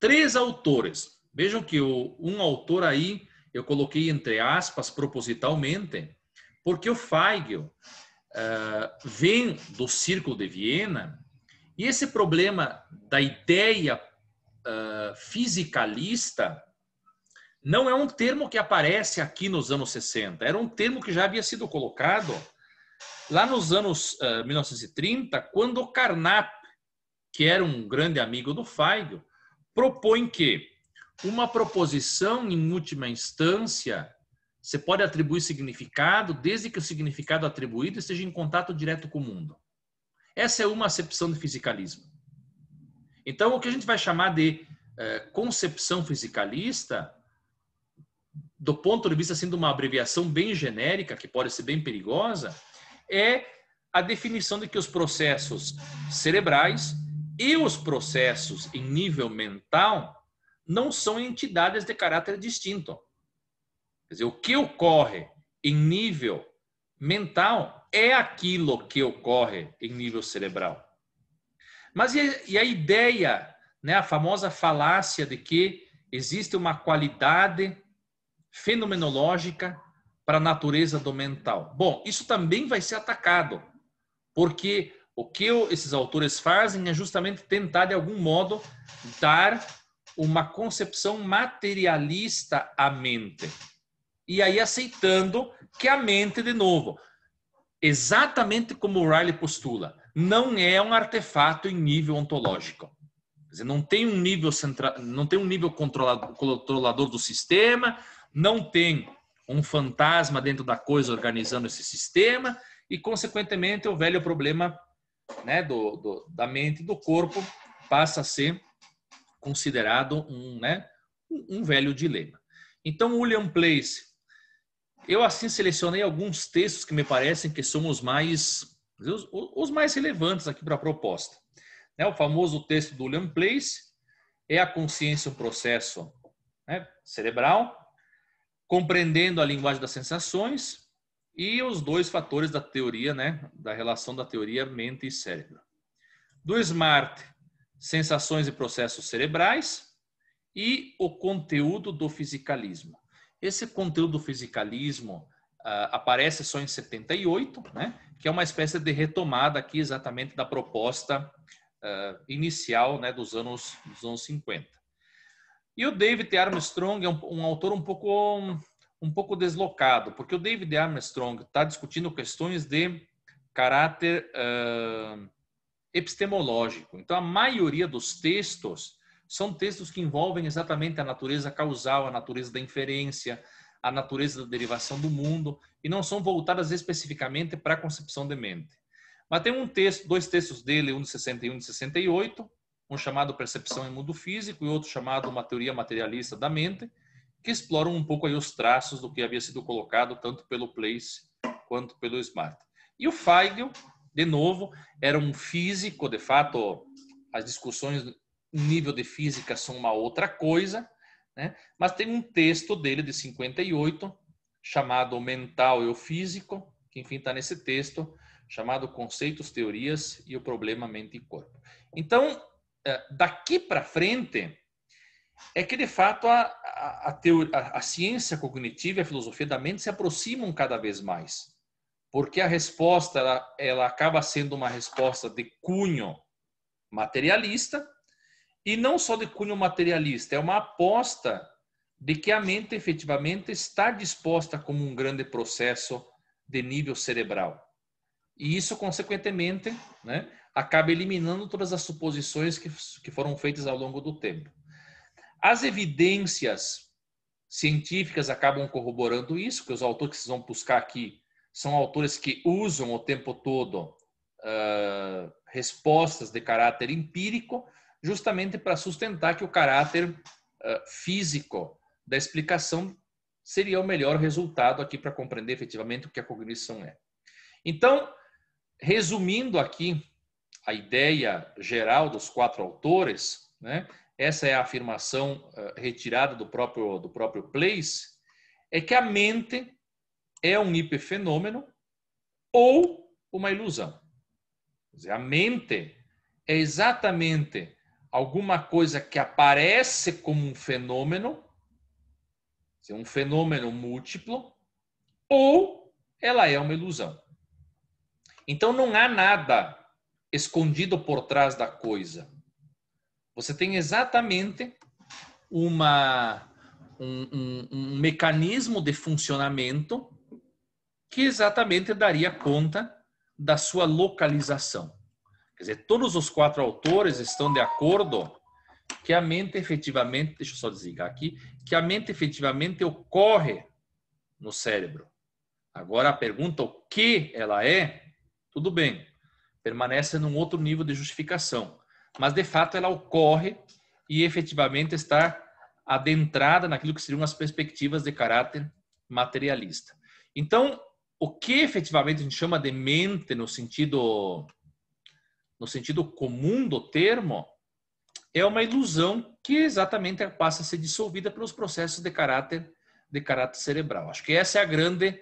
três autores, vejam que o, um autor aí eu coloquei entre aspas propositalmente, porque o Feigl uh, vem do Círculo de Viena e esse problema da ideia ah, fisicalista não é um termo que aparece aqui nos anos 60, era um termo que já havia sido colocado lá nos anos uh, ah, 1930, quando Carnap, que era um grande amigo do Feigl, propõe que uma proposição, em última instância, você pode atribuir significado desde que o significado atribuído esteja em contato direto com o mundo. Essa é uma acepção de fisicalismo. Então, o que a gente vai chamar de é, concepção fisicalista, do ponto de vista assim, de uma abreviação bem genérica, que pode ser bem perigosa, é a definição de que os processos cerebrais e os processos em nível mental não são entidades de caráter distinto. Quer dizer, o que ocorre em nível mental é aquilo que ocorre em nível cerebral. Mas e, e a ideia, né, a famosa falácia de que existe uma qualidade fenomenológica para a natureza do mental? Bom, isso também vai ser atacado, porque o que esses autores fazem é justamente tentar, de algum modo, dar uma concepção materialista à mente. E aí aceitando que a mente, de novo, exatamente como o Riley postula, não é um artefato em nível ontológico. Quer dizer, não tem um nível central, não tem um nível controlado, controlador do sistema, não tem um fantasma dentro da coisa organizando esse sistema e, consequentemente, o velho problema né, do, do, da mente do corpo passa a ser considerado um, né, um, um velho dilema. Então, William Place, eu assim selecionei alguns textos que me parecem que são os mais os, os mais relevantes aqui para a proposta. Né, o famoso texto do William Place, é a consciência um processo né, cerebral, compreendendo a linguagem das sensações e os dois fatores da teoria, né, da relação da teoria mente e cérebro. Do SMART, sensações e processos cerebrais e o conteúdo do fisicalismo. Esse conteúdo do fisicalismo ah, aparece só em 78, né, que é uma espécie de retomada aqui exatamente da proposta uh, inicial né, dos, anos, dos anos 50. E o David Armstrong é um, um autor um pouco, um, um pouco deslocado, porque o David Armstrong está discutindo questões de caráter uh, epistemológico. Então, a maioria dos textos são textos que envolvem exatamente a natureza causal, a natureza da inferência, a natureza da derivação do mundo e não são voltadas especificamente para a concepção de mente. Mas tem um texto, dois textos dele, um de 61 e 68, um chamado Percepção em Mundo Físico e outro chamado Uma Teoria Materialista da Mente, que exploram um pouco aí os traços do que havia sido colocado tanto pelo Place quanto pelo Smart. E o Feigl, de novo, era um físico, de fato, as discussões nível de física são uma outra coisa, né? Mas tem um texto dele de 58, chamado Mental e o Físico, que enfim está nesse texto, chamado Conceitos, Teorias e o Problema Mente e Corpo. Então, eh, daqui para frente, é que de fato a, a, a, teoria, a, ciência cognitiva e a filosofia da mente se aproximam cada vez mais, porque a resposta ela, ela acaba sendo uma resposta de cunho materialista, e não só de cunho materialista, é uma aposta de que a mente efetivamente está disposta como um grande processo de nível cerebral. E isso, consequentemente, né, acaba eliminando todas as suposições que, que foram feitas ao longo do tempo. As evidências científicas acabam corroborando isso, que os autores que vão buscar aqui são autores que usam o tempo todo uh, respostas de caráter empírico, justamente para sustentar que o caráter uh, físico da explicação seria o melhor resultado aqui para compreender efetivamente o que a cognição é. Então, resumindo aqui a ideia geral dos quatro autores, né? essa é a afirmação uh, retirada do próprio, do próprio Place, é que a mente é um hiperfenômeno ou uma ilusão. Quer dizer, a mente é exatamente alguma coisa que aparece como um fenômeno, é um fenômeno múltiplo, ou ela é uma ilusão. Então não há nada escondido por trás da coisa. Você tem exatamente uma, um, um, um mecanismo de funcionamento que exatamente daria conta da sua localização. Quer dizer, todos os quatro autores estão de acordo que a mente efetivamente, deixa eu só desligar aqui, que a mente efetivamente ocorre no cérebro. Agora a pergunta o que ela é, tudo bem, permanece num outro nível de justificação, mas de fato ela ocorre e efetivamente está adentrada naquilo que seriam as perspectivas de caráter materialista. Então, o que efetivamente a gente chama de mente no sentido no sentido comum do termo, é uma ilusão que exatamente passa a ser dissolvida pelos processos de caráter de caráter cerebral. Acho que essa é a grande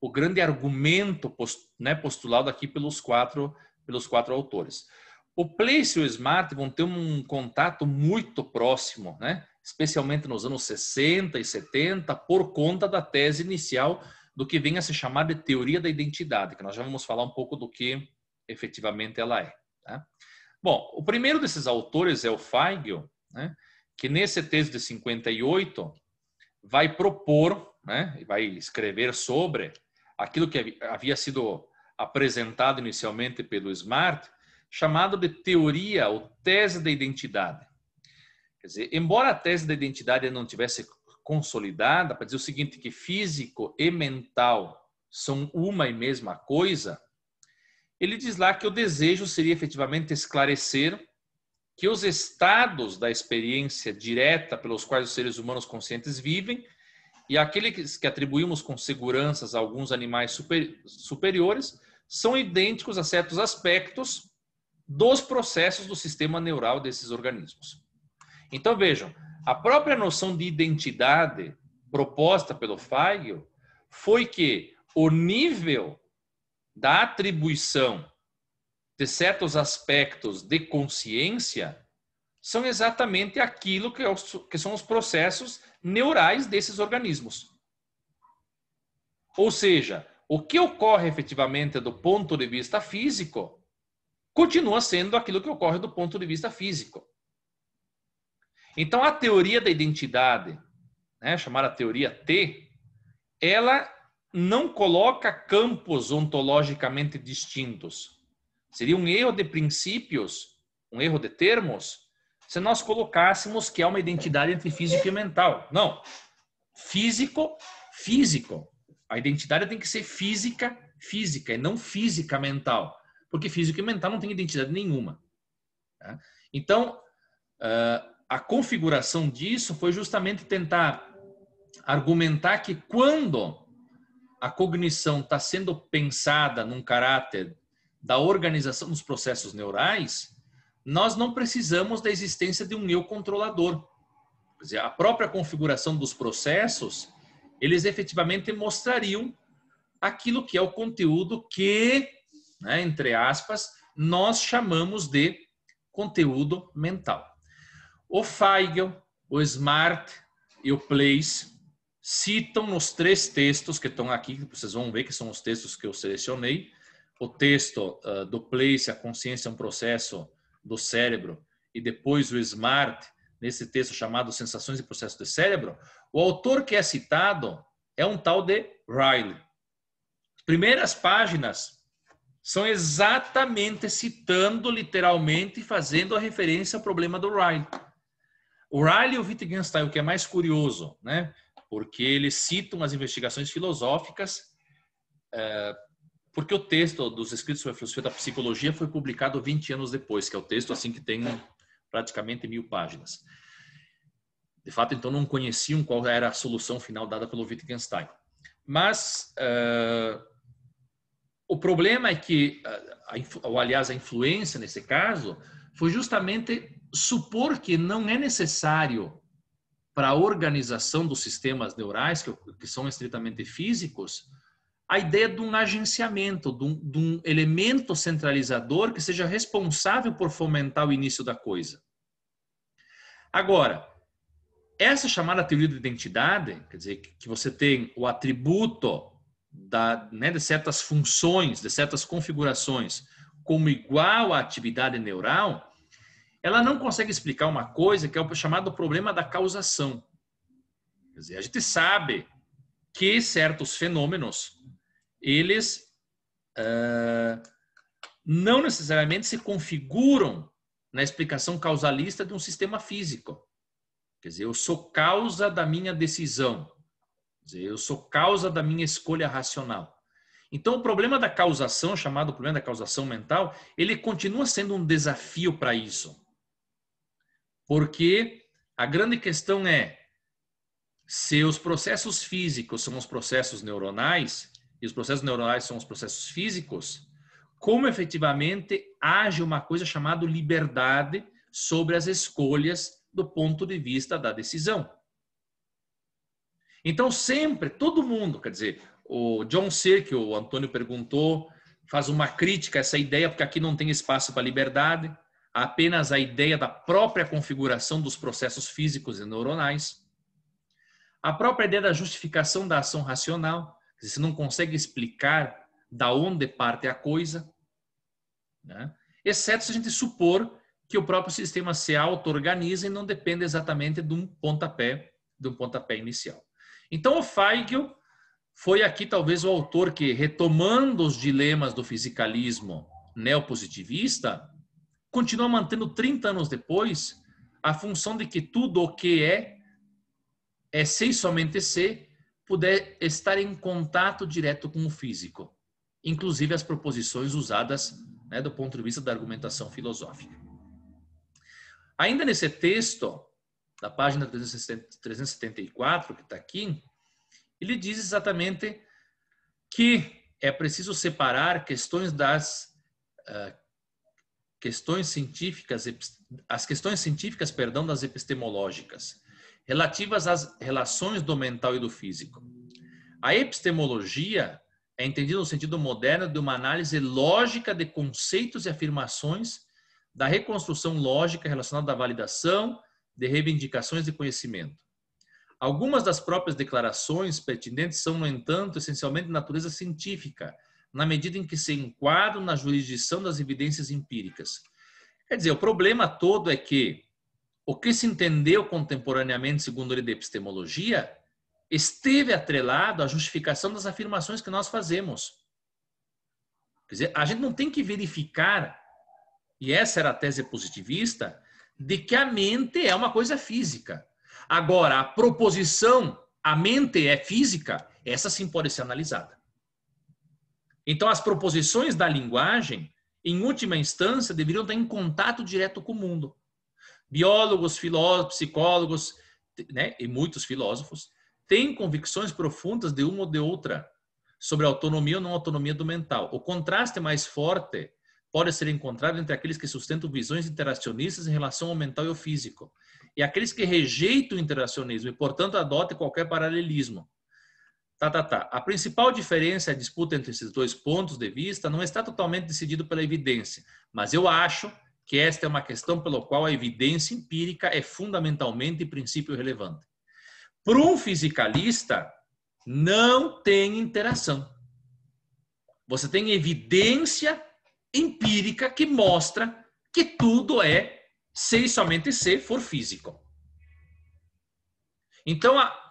o grande argumento né, postulado aqui pelos quatro pelos quatro autores. O Place e o Smart vão ter um contato muito próximo, né? especialmente nos anos 60 e 70, por conta da tese inicial do que vem a se chamar de teoria da identidade, que nós já vamos falar um pouco do que efetivamente ela é. Tá? Bom, o primeiro desses autores é o Feigl, né, que nesse texto de 58 vai propor, né, vai escrever sobre aquilo que havia sido apresentado inicialmente pelo Smart, chamado de teoria ou tese da identidade. Quer dizer, embora a tese da identidade não tivesse consolidada, para dizer o seguinte, que físico e mental são uma e mesma coisa, ele diz lá que o desejo seria efetivamente esclarecer que os estados da experiência direta pelos quais os seres humanos conscientes vivem e aqueles que atribuímos com seguranças a alguns animais super, superiores são idênticos a certos aspectos dos processos do sistema neural desses organismos. Então vejam, a própria noção de identidade proposta pelo Feigl foi que o nível da atribuição de certos aspectos de consciência são exatamente aquilo que, é os, que são os processos neurais desses organismos. Ou seja, o que ocorre efetivamente do ponto de vista físico continua sendo aquilo que ocorre do ponto de vista físico. Então, a teoria da identidade, né, chamada teoria T, ela não coloca campos ontologicamente distintos. Seria um erro de princípios, um erro de termos, se nós colocássemos que há uma identidade entre físico e mental. Não. Físico, físico. A identidade tem que ser física, física, e não física mental. Porque físico e mental não tem identidade nenhuma. Tá? Então, ah, a configuração disso foi justamente tentar argumentar que quando a cognição está sendo pensada num caráter da organização dos processos neurais, nós não precisamos da existência de um eu controlador. Quer dizer, a própria configuração dos processos, eles efetivamente mostrariam aquilo que é o conteúdo que, né, entre aspas, nós chamamos de conteúdo mental. O Feigl, o Smart e o Place citam nos três textos que estão aqui, que vocês vão ver que são os textos que eu selecionei, o texto uh, do Place, a consciência é um processo do cérebro, e depois o Smart, nesse texto chamado Sensações e Processo do Cérebro, o autor que é citado é um tal de Riley. primeiras páginas são exatamente citando literalmente e fazendo a referência ao problema do Riley. O Riley e o Wittgenstein, o que é mais curioso, né? porque eles citam as investigações filosóficas, é, porque o texto dos escritos sobre a filosofia da psicologia foi publicado 20 anos depois, que é o texto assim que tem praticamente mil páginas. De fato, então, não conheciam qual era a solução final dada pelo Wittgenstein. Mas uh, o problema é que, a, ou aliás, a influência nesse caso, foi justamente supor que não é necessário para a organização dos sistemas neurais, que, que são estritamente físicos, a ideia de um agenciamento, de um, de um, elemento centralizador que seja responsável por fomentar o início da coisa. Agora, essa chamada teoria de identidade, quer dizer, que você tem o atributo da, né, de certas funções, de certas configurações, como igual à atividade neural, ela não consegue explicar uma coisa que é o chamado problema da causação. Quer dizer, a gente sabe que certos fenômenos, eles uh, não necessariamente se configuram na explicação causalista de um sistema físico. Quer dizer, eu sou causa da minha decisão. Quer dizer, eu sou causa da minha escolha racional. Então, o problema da causação, chamado problema da causação mental, ele continua sendo um desafio para isso. Porque a grande questão é se os processos físicos são os processos neuronais e os processos neuronais são os processos físicos, como efetivamente age uma coisa chamada liberdade sobre as escolhas do ponto de vista da decisão. Então, sempre, todo mundo, quer dizer, o John Sear, que o Antônio perguntou, faz uma crítica a essa ideia, porque aqui não tem espaço para liberdade apenas a ideia da própria configuração dos processos físicos e neuronais, a própria ideia da justificação da ação racional, você não consegue explicar da onde parte a coisa, né? exceto se a gente supor que o próprio sistema se auto-organiza e não depende exatamente de um pontapé, de um pontapé inicial. Então o Feigl foi aqui talvez o autor que, retomando os dilemas do fisicalismo neopositivista, continua mantendo 30 anos depois a função de que tudo o que é, é sem somente ser, puder estar em contato direto com o físico, inclusive as proposições usadas né, do ponto de vista da argumentação filosófica. Ainda nesse texto, da página 374, que está aqui, ele diz exatamente que é preciso separar questões das uh, questões científicas, as questões científicas, perdão, das epistemológicas, relativas às relações do mental e do físico. A epistemologia é entendida no sentido moderno de uma análise lógica de conceitos e afirmações da reconstrução lógica relacionada à validação de reivindicações de conhecimento. Algumas das próprias declarações pertinentes são, no entanto, essencialmente de natureza científica, na medida em que se enquadram na jurisdição das evidências empíricas. Quer dizer, o problema todo é que o que se entendeu contemporaneamente, segundo ele, de epistemologia, esteve atrelado à justificação das afirmações que nós fazemos. Quer dizer, a gente não tem que verificar, e essa era a tese positivista, de que a mente é uma coisa física. Agora, a proposição, a mente é física, essa sim pode ser analisada. Então, as proposições da linguagem, em última instância, deveriam estar em contato direto com o mundo. Biólogos, filósofos, psicólogos, né, e muitos filósofos, têm convicções profundas de uma ou de outra sobre a autonomia ou não autonomia do mental. O contraste mais forte pode ser encontrado entre aqueles que sustentam visões interacionistas em relação ao mental e ao físico, e aqueles que rejeitam o interacionismo e, portanto, adotam qualquer paralelismo. Tá, tá, tá. A principal diferença, é a disputa entre esses dois pontos de vista, não está totalmente decidido pela evidência, mas eu acho que esta é uma questão pela qual a evidência empírica é fundamentalmente princípio relevante. Para um fisicalista, não tem interação. Você tem evidência empírica que mostra que tudo é se e somente se for físico. Então, a,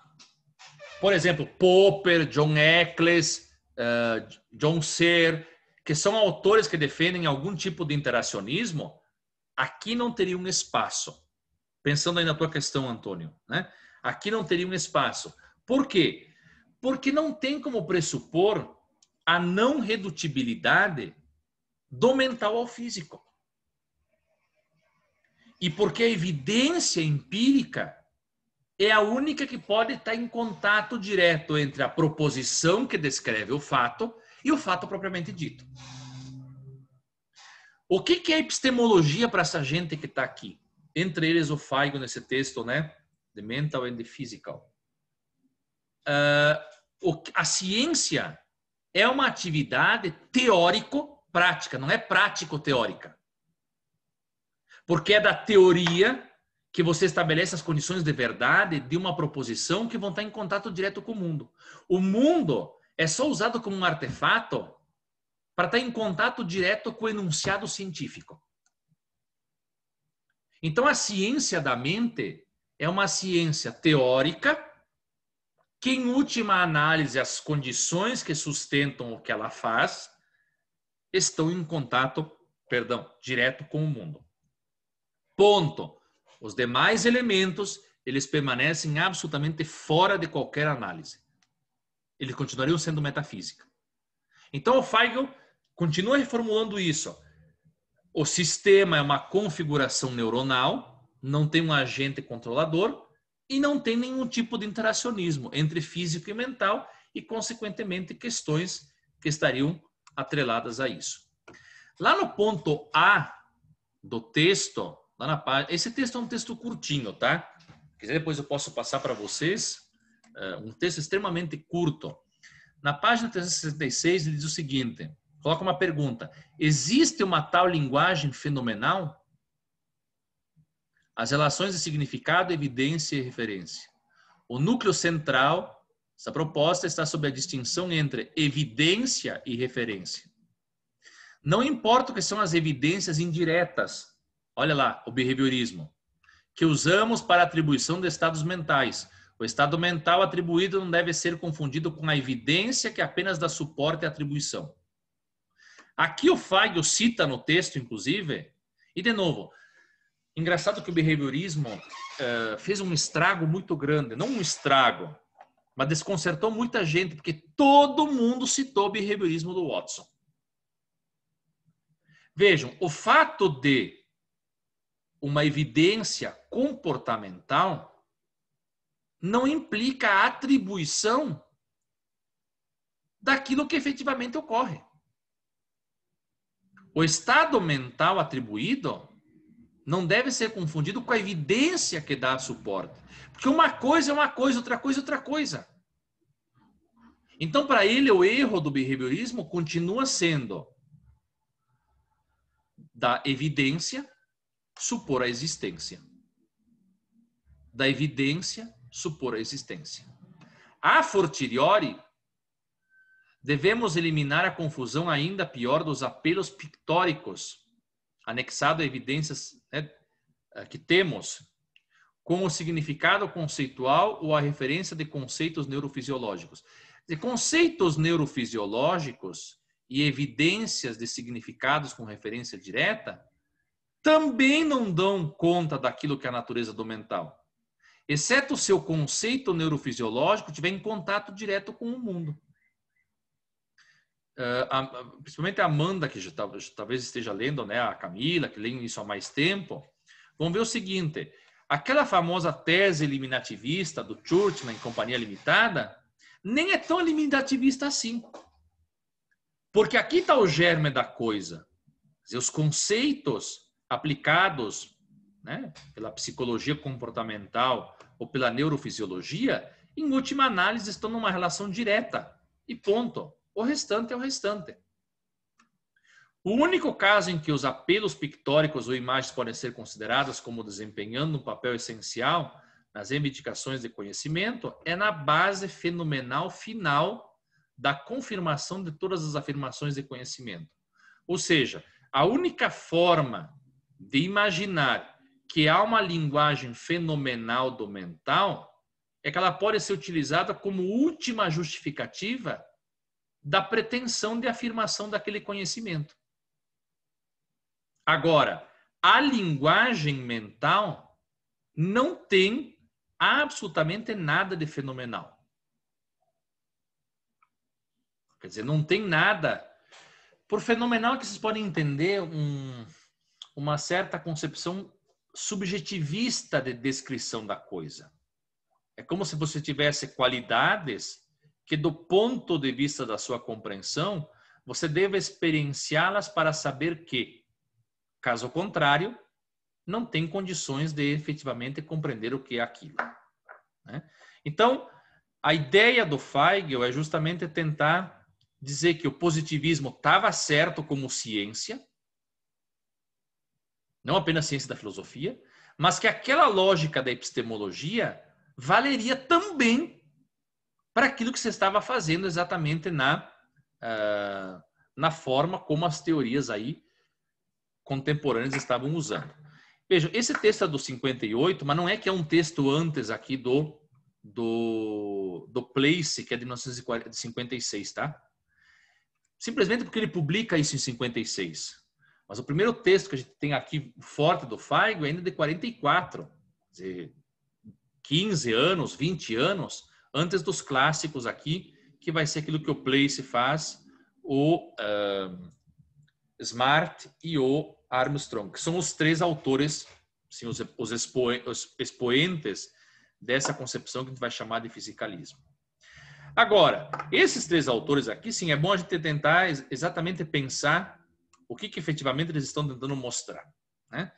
por exemplo, Popper, John Eccles, uh, John Ser, que são autores que defendem algum tipo de interacionismo, aqui não teria um espaço. Pensando aí na tua questão, Antônio, né? Aqui não teria um espaço. Por quê? Porque não tem como pressupor a não redutibilidade do mental ao físico. E porque a evidência empírica é a única que pode estar em contato direto entre a proposição que descreve o fato e o fato propriamente dito. O que, é epistemologia para essa gente que está aqui? Entre eles o Feigo nesse texto, né? The Mental and the Physical. Uh, a ciência é uma atividade teórico-prática, não é prático-teórica. Porque é da teoria que você estabelece as condições de verdade de uma proposição que vão estar em contato direto com o mundo. O mundo é só usado como um artefato para estar em contato direto com o enunciado científico. Então, a ciência da mente é uma ciência teórica que, em última análise, as condições que sustentam o que ela faz estão em contato, perdão, direto com o mundo. Ponto. Os demais elementos, eles permanecem absolutamente fora de qualquer análise. Eles continuariam sendo metafísica. Então, o Feigl continua reformulando isso. O sistema é uma configuração neuronal, não tem um agente controlador e não tem nenhum tipo de interacionismo entre físico e mental e, consequentemente, questões que estariam atreladas a isso. Lá no ponto A do texto, lá tá na página. Esse texto é um texto curtinho, tá? Quiser depois eu posso passar para vocês. É um texto extremamente curto. Na página 366 ele diz o seguinte: coloca uma pergunta. Existe uma tal linguagem fenomenal? As relações de significado, evidência e referência. O núcleo central dessa proposta está sobre a distinção entre evidência e referência. Não importa o que são as evidências indiretas Olha lá, o behaviorismo. Que usamos para atribuição de estados mentais. O estado mental atribuído não deve ser confundido com a evidência que apenas dá suporte à atribuição. Aqui o Fagel cita no texto, inclusive, e de novo, engraçado que o behaviorismo uh, fez um estrago muito grande, não um estrago, mas desconcertou muita gente, porque todo mundo citou o behaviorismo do Watson. Vejam, o fato de uma evidência comportamental não implica a atribuição daquilo que efetivamente ocorre. O estado mental atribuído não deve ser confundido com a evidência que dá suporte. Porque uma coisa é uma coisa, outra coisa é outra coisa. Então, para ele, o erro do behaviorismo continua sendo da evidência supor a existência. Da evidência, supor a existência. A fortiori, devemos eliminar a confusão ainda pior dos apelos pictóricos, anexado a evidências né, eh, que temos, com o significado conceitual ou a referência de conceitos neurofisiológicos. De conceitos neurofisiológicos e evidências de significados com referência direta também não dão conta daquilo que é a natureza do mental, exceto o seu conceito neurofisiológico estiver em contato direto com o mundo. Uh, a, principalmente a Amanda, que já, talvez esteja lendo, né, a Camila, que lê isso há mais tempo, vão ver o seguinte: aquela famosa tese eliminativista do Churchman em Companhia Limitada nem é tão eliminativista assim. Porque aqui está o germe da coisa. Os conceitos aplicados né, pela psicologia comportamental ou pela neurofisiologia, em última análise, estão numa relação direta e ponto. O restante é o restante. O único caso em que os apelos pictóricos ou imagens podem ser considerados como desempenhando um papel essencial nas reivindicações de conhecimento é na base fenomenal final da confirmação de todas as afirmações de conhecimento. Ou seja, a única forma de imaginar que há uma linguagem fenomenal do mental é que ela pode ser utilizada como última justificativa da pretensão de afirmação daquele conhecimento. Agora, a linguagem mental não tem absolutamente nada de fenomenal. Quer dizer, não tem nada. Por fenomenal que vocês podem entender um, uma certa concepção subjetivista de descrição da coisa. É como se você tivesse qualidades que, do ponto de vista da sua compreensão, você deve experienciá-las para saber que, caso contrário, não tem condições de efetivamente compreender o que é aquilo. Né? Então, a ideia do Feigl é justamente tentar dizer que o positivismo estava certo como ciência, não apenas ciência da filosofia, mas que aquela lógica da epistemologia valeria também para aquilo que você estava fazendo exatamente na, uh, na forma como as teorias aí contemporâneas estavam usando. veja esse texto é do 58, mas não é que é um texto antes aqui do do, do Place, que é de 1956, tá? Simplesmente porque ele publica isso em 56. Mas o primeiro texto que a gente tem aqui forte do é ainda de 44, quer dizer, 15 anos, 20 anos antes dos clássicos aqui, que vai ser aquilo que o Place faz, o uh, Smart e o Armstrong, que são os três autores, sim, os, os, expo, os expoentes dessa concepção que a gente vai chamar de fisicalismo. Agora, esses três autores aqui, sim, é bom a gente tentar exatamente pensar o que, que efetivamente eles estão tentando mostrar. Né?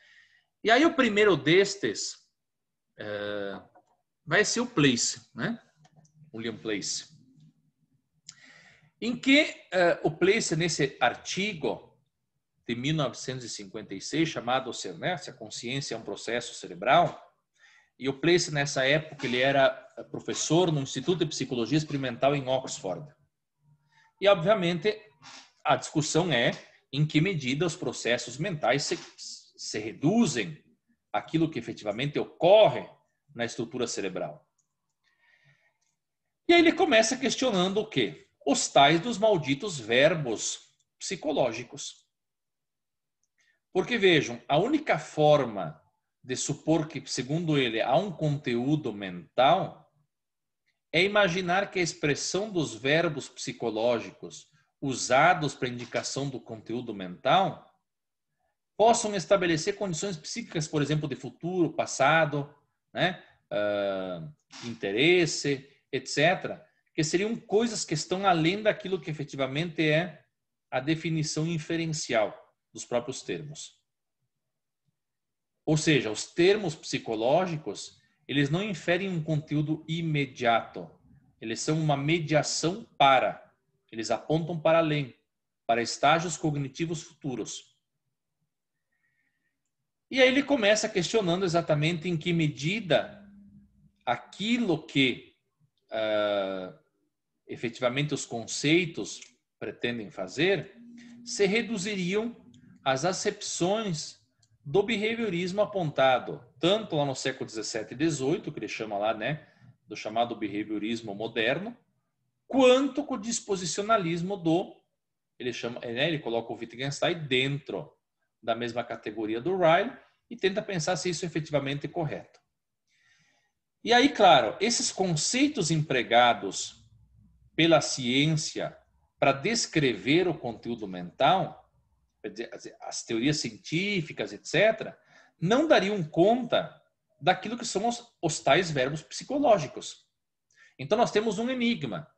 E aí o primeiro destes é, vai ser o Place, né? William Place. Em que é, o Place, nesse artigo de 1956, chamado né, Se a Consciência é um Processo Cerebral, e o Place, nessa época, ele era é, professor no Instituto de Psicologia Experimental em Oxford. E, obviamente, a discussão é em que medida os processos mentais se, se reduzem àquilo que efetivamente ocorre na estrutura cerebral. E aí ele começa questionando o quê? Os tais dos malditos verbos psicológicos. Porque vejam, a única forma de supor que, segundo ele, há um conteúdo mental é imaginar que a expressão dos verbos psicológicos usados para indicação do conteúdo mental possam estabelecer condições psíquicas, por exemplo, de futuro, passado, né? Uh, interesse, etc., que seriam coisas que estão além daquilo que efetivamente é a definição inferencial dos próprios termos. Ou seja, os termos psicológicos, eles não inferem um conteúdo imediato. Eles são uma mediação para eles apontam para além, para estágios cognitivos futuros. E aí ele começa questionando exatamente em que medida aquilo que uh, efetivamente os conceitos pretendem fazer se reduziriam às acepções do behaviorismo apontado tanto lá no século 17 e 18, que ele chama lá, né, do chamado behaviorismo moderno, quanto com o disposicionalismo do. Ele, chama, né, ele coloca o Wittgenstein dentro da mesma categoria do Ryle e tenta pensar se isso é efetivamente é correto. E aí, claro, esses conceitos empregados pela ciência para descrever o conteúdo mental, as teorias científicas, etc., não dariam conta daquilo que são os, os tais verbos psicológicos. Então, nós temos um enigma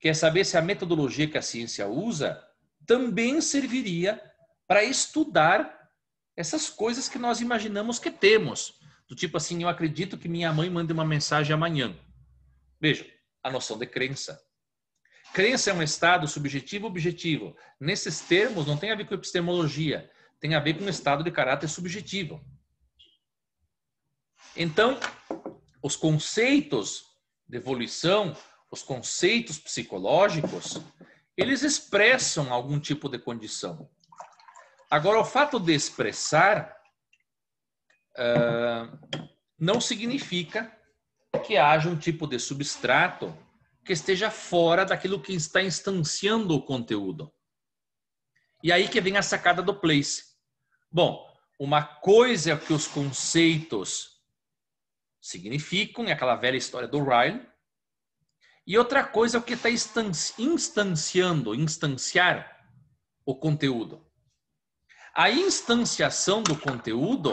quer saber se a metodologia que a ciência usa também serviria para estudar essas coisas que nós imaginamos que temos. Do tipo assim, eu acredito que minha mãe manda uma mensagem amanhã. Veja, a noção de crença. Crença é um estado subjetivo objetivo. Nesses termos, não tem a ver com epistemologia, tem a ver com um estado de caráter subjetivo. Então, os conceitos de evolução os conceitos psicológicos, eles expressam algum tipo de condição. Agora, o fato de expressar uh, não significa que haja um tipo de substrato que esteja fora daquilo que está instanciando o conteúdo. E aí que vem a sacada do place. Bom, uma coisa que os conceitos significam, é aquela velha história do Ryle, e outra coisa é o que está instanciando, instanciar o conteúdo. A instanciação do conteúdo,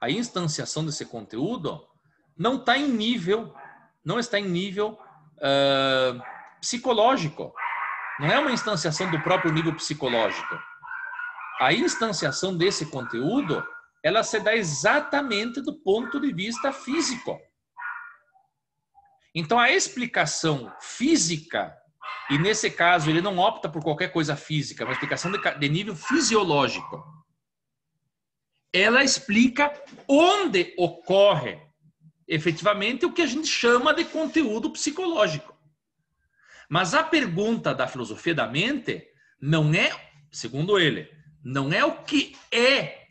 a instanciação desse conteúdo, não está em nível, não está em nível uh, psicológico. Não é uma instanciação do próprio nível psicológico. A instanciação desse conteúdo, ela se dá exatamente do ponto de vista físico. Então, a explicação física, e nesse caso ele não opta por qualquer coisa física, é uma explicação de, nível fisiológico, ela explica onde ocorre efetivamente o que a gente chama de conteúdo psicológico. Mas a pergunta da filosofia da mente não é, segundo ele, não é o que é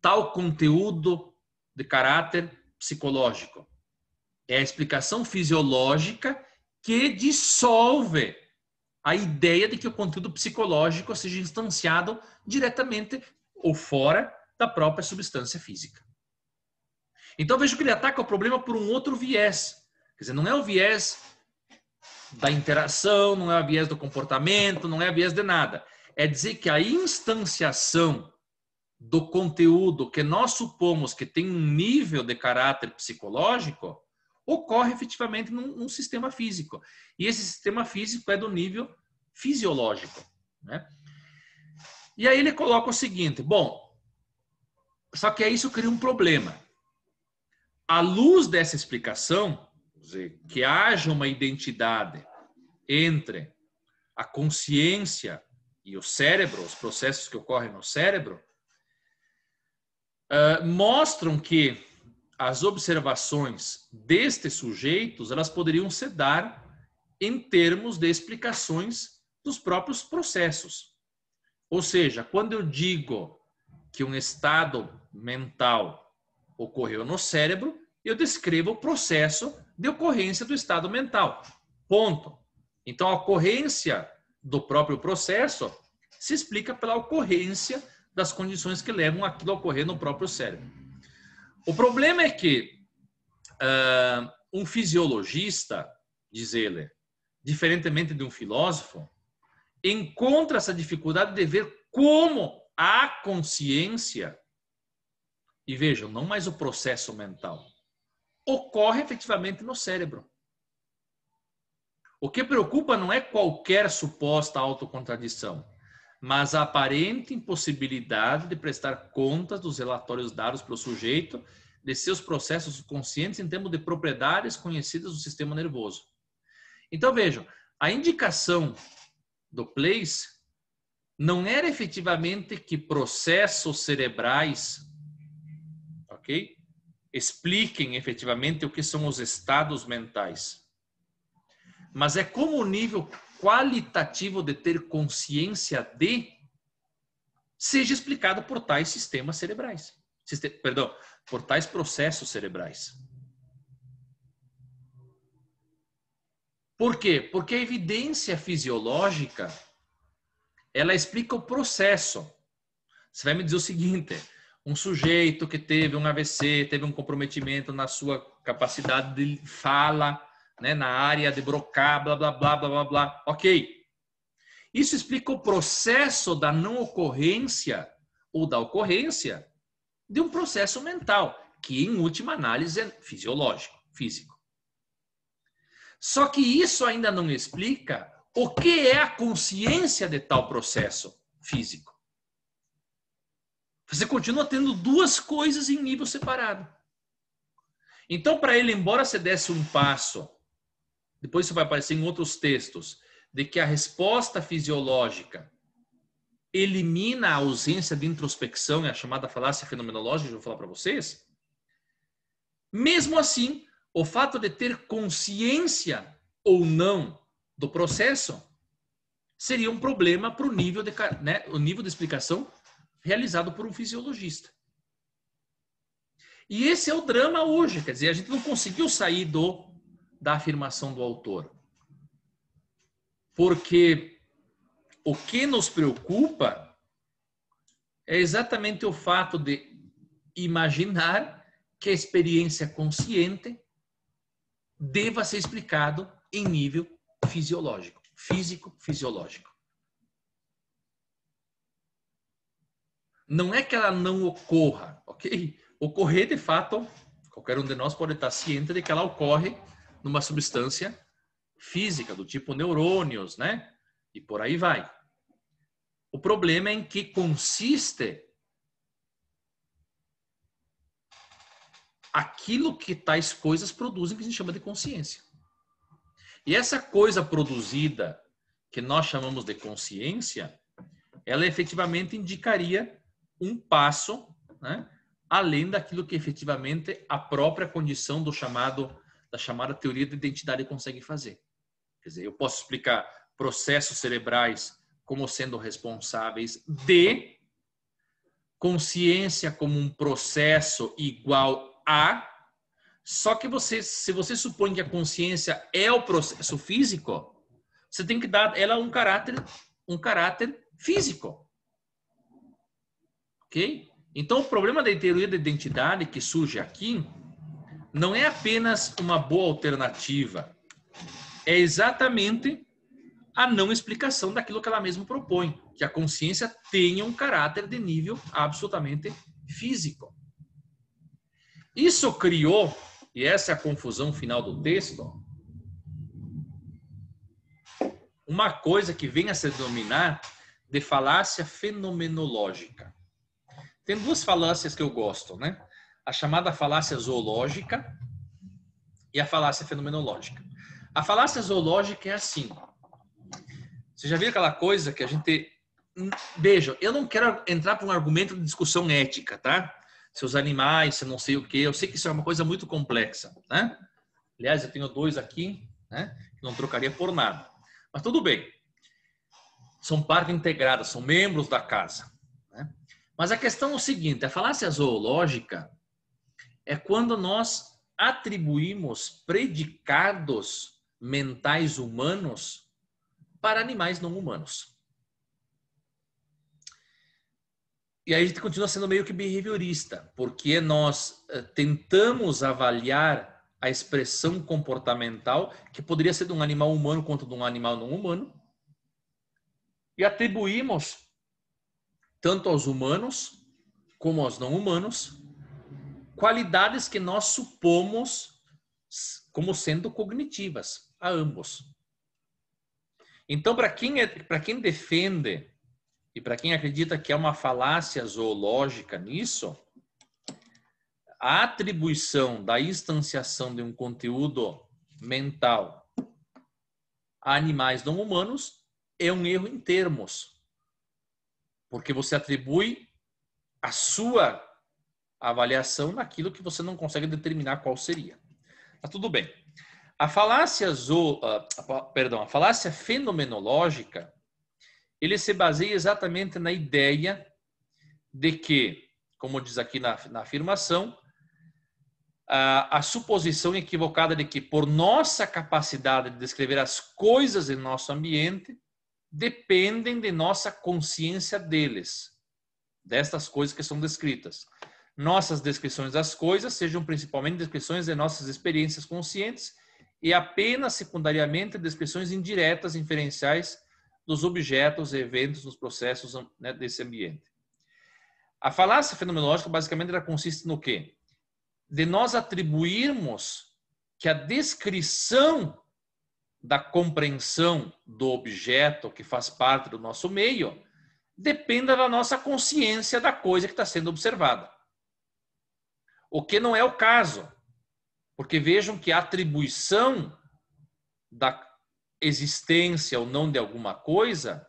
tal conteúdo de caráter psicológico, é a explicação fisiológica que dissolve a ideia de que o conteúdo psicológico seja instanciado diretamente ou fora da própria substância física. Então vejo que ele ataca o problema por um outro viés. Quer dizer, não é o viés da interação, não é o viés do comportamento, não é o viés de nada. É dizer que a instanciação do conteúdo que nós supomos que tem um nível de caráter psicológico ocorre efetivamente num, num sistema físico. E esse sistema físico é do nível fisiológico. Né? E aí ele coloca o seguinte: bom, só que aí isso cria um problema. À luz dessa explicação, que haja uma identidade entre a consciência e o cérebro, os processos que ocorrem no cérebro, uh, mostram que as observações destes sujeitos, elas poderiam se dar em termos de explicações dos próprios processos. Ou seja, quando eu digo que um estado mental ocorreu no cérebro, eu descrevo o processo de ocorrência do estado mental. Ponto. Então, a ocorrência do próprio processo se explica pela ocorrência das condições que levam aquilo a ocorrer no próprio cérebro. O problema é que uh, um fisiologista, diz ele, diferentemente de um filósofo, encontra essa dificuldade de ver como a consciência, e vejam, não mais o processo mental, ocorre efetivamente no cérebro. O que preocupa não é qualquer suposta autocontradição, mas a aparente impossibilidade de prestar contas dos relatórios dados pelo sujeito de seus processos conscientes em termos de propriedades conhecidas do sistema nervoso. Então vejam, a indicação do Place não era efetivamente que processos cerebrais, ok, expliquem efetivamente o que são os estados mentais, mas é como o nível qualitativo de ter consciência de seja explicado por tais sistemas cerebrais. Sistema, perdão, por tais processos cerebrais. Por quê? Porque a evidência fisiológica ela explica o processo. Você vai me dizer o seguinte: um sujeito que teve um AVC, teve um comprometimento na sua capacidade de fala, né, na área de brocar, blá, blá, blá, blá, blá, blá. Ok. Isso explica o processo da não ocorrência ou da ocorrência de um processo mental, que em última análise é fisiológico, físico. Só que isso ainda não explica o que é a consciência de tal processo físico. Você continua tendo duas coisas em nível separado. Então, para ele, embora você desse um passo depois isso vai aparecer em outros textos, de que a resposta fisiológica elimina a ausência de introspecção, é a chamada falácia fenomenológica, que eu vou falar para vocês. Mesmo assim, o fato de ter consciência ou não do processo seria um problema para o nível de né, o nível de explicação realizado por um fisiologista. E esse é o drama hoje, quer dizer, a gente não conseguiu sair do da afirmação do autor. Porque o que nos preocupa é exatamente o fato de imaginar que a experiência consciente deva ser explicado em nível fisiológico, físico, fisiológico. Não é que ela não ocorra, ok? Ocorrer, de fato, qualquer um de nós pode estar ciente de que ela ocorre numa substância física, do tipo neurônios, né? E por aí vai. O problema é em que consiste aquilo que tais coisas produzem, que se chama de consciência. E essa coisa produzida, que nós chamamos de consciência, ela efetivamente indicaria um passo né, além daquilo que efetivamente a própria condição do chamado da chamada teoria da identidade consegue fazer. Quer dizer, eu posso explicar processos cerebrais como sendo responsáveis de consciência como um processo igual a só que você, se você supõe que a consciência é o processo físico, você tem que dar ela um caráter, um caráter físico. OK? Então o problema da teoria da identidade que surge aqui não é apenas uma boa alternativa, é exatamente a não explicação daquilo que ela mesma propõe, que a consciência tenha um caráter de nível absolutamente físico. Isso criou, e essa é a confusão final do texto, uma coisa que vem a se denominar de falácia fenomenológica. Tem duas falácias que eu gosto, né? a chamada falácia zoológica e a falácia fenomenológica. A falácia zoológica é assim. Você já viu aquela coisa que a gente. Veja, eu não quero entrar para um argumento de discussão ética, tá? Se os animais, se não sei o quê. Eu sei que isso é uma coisa muito complexa, né? Aliás, eu tenho dois aqui, né? Não trocaria por nada. Mas tudo bem. São parte integrada, são membros da casa. Né? Mas a questão é o seguinte: a falácia zoológica é quando nós atribuímos predicados mentais humanos para animais não humanos. E aí a gente continua sendo meio que behaviorista, porque nós eh, tentamos avaliar a expressão comportamental que poderia ser de um animal humano quanto de um animal não humano e atribuímos tanto aos humanos como aos não humanos qualidades que nós supomos como sendo cognitivas a ambos. Então, para quem, é, quem defende e para quem acredita que é uma falácia zoológica nisso, a atribuição da instanciação de um conteúdo mental a animais não humanos é um erro em termos. Porque você atribui a sua avaliação naquilo que você não consegue determinar qual seria. Tá tudo bem. A falácia zo, uh, perdão, a falácia fenomenológica, ele se baseia exatamente na ideia de que, como diz aqui na, na afirmação, a, a suposição equivocada de que por nossa capacidade de descrever as coisas em nosso ambiente dependem de nossa consciência deles, destas coisas que são descritas nossas descrições das coisas sejam principalmente descrições de nossas experiências conscientes e apenas secundariamente descrições indiretas inferenciais dos objetos e eventos nos processos né, desse ambiente. A falácia fenomenológica basicamente ela consiste no quê? De nós atribuirmos que a descrição da compreensão do objeto que faz parte do nosso meio dependa da nossa consciência da coisa que está sendo observada. O que não é o caso, porque vejam que a atribuição da existência ou não de alguma coisa,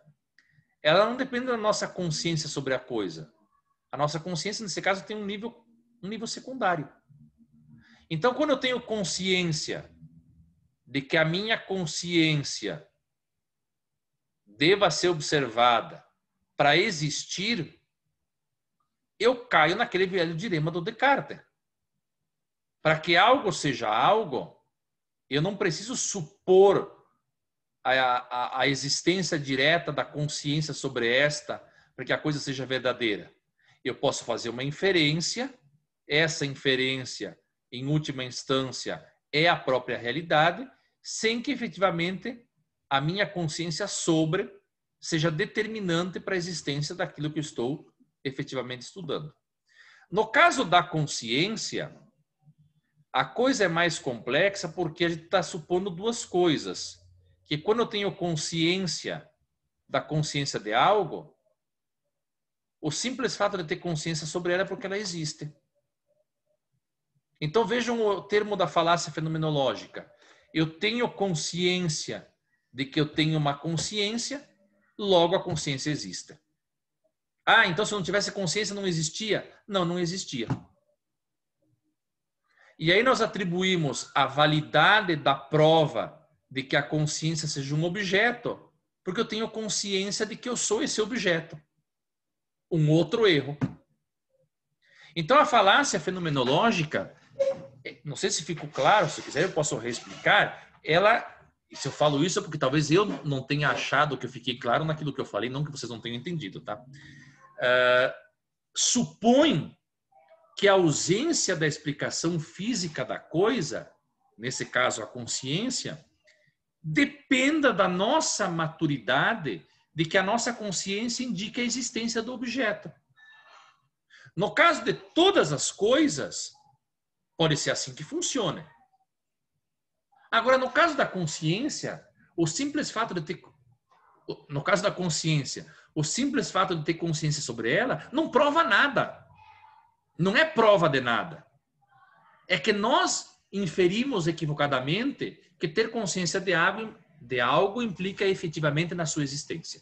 ela não depende da nossa consciência sobre a coisa. A nossa consciência, nesse caso, tem um nível, um nível secundário. Então, quando eu tenho consciência de que a minha consciência deva ser observada para existir, eu caio naquele velho dilema do Descartes. Para que algo seja algo, eu não preciso supor a, a, a existência direta da consciência sobre esta para que a coisa seja verdadeira. Eu posso fazer uma inferência, essa inferência, em última instância, é a própria realidade, sem que efetivamente a minha consciência sobre seja determinante para a existência daquilo que eu estou efetivamente estudando. No caso da consciência, a coisa é mais complexa porque a gente está supondo duas coisas. Que quando eu tenho consciência da consciência de algo, o simples fato de ter consciência sobre ela é porque ela existe. Então vejam o termo da falácia fenomenológica. Eu tenho consciência de que eu tenho uma consciência, logo a consciência existe. Ah, então se eu não tivesse consciência não existia? Não, não existia. E aí nós atribuímos a validade da prova de que a consciência seja um objeto, porque eu tenho consciência de que eu sou esse objeto. Um outro erro. Então a falácia fenomenológica, não sei se ficou claro, se quiser eu posso reexplicar, ela se eu falo isso é porque talvez eu não tenha achado que eu fiquei claro naquilo que eu falei, não que vocês não tenham entendido, tá? Uh, supõe que a ausência da explicação física da coisa, nesse caso a consciência, dependa da nossa maturidade de que a nossa consciência indique a existência do objeto. No caso de todas as coisas, pode ser assim que funciona. Agora, no caso da consciência, o simples fato de ter. No caso da consciência, o simples fato de ter consciência sobre ela não prova nada não é prova de nada. É que nós inferimos equivocadamente que ter consciência de algo, de algo implica efetivamente na sua existência.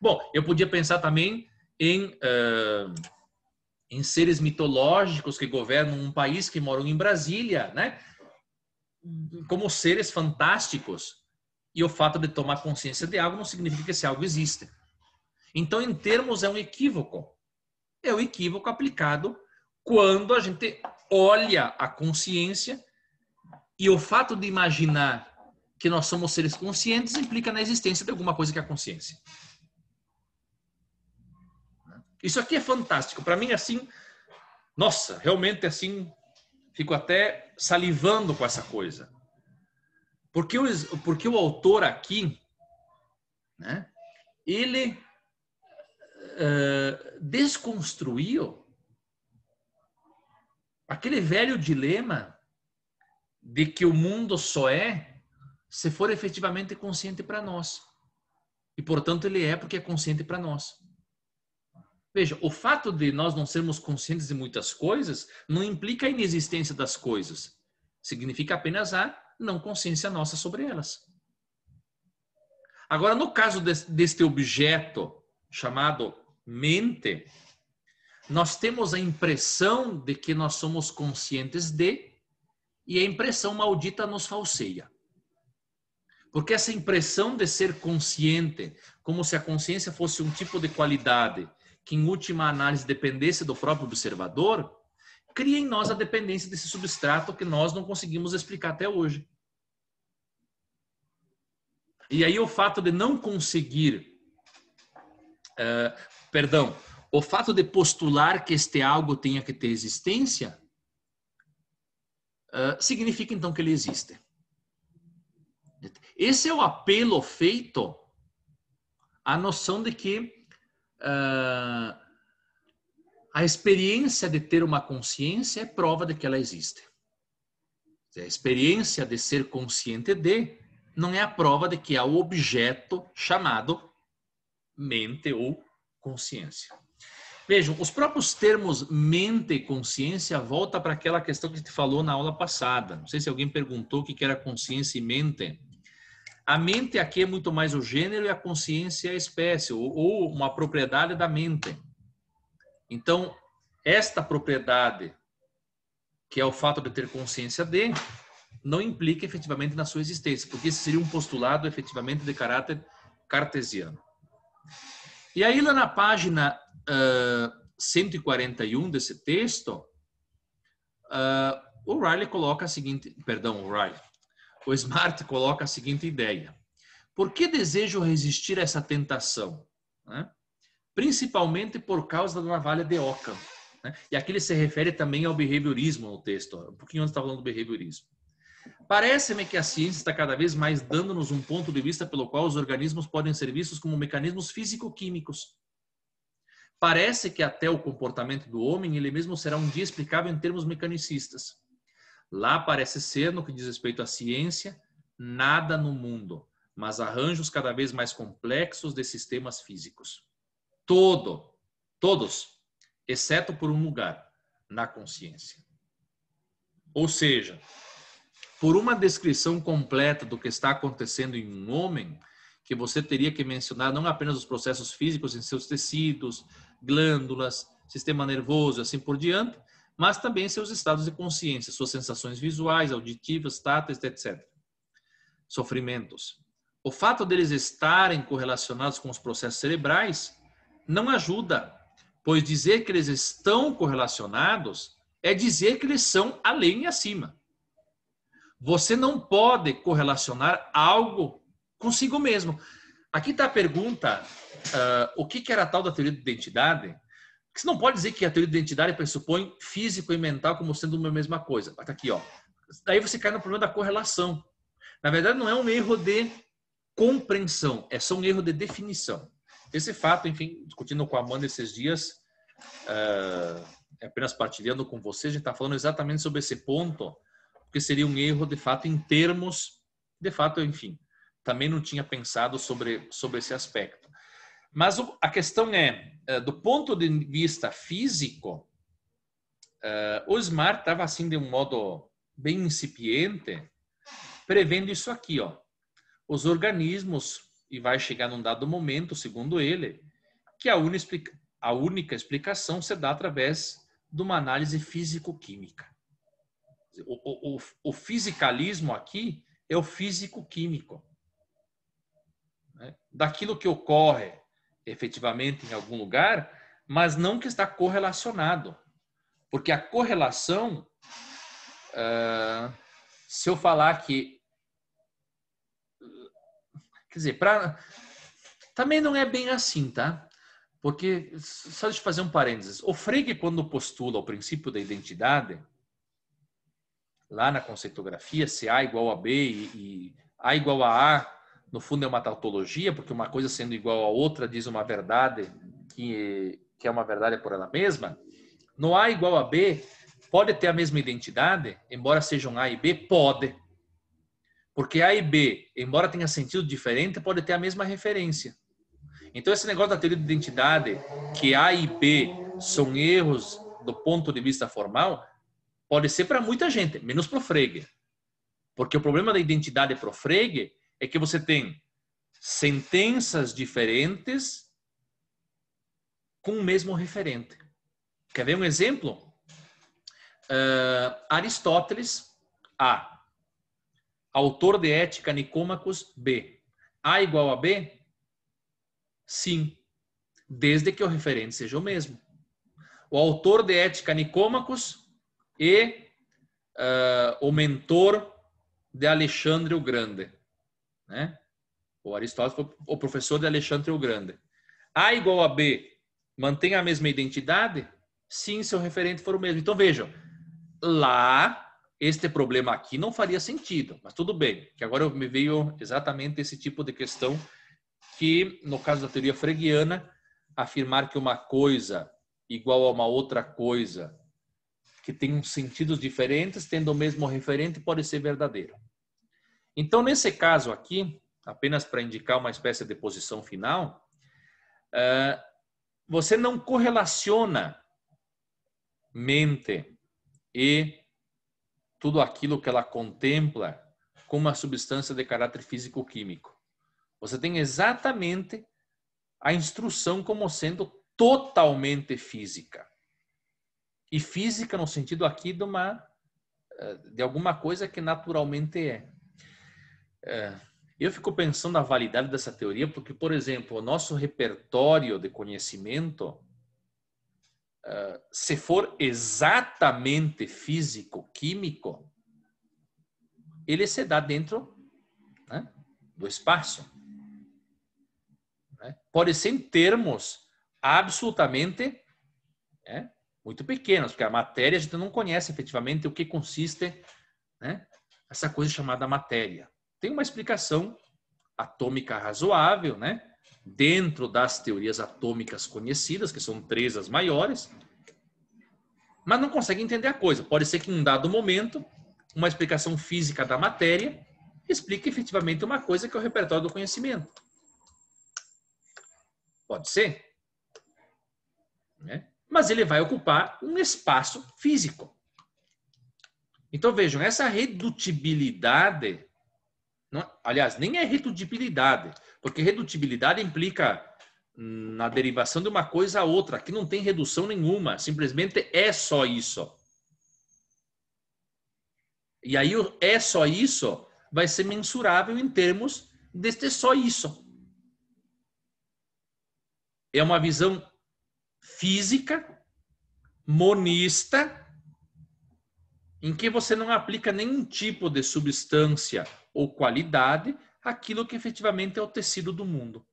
Bom, eu podia pensar também em, uh, em seres mitológicos que governam um país, que moram em Brasília, né? como seres fantásticos. E o fato de tomar consciência de algo não significa que esse algo existe. Então, em termos, é um equívoco. É um equívoco aplicado quando a gente olha a consciência e o fato de imaginar que nós somos seres conscientes implica na existência de alguma coisa que é a consciência. Isso aqui é fantástico. Para mim, assim, nossa, realmente assim, fico até salivando com essa coisa. Porque o, porque o autor aqui, né, ele uh, desconstruiu aquele velho dilema de que o mundo só é se for efetivamente consciente para nós. E, portanto, ele é porque é consciente para nós. Veja, o fato de nós não sermos conscientes de muitas coisas não implica a inexistência das coisas. Significa apenas a não consciência nossa sobre elas. Agora, no caso deste objeto chamado mente, nós temos a impressão de que nós somos conscientes de, e a impressão maldita nos falseia. Porque essa impressão de ser consciente, como se a consciência fosse um tipo de qualidade que, em última análise, dependesse do próprio observador, cria em nós a dependência desse substrato que nós não conseguimos explicar até hoje. E aí o fato de não conseguir, uh, perdão, o fato de postular que este algo tenha que ter existência ah, significa então que ele existe. Esse é o apelo feito à noção de que uh, a experiência de ter uma consciência é prova de que ela existe. A experiência de ser consciente de não é a prova de que há o objeto chamado mente ou consciência. Vejam, os próprios termos mente e consciência volta para aquela questão que a gente falou na aula passada. Não sei se alguém perguntou o que era consciência e mente. A mente aqui é muito mais o gênero e a consciência é a espécie, ou uma propriedade da mente. Então, esta propriedade, que é o fato de ter consciência de, não implica efetivamente na sua existência, porque esse seria um postulado efetivamente de caráter cartesiano. E aí, lá na página uh, ah, 141 desse texto, uh, o Riley coloca a seguinte, perdão, o Riley, o Smart coloca a seguinte ideia. Por que desejo resistir a essa tentação? Né? Principalmente por causa da navalha de Ockham. Né? E aqui ele se refere também ao behaviorismo no texto, um pouquinho antes estava falando do behaviorismo. Parece-me que a ciência está cada vez mais dando-nos um ponto de vista pelo qual os organismos podem ser vistos como mecanismos físico-químicos, Parece que até o comportamento do homem ele mesmo será um dia explicável em termos mecanicistas. Lá parece ser, no que diz respeito à ciência, nada no mundo, mas arranjos cada vez mais complexos de sistemas físicos. Todo, todos, exceto por um lugar, na consciência. Ou seja, por uma descrição completa do que está acontecendo em um homem, que você teria que mencionar não apenas os processos físicos em seus tecidos, glândulas, sistema nervoso, assim por diante, mas também seus estados de consciência, suas sensações visuais, auditivas, táteis, etc. Sofrimentos. O fato deles estarem correlacionados com os processos cerebrais não ajuda, pois dizer que eles estão correlacionados é dizer que eles são além e acima. Você não pode correlacionar algo consigo mesmo. Aqui está a pergunta uh, o que, que era a tal da teoria de identidade, que você não pode dizer que a teoria de identidade pressupõe físico e mental como sendo uma mesma coisa. Está aqui, ó. Daí você cai no problema da correlação. Na verdade, não é um erro de compreensão, é só um erro de definição. Esse fato, enfim, discutindo com a Amanda esses dias, uh, apenas partilhando com vocês, a gente está falando exatamente sobre esse ponto, porque seria um erro, de fato, em termos, de fato, enfim, também não tinha pensado sobre, sobre esse aspecto. Mas a questão é, eh, do ponto de vista físico, eh, o Smart estava assim de um modo bem incipiente, prevendo isso aqui, ó. Os organismos, e vai chegar num dado momento, segundo ele, que a única, a única explicação se dá através de uma análise físico-química. O, o, o, fisicalismo aqui é o físico-químico. Né? Daquilo que ocorre efetivamente em algum lugar, mas não que está correlacionado. Porque a correlação, uh, se eu falar que. Quer dizer, pra, também não é bem assim, tá? Porque, só deixa eu fazer um parênteses. O Frege, quando postula o princípio da identidade, lá na conceitografia, se A igual a B e, e A igual a A no fundo é uma tautologia, porque uma coisa sendo igual a outra diz uma verdade que, que é uma verdade por ela mesma. No A igual a B, pode ter a mesma identidade, embora sejam A e B? Pode. Porque A e B, embora tenha sentido diferente, pode ter a mesma referência. Então, esse negócio da teoria de identidade, que A e B são erros do ponto de vista formal, pode ser para muita gente, menos para o Frege. Porque o problema da identidade para o Frege é que você tem sentenças diferentes com o mesmo referente. Quer ver um exemplo? Uh, Aristóteles, A. Autor de Ética Nicômacos, B. A igual a B? Sim, desde que o referente seja o mesmo. O autor de Ética Nicômacos e uh, o mentor de Alexandre o Grande né? O Aristóteles foi o professor de Alexandre o Grande. A igual a B mantém a mesma identidade? Sim, seu referente for o mesmo. Então vejam, lá este problema aqui não faria sentido, mas tudo bem, que agora me veio exatamente esse tipo de questão que, no caso da teoria freguiana, afirmar que uma coisa igual a uma outra coisa que tem sentidos diferentes, tendo o mesmo referente, pode ser verdadeiro. Então, nesse caso aqui, apenas para indicar uma espécie de posição final, eh, você não correlaciona mente e tudo aquilo que ela contempla com uma substância de caráter físico-químico. Você tem exatamente a instrução como sendo totalmente física. E física no sentido aqui de uma eh, de alguma coisa que naturalmente é. É, eu fico pensando na validade dessa teoria, porque, por exemplo, o nosso repertório de conhecimento, eh, se for exatamente físico-químico, ele se dá dentro né, do espaço. Né. Pode ser em termos absolutamente é, muito pequenos, porque a matéria a gente não conhece efetivamente o que consiste né, essa coisa chamada matéria tem uma explicação atômica razoável, né? Dentro das teorias atômicas conhecidas, que são três as maiores, mas não consegue entender a coisa. Pode ser que em um dado momento, uma explicação física da matéria explique efetivamente uma coisa que é o repertório do conhecimento. Pode ser. Né? Mas ele vai ocupar um espaço físico. Então vejam, essa redutibilidade não, é? aliás, nem é redutibilidade, porque redutibilidade implica na derivação de uma coisa a outra. que não tem redução nenhuma, simplesmente é só isso. E aí o é só isso vai ser mensurável em termos deste só isso. É uma visão física, monista, em que você não aplica nenhum tipo de substância ou qualidade aquilo que efetivamente é o tecido do mundo.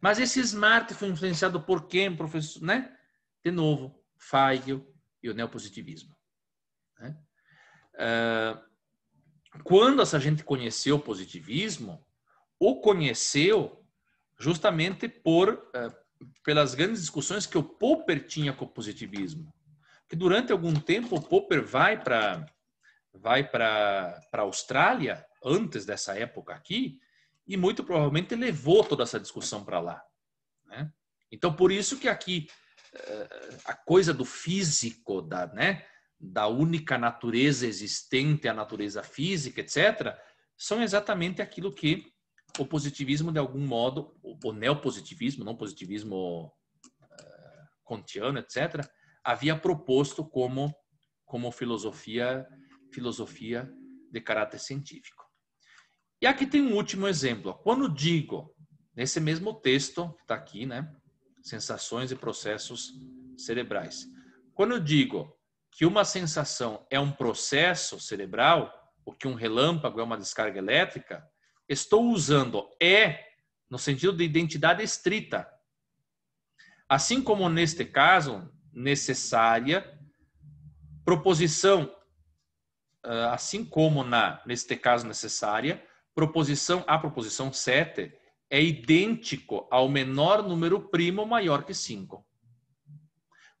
Mas esse smart foi influenciado por quem, professor? Né? De novo, Feigl e o neopositivismo. Né? Ah, quando essa gente conheceu o positivismo, o conheceu justamente por eh, pelas grandes discussões que o Popper tinha com o positivismo. Que durante algum tempo o Popper vai para vai para a Austrália, antes dessa época aqui, e muito provavelmente levou toda essa discussão para lá. Né? Então, por isso que aqui eh, a coisa do físico, da, né, da única natureza existente, a natureza física, etc., são exatamente aquilo que o positivismo, de algum modo, o neopositivismo, não positivismo eh, kantiano, etc., havia proposto como, como filosofia filosofia de caráter científico. E aqui tem um último exemplo. Quando digo, nesse mesmo texto que está aqui, né? Sensações e processos cerebrais. Quando eu digo que uma sensação é um processo cerebral, ou que um relâmpago é uma descarga elétrica, estou usando é no sentido de identidade estrita. Assim como neste caso, necessária, proposição ah, assim como na neste caso necessária, proposição a proposição 7 é idêntico ao menor número primo maior que 5.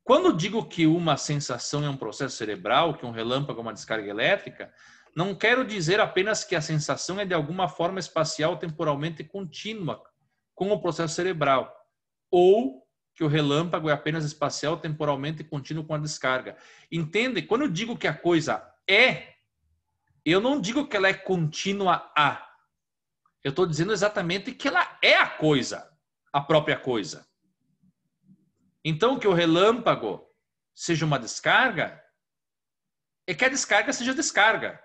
Quando digo que uma sensação é um processo cerebral, que um relâmpago é uma descarga elétrica, não quero dizer apenas que a sensação é de alguma forma espacial temporalmente contínua com o processo cerebral, ou que o relâmpago é apenas espacial temporalmente contínuo com a descarga. Entende? Quando eu digo que a coisa é, eu não digo que ela é contínua a. Eu estou dizendo exatamente que ela é a coisa, a própria coisa. Então, que o relâmpago seja uma descarga, é que a descarga seja descarga.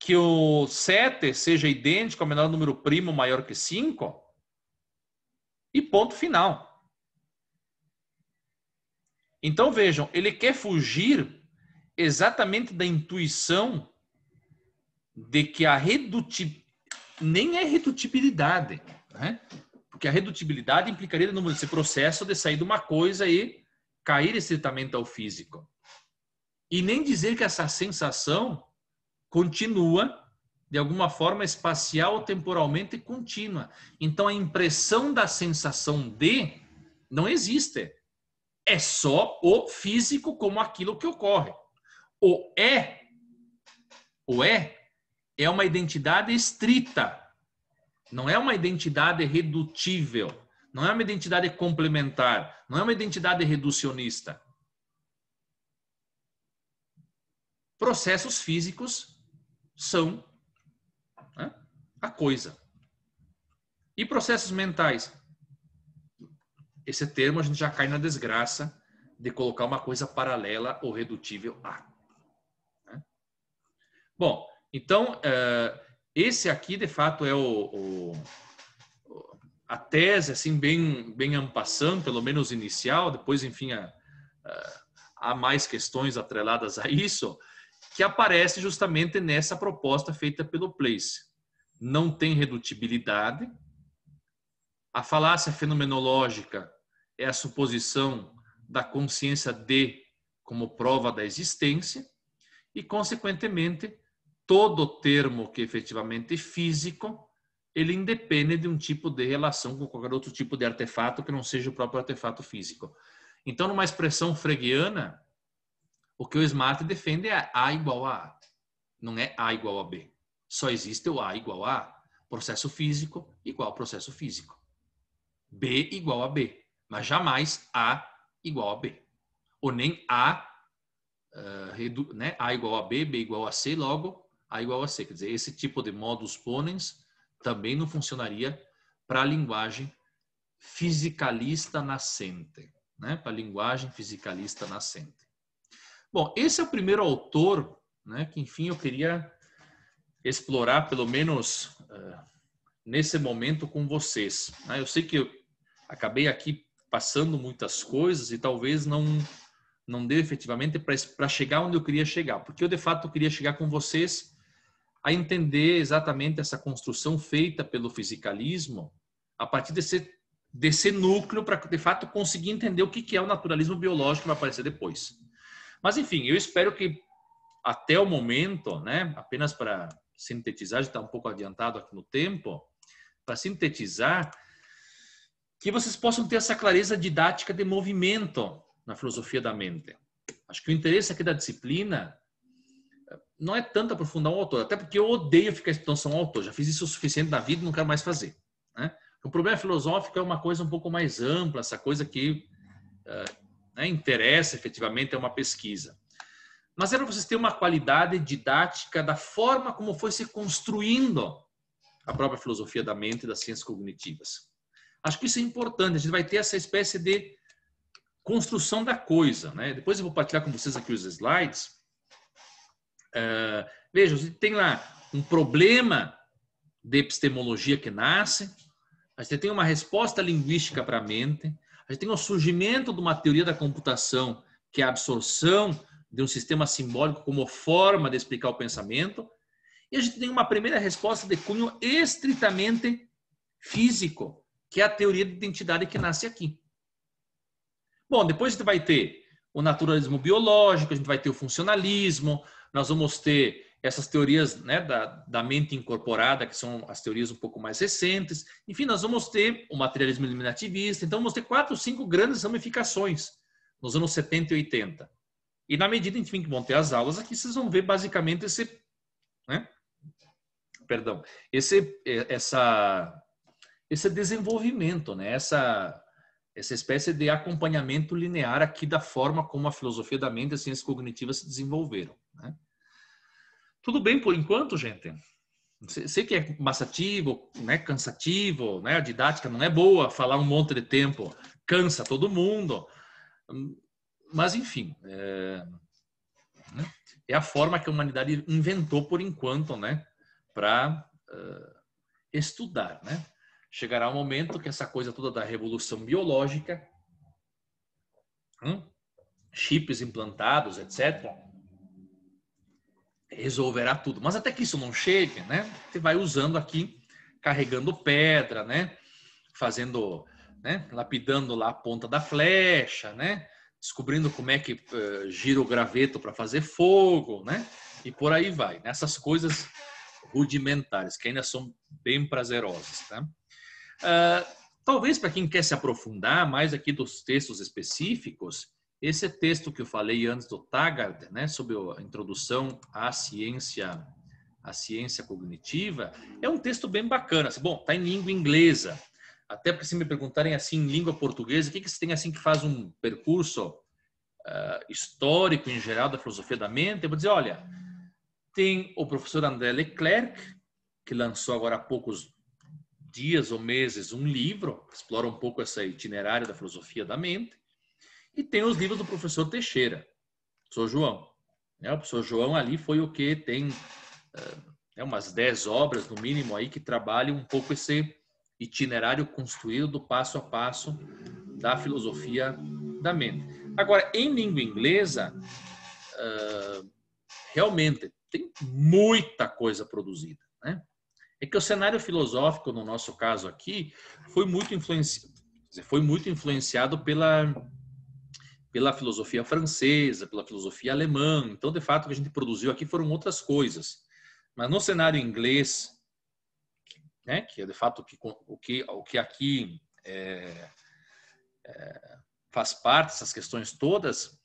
Que o 7 seja idêntico ao menor número primo maior que 5, e ponto final. Então vejam, ele quer fugir exatamente da intuição de que a redutibilidade nem é redutibilidade, né? porque a redutibilidade implicaria no processo de sair de uma coisa e cair estritamente ao físico. E nem dizer que essa sensação continua de alguma forma espacial ou temporalmente contínua. Então a impressão da sensação de não existe é só o físico como aquilo que ocorre. O é, o é, é uma identidade estrita, não é uma identidade redutível, não é uma identidade complementar, não é uma identidade reducionista. Processos físicos são né, a coisa. E processos mentais? esse termo a gente já cai na desgraça de colocar uma coisa paralela ou redutível a. Né? Bom, então, eh, esse aqui, de fato, é o, o a tese, assim, bem, bem ampassando, pelo menos inicial, depois, enfim, a, a, há mais questões atreladas a isso, que aparece justamente nessa proposta feita pelo Place. Não tem redutibilidade, a falácia fenomenológica é a suposição da consciência de como prova da existência e, consequentemente, todo termo que efetivamente é físico, ele independe de um tipo de relação com qualquer outro tipo de artefato que não seja o próprio artefato físico. Então, numa expressão freguiana, o que o Smart defende é A igual a A, não é A igual a B. Só existe o A igual a A, processo físico igual processo físico. B igual a B, mas jamais A igual a B. Ou nem A, uh, né? A igual a B, B igual a C, logo A igual a C. Quer dizer, esse tipo de modus ponens também não funcionaria para a linguagem fisicalista nascente, né? para a linguagem fisicalista nascente. Bom, esse é o primeiro autor né, que, enfim, eu queria explorar, pelo menos uh, nesse momento, com vocês. Né? Eu sei que acabei aqui passando muitas coisas e talvez não não deu efetivamente para chegar onde eu queria chegar, porque eu de fato queria chegar com vocês a entender exatamente essa construção feita pelo fisicalismo a partir desse, desse núcleo para de fato conseguir entender o que, que é o naturalismo biológico que vai aparecer depois. Mas enfim, eu espero que até o momento, né, apenas para sintetizar, já está um pouco adiantado aqui no tempo, para sintetizar, que vocês possam ter essa clareza didática de movimento na filosofia da mente. Acho que o interesse aqui da disciplina eh, não é tanto aprofundar um autor, até porque eu odeio ficar estudando só um autor, já fiz isso o suficiente na vida e não quero mais fazer. Né? O problema filosófico é uma coisa um pouco mais ampla, essa coisa que eh, né, interessa efetivamente é uma pesquisa. Mas é para vocês terem uma qualidade didática da forma como foi se construindo a própria filosofia da mente e das ciências cognitivas. Acho que isso é importante, a gente vai ter essa espécie de construção da coisa. Né? Depois eu vou partilhar com vocês aqui os slides. Uh, é, vejam, a gente tem lá um problema de epistemologia que nasce, a gente tem uma resposta linguística para a mente, a gente tem o surgimento de uma teoria da computação, que é a absorção de um sistema simbólico como forma de explicar o pensamento, e a gente tem uma primeira resposta de cunho estritamente físico, que é a teoria de identidade que nasce aqui. Bom, depois a gente vai ter o naturalismo biológico, a gente vai ter o funcionalismo, nós vamos ter essas teorias né, da, da mente incorporada, que são as teorias um pouco mais recentes. Enfim, nós vamos ter o materialismo eliminativista, então vamos ter quatro, cinco grandes ramificações nos anos 70 e 80. E na medida em que vão ter as aulas aqui, vocês vão ver basicamente esse, né? Perdão, esse, eh, essa esse desenvolvimento, né? essa, essa espécie de acompanhamento linear aqui da forma como a filosofia da mente e as ciências cognitivas se desenvolveram. Né? Tudo bem por enquanto, gente? Sei que é massativo, né? cansativo, né? a didática não é boa, falar um monte de tempo cansa todo mundo, mas enfim, é, né? é a forma que a humanidade inventou por enquanto né? para uh, eh, estudar. Né? chegará um momento que essa coisa toda da revolução biológica, hum, chips implantados, etc., resolverá tudo. Mas até que isso não chegue, né? Você vai usando aqui, carregando pedra, né? Fazendo, né? Lapidando lá a ponta da flecha, né? Descobrindo como é que uh, gira o graveto para fazer fogo, né? E por aí vai. Nessas né, coisas rudimentares que ainda são bem prazerosas, tá? Uh, talvez para quem quer se aprofundar mais aqui dos textos específicos, esse é texto que eu falei antes do Taggart, né, sobre a introdução à ciência, à ciência cognitiva, é um texto bem bacana. Assim, bom, está em língua inglesa. Até porque se me perguntarem assim em língua portuguesa, o que, que se tem assim que faz um percurso uh, histórico em geral da filosofia da mente? Eu vou dizer, olha, tem o professor André Leclerc, que lançou agora há poucos dias ou meses um livro, explora um pouco esse itinerário da filosofia da mente, e tem os livros do professor Teixeira, professor João. Né? O professor João ali foi o que tem eh, é, umas 10 obras, no mínimo, aí que trabalham um pouco esse itinerário construído do passo a passo da filosofia da mente. Agora, em língua inglesa, eh, realmente tem muita coisa produzida. Né? É que o cenário filosófico, no nosso caso aqui, foi muito, influenci... foi muito influenciado pela, pela filosofia francesa, pela filosofia alemã. Então, de fato, o que a gente produziu aqui foram outras coisas. Mas no cenário inglês, né, que é de fato o que, o que aqui é, é, faz parte dessas questões todas,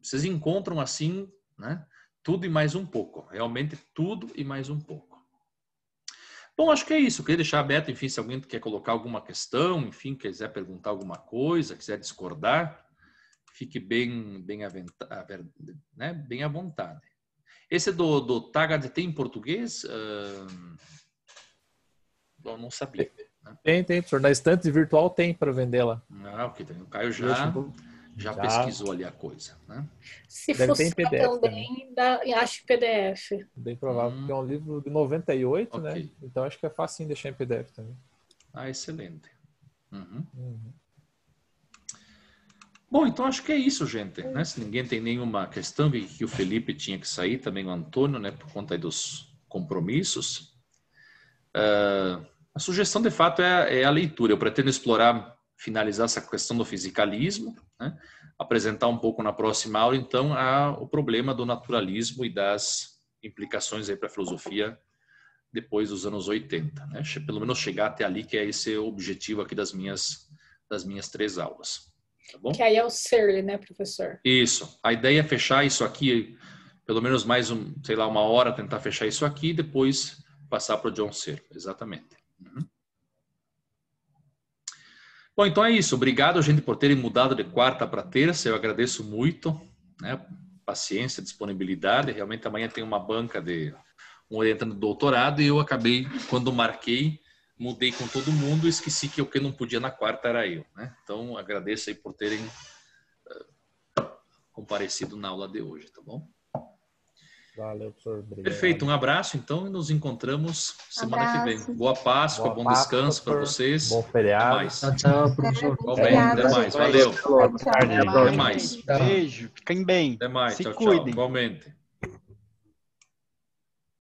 vocês encontram assim, né, tudo e mais um pouco, realmente tudo e mais um pouco. Bom, acho que é isso. Eu queria deixar aberto, enfim, se alguém quer colocar alguma questão, enfim, quiser perguntar alguma coisa, quiser discordar, fique bem, bem, aventa, né? bem à vontade. Esse é do, do Tagad tem em português? Uh... Eu não sabia. Tem, né? tem, tem, professor. Na estante virtual tem para vender lá. Ah, ok. tem? Tá o Caio já, já, já, pesquisou ali a coisa, né? Se Deve fosse PDF, também, da acho PDF. Bem provável, hum. porque é um hum. livro de 98, né? okay. né? Então acho que é fácil deixar em PDF também. Ah, excelente. Uhum. Uhum. Bom, então acho que é isso, gente. Né? Uhum. Se ninguém tem nenhuma questão e que o Felipe tinha que sair, também o Antônio, né, por conta dos compromissos. Uh, a sugestão, de fato, é, é a leitura. Eu pretendo explorar finalizar essa questão do fisicalismo, né? apresentar um pouco na próxima aula, então, a, o problema do naturalismo e das implicações para a filosofia depois dos anos 80. Né? Pelo menos chegar até ali, que é esse o objetivo aqui das minhas, das minhas três aulas. Tá bom? Que aí é o Serle, né, professor? Isso. A ideia é fechar isso aqui, pelo menos mais, um, sei lá, uma hora, tentar fechar isso aqui e depois passar para o John Serle, Exatamente. Uhum. Bom, então é isso. Obrigado, gente, por terem mudado de quarta para terça. Eu agradeço muito, né? Paciência, disponibilidade. Realmente amanhã tem uma banca de um orientando doutorado e eu acabei, quando marquei, mudei com todo mundo, esqueci que o que não podia na quarta era eu, né? Então agradeço aí por terem eh, comparecido na aula de hoje, tá bom? Valeu, professor. Obrigado. Perfeito, um abraço então e nos encontramos semana abraço. que vem. Boa Páscoa, Boa bom Páscoa, descanso para vocês. Bom feriado. Até mais. Tchau, tchau, professor. Tchau, bem. Até mais, valeu. Tchau, tchau. Até mais. Beijo, fiquem bem. Até mais, Se tchau, cuidem. tchau. Igualmente.